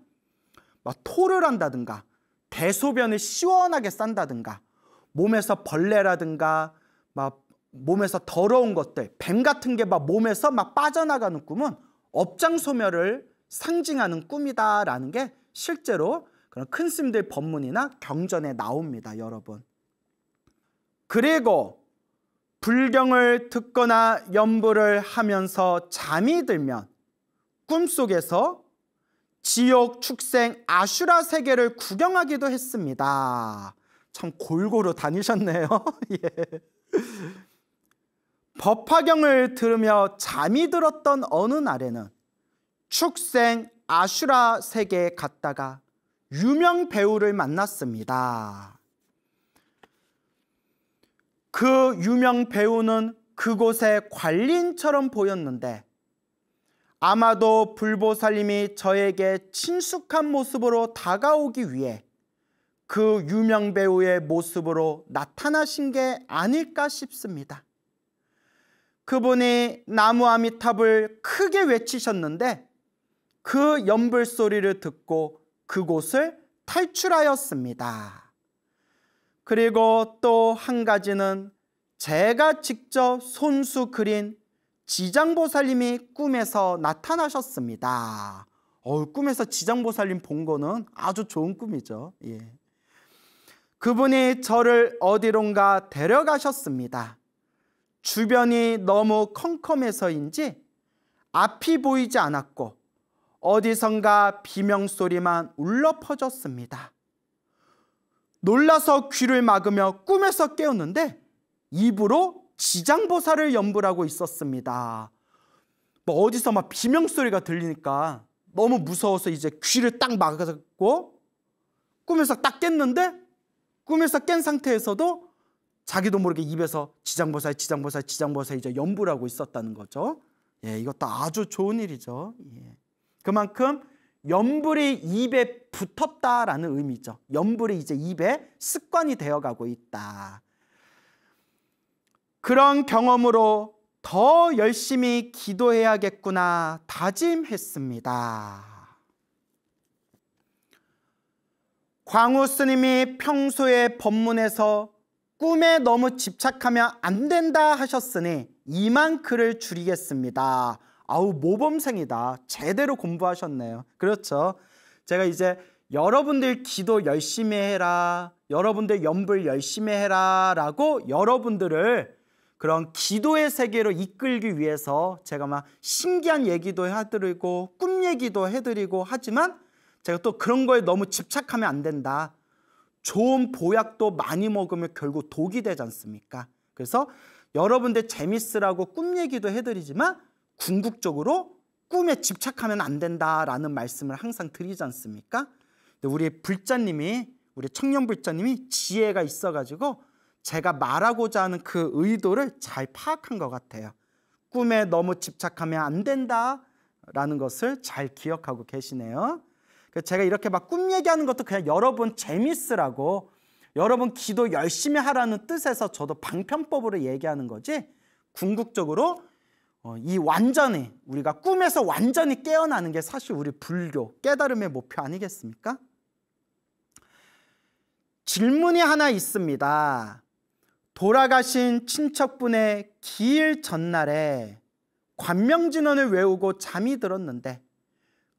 막 토를 한다든가 대소변을 시원하게 싼다든가 몸에서 벌레라든가 막 몸에서 더러운 것들 뱀 같은 게 막 몸에서 막 빠져나가는 꿈은 업장소멸을 상징하는 꿈이다라는 게 실제로 그런 큰 스님들 법문이나 경전에 나옵니다 여러분 그리고 불경을 듣거나 염불을 하면서 잠이 들면 꿈속에서 지옥, 축생, 아슈라 세계를 구경하기도 했습니다. 참 골고루 다니셨네요. <laughs> 예. 법화경을 들으며 잠이 들었던 어느 날에는 축생, 아슈라 세계에 갔다가 유명 배우를 만났습니다. 그 유명 배우는 그곳의 관리인처럼 보였는데 아마도 불보살님이 저에게 친숙한 모습으로 다가오기 위해 그 유명 배우의 모습으로 나타나신 게 아닐까 싶습니다. 그분이 나무 아미탑을 크게 외치셨는데 그 연불 소리를 듣고 그곳을 탈출하였습니다. 그리고 또 한 가지는 제가 직접 손수 그린 지장보살님이 꿈에서 나타나셨습니다. 어, 꿈에서 지장보살님 본 거는 아주 좋은 꿈이죠. 예. 그분이 저를 어디론가 데려가셨습니다. 주변이 너무 컴컴해서인지 앞이 보이지 않았고 어디선가 비명소리만 울려 퍼졌습니다. 놀라서 귀를 막으며 꿈에서 깨었는데 입으로 지장보살을 염불하고 있었습니다. 뭐 어디서 막 비명소리가 들리니까 너무 무서워서 이제 귀를 딱 막았고 꿈에서 딱 깼는데 꿈에서 깬 상태에서도 자기도 모르게 입에서 지장보살, 지장보살, 지장보살 이제 연불하고 있었다는 거죠. 예, 이것도 아주 좋은 일이죠. 예. 그만큼 염불이 입에 붙었다라는 의미죠. 염불이 이제 입에 습관이 되어가고 있다. 그런 경험으로 더 열심히 기도해야겠구나 다짐했습니다. 광우 스님이 평소에 법문에서 꿈에 너무 집착하면 안 된다 하셨으니 이만 글을 줄이겠습니다. 아우 모범생이다. 제대로 공부하셨네요. 그렇죠. 제가 이제 여러분들 기도 열심히 해라. 여러분들 연불 열심히 해라. 라고 여러분들을 그런 기도의 세계로 이끌기 위해서 제가 막 신기한 얘기도 해드리고 꿈 얘기도 해드리고 하지만 제가 또 그런 거에 너무 집착하면 안 된다. 좋은 보약도 많이 먹으면 결국 독이 되지 않습니까? 그래서 여러분들 재밌으라고 꿈 얘기도 해드리지만 궁극적으로 꿈에 집착하면 안 된다라는 말씀을 항상 드리지 않습니까? 근데 우리 불자님이 우리 청년 불자님이 지혜가 있어가지고 제가 말하고자 하는 그 의도를 잘 파악한 것 같아요. 꿈에 너무 집착하면 안 된다라는 것을 잘 기억하고 계시네요. 제가 이렇게 막 꿈 얘기하는 것도 그냥 여러분 재밌으라고 여러분 기도 열심히 하라는 뜻에서 저도 방편법으로 얘기하는 거지 궁극적으로 어, 이 완전히 우리가 꿈에서 완전히 깨어나는 게 사실 우리 불교 깨달음의 목표 아니겠습니까? 질문이 하나 있습니다. 돌아가신 친척분의 기일 전날에 관명진언을 외우고 잠이 들었는데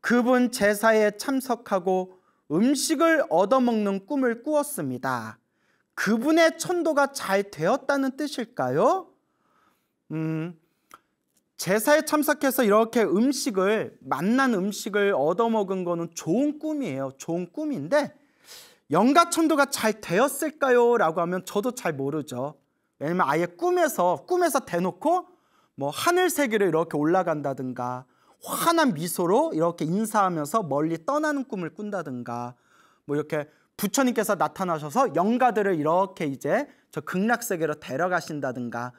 그분 제사에 참석하고 음식을 얻어먹는 꿈을 꾸었습니다. 그분의 천도가 잘 되었다는 뜻일까요? 음, 제사에 참석해서 이렇게 음식을 만난 음식을 얻어먹은 거는 좋은 꿈이에요. 좋은 꿈인데 영가 천도가 잘 되었을까요? 라고 하면 저도 잘 모르죠. 왜냐면 아예 꿈에서 꿈에서 대놓고 뭐 하늘 세계로 이렇게 올라간다든가 환한 미소로 이렇게 인사하면서 멀리 떠나는 꿈을 꾼다든가 뭐 이렇게 부처님께서 나타나셔서 영가들을 이렇게 이제 저 극락 세계로 데려가신다든가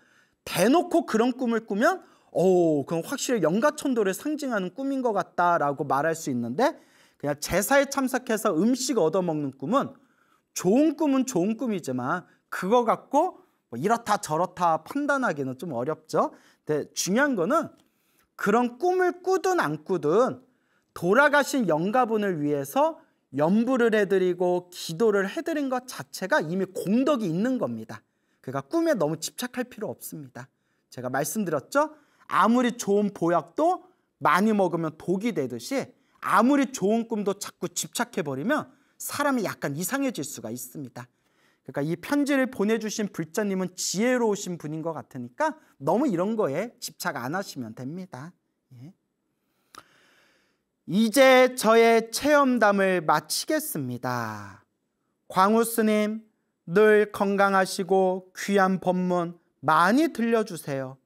대놓고 그런 꿈을 꾸면 오, 그럼 확실히 영가촌도를 상징하는 꿈인 것 같다라고 말할 수 있는데 그냥 제사에 참석해서 음식 얻어먹는 꿈은 좋은 꿈은 좋은 꿈이지만 그거 갖고 뭐 이렇다 저렇다 판단하기는 좀 어렵죠. 근데 중요한 거는 그런 꿈을 꾸든 안 꾸든 돌아가신 영가분을 위해서 연부를 해드리고 기도를 해드린 것 자체가 이미 공덕이 있는 겁니다. 그러니까 꿈에 너무 집착할 필요 없습니다. 제가 말씀드렸죠? 아무리 좋은 보약도 많이 먹으면 독이 되듯이 아무리 좋은 꿈도 자꾸 집착해버리면 사람이 약간 이상해질 수가 있습니다. 그러니까 이 편지를 보내주신 불자님은 지혜로우신 분인 것 같으니까 너무 이런 거에 집착 안 하시면 됩니다. 예. 이제 저의 체험담을 마치겠습니다. 광우 스님 늘 건강하시고 귀한 법문 많이 들려주세요.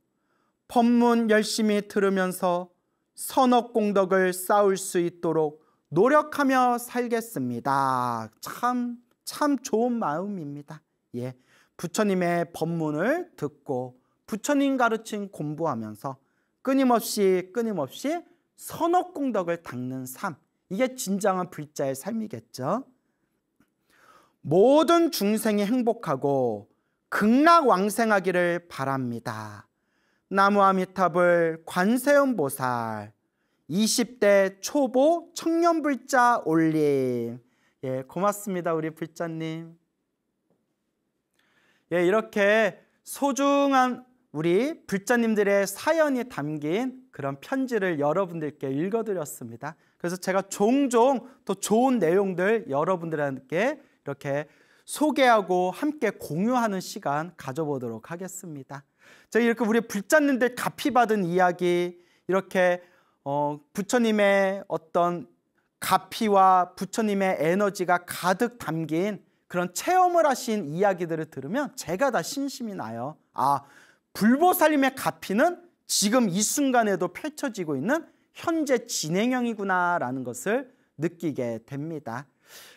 법문 열심히 들으면서 선업 공덕을 쌓을 수 있도록 노력하며 살겠습니다. 참, 참 좋은 마음입니다. 예. 부처님의 법문을 듣고 부처님 가르침 공부하면서 끊임없이 끊임없이 선업 공덕을 닦는 삶. 이게 진정한 불자의 삶이겠죠. 모든 중생이 행복하고 극락 왕생하기를 바랍니다. 나무아미탑을 관세음보살 20대 초보 청년 불자 올림 예, 고맙습니다 우리 불자님 예, 이렇게 소중한 우리 불자님들의 사연이 담긴 그런 편지를 여러분들께 읽어드렸습니다 그래서 제가 종종 또 좋은 내용들 여러분들께 이렇게 소개하고 함께 공유하는 시간 가져보도록 하겠습니다 제가 이렇게 우리 불자는데 갚이 받은 이야기 이렇게 어, 부처님의 어떤 가피와 부처님의 에너지가 가득 담긴 그런 체험을 하신 이야기들을 들으면 제가 다심심이 나요. 아, 불보살님의 가피는 지금 이 순간에도 펼쳐지고 있는 현재 진행형이구나라는 것을 느끼게 됩니다.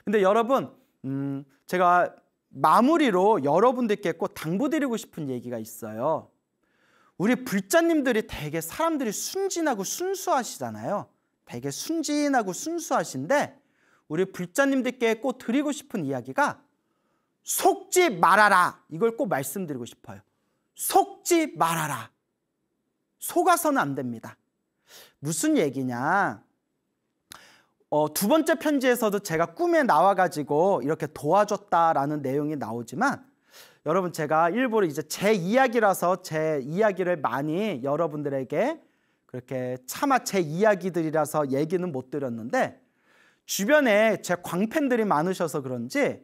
근데 여러분, 음, 제가 마무리로 여러분들께 꼭 당부드리고 싶은 얘기가 있어요. 우리 불자님들이 대개 사람들이 순진하고 순수하시잖아요. 대개 순진하고 순수하신데 우리 불자님들께 꼭 드리고 싶은 이야기가 속지 말아라. 이걸 꼭 말씀드리고 싶어요. 속지 말아라. 속아서는 안 됩니다. 무슨 얘기냐. 어, 두 번째 편지에서도 제가 꿈에 나와가지고 이렇게 도와줬다라는 내용이 나오지만 여러분 제가 일부러 이제 제 이야기라서 제 이야기를 많이 여러분들에게 그렇게 차마 제 이야기들이라서 얘기는 못 드렸는데 주변에 제 광팬들이 많으셔서 그런지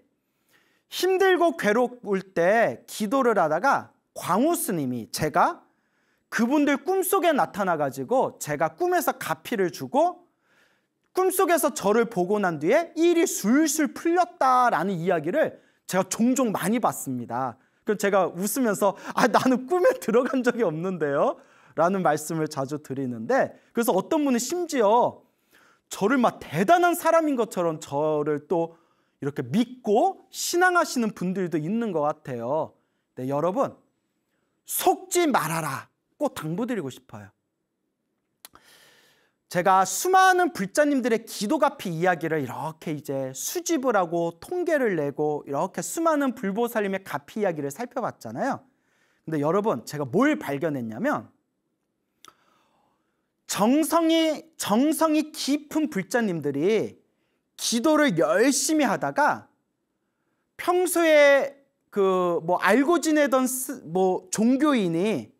힘들고 괴로울 때 기도를 하다가 광우스님이 제가 그분들 꿈속에 나타나가지고 제가 꿈에서 가피를 주고 꿈속에서 저를 보고 난 뒤에 일이 술술 풀렸다라는 이야기를 제가 종종 많이 봤습니다. 그 제가 웃으면서 아 나는 꿈에 <laughs> 들어간 적이 없는데요. 라는 말씀을 자주 드리는데 그래서 어떤 분은 심지어 저를 막 대단한 사람인 것처럼 저를 또 이렇게 믿고 신앙하시는 분들도 있는 것 같아요. 네, 여러분 속지 말아라 꼭 당부드리고 싶어요. 제가 수많은 불자님들의 기도가피 이야기를 이렇게 이제 수집을 하고 통계를 내고 이렇게 수많은 불보살님의 가피 이야기를 살펴봤잖아요. 근데 여러분 제가 뭘 발견했냐면 정성이 정성이 깊은 불자님들이 기도를 열심히 하다가 평소에 그 뭐 알고 지내던 뭐 종교인이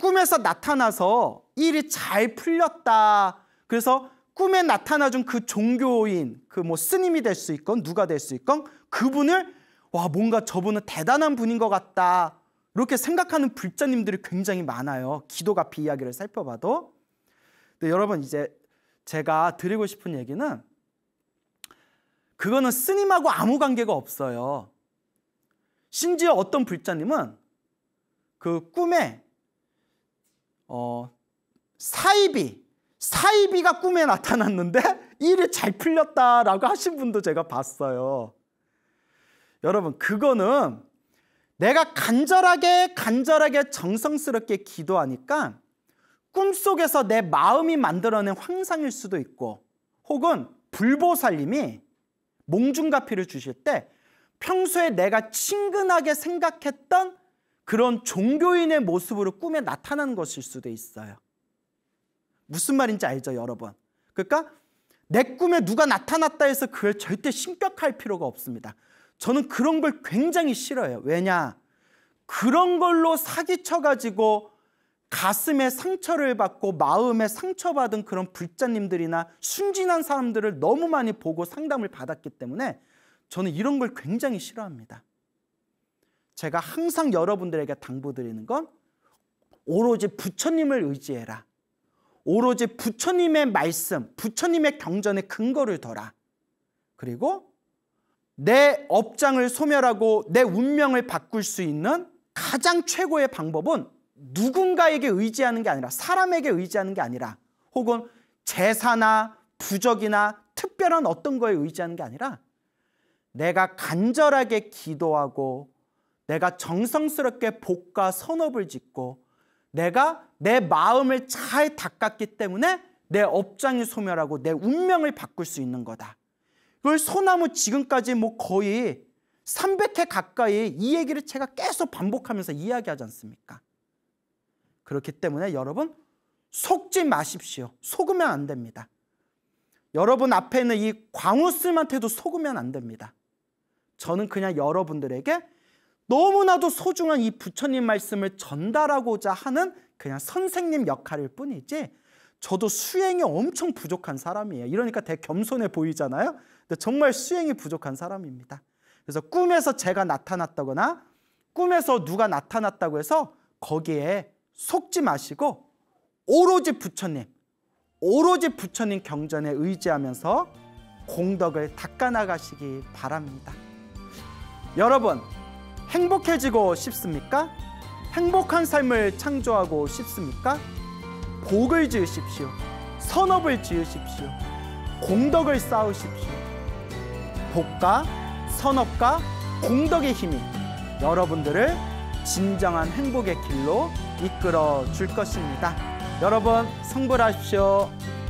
꿈에서 나타나서 일이 잘 풀렸다. 그래서 꿈에 나타나준 그 종교인, 그 뭐 스님이 될 수 있건 누가 될 수 있건 그분을 와 뭔가 저분은 대단한 분인 것 같다. 이렇게 생각하는 불자님들이 굉장히 많아요. 기도가 비이야기를 살펴봐도. 근데 여러분 이제 제가 드리고 싶은 얘기는 그거는 스님하고 아무 관계가 없어요. 심지어 어떤 불자님은 그 꿈에 어, 사이비, 사이비가 꿈에 나타났는데 <laughs> 일이 잘 풀렸다라고 하신 분도 제가 봤어요. 여러분, 그거는 내가 간절하게 간절하게 정성스럽게 기도하니까 꿈속에서 내 마음이 만들어낸 황상일 수도 있고 혹은 불보살님이 몽중가피를 주실 때 평소에 내가 친근하게 생각했던 그런 종교인의 모습으로 꿈에 나타난 것일 수도 있어요. 무슨 말인지 알죠, 여러분? 그러니까 내 꿈에 누가 나타났다 해서 그걸 절대 신격할 필요가 없습니다. 저는 그런 걸 굉장히 싫어요 왜냐? 그런 걸로 사기쳐가지고 가슴에 상처를 받고 마음에 상처받은 그런 불자님들이나 순진한 사람들을 너무 많이 보고 상담을 받았기 때문에 저는 이런 걸 굉장히 싫어합니다. 제가 항상 여러분들에게 당부드리는 건 오로지 부처님을 의지해라. 오로지 부처님의 말씀, 부처님의 경전에 근거를 둬라. 그리고 내 업장을 소멸하고 내 운명을 바꿀 수 있는 가장 최고의 방법은 누군가에게 의지하는 게 아니라 사람에게 의지하는 게 아니라 혹은 제사나 부적이나 특별한 어떤 거에 의지하는 게 아니라 내가 간절하게 기도하고 내가 정성스럽게 복과 선업을 짓고 내가 내 마음을 잘 닦았기 때문에 내 업장이 소멸하고 내 운명을 바꿀 수 있는 거다. 그걸 소나무 지금까지 뭐 거의 300회 가까이 이 얘기를 제가 계속 반복하면서 이야기하지 않습니까? 그렇기 때문에 여러분 속지 마십시오. 속으면 안 됩니다. 여러분 앞에 있는 이 광우스한테도 속으면 안 됩니다. 저는 그냥 여러분들에게 너무나도 소중한 이 부처님 말씀을 전달하고자 하는 그냥 선생님 역할일 뿐이지 저도 수행이 엄청 부족한 사람이에요. 이러니까 되게 겸손해 보이잖아요. 근데 정말 수행이 부족한 사람입니다. 그래서 꿈에서 제가 나타났다거나 꿈에서 누가 나타났다고 해서 거기에 속지 마시고 오로지 부처님, 오로지 부처님 경전에 의지하면서 공덕을 닦아나가시기 바랍니다. 여러분, 행복해지고 싶습니까? 행복한 삶을 창조하고 싶습니까? 복을 지으십시오. 선업을 지으십시오. 공덕을 쌓으십시오. 복과 선업과 공덕의 힘이 여러분들을 진정한 행복의 길로 이끌어 줄 것입니다. 여러분, 성불하십시오.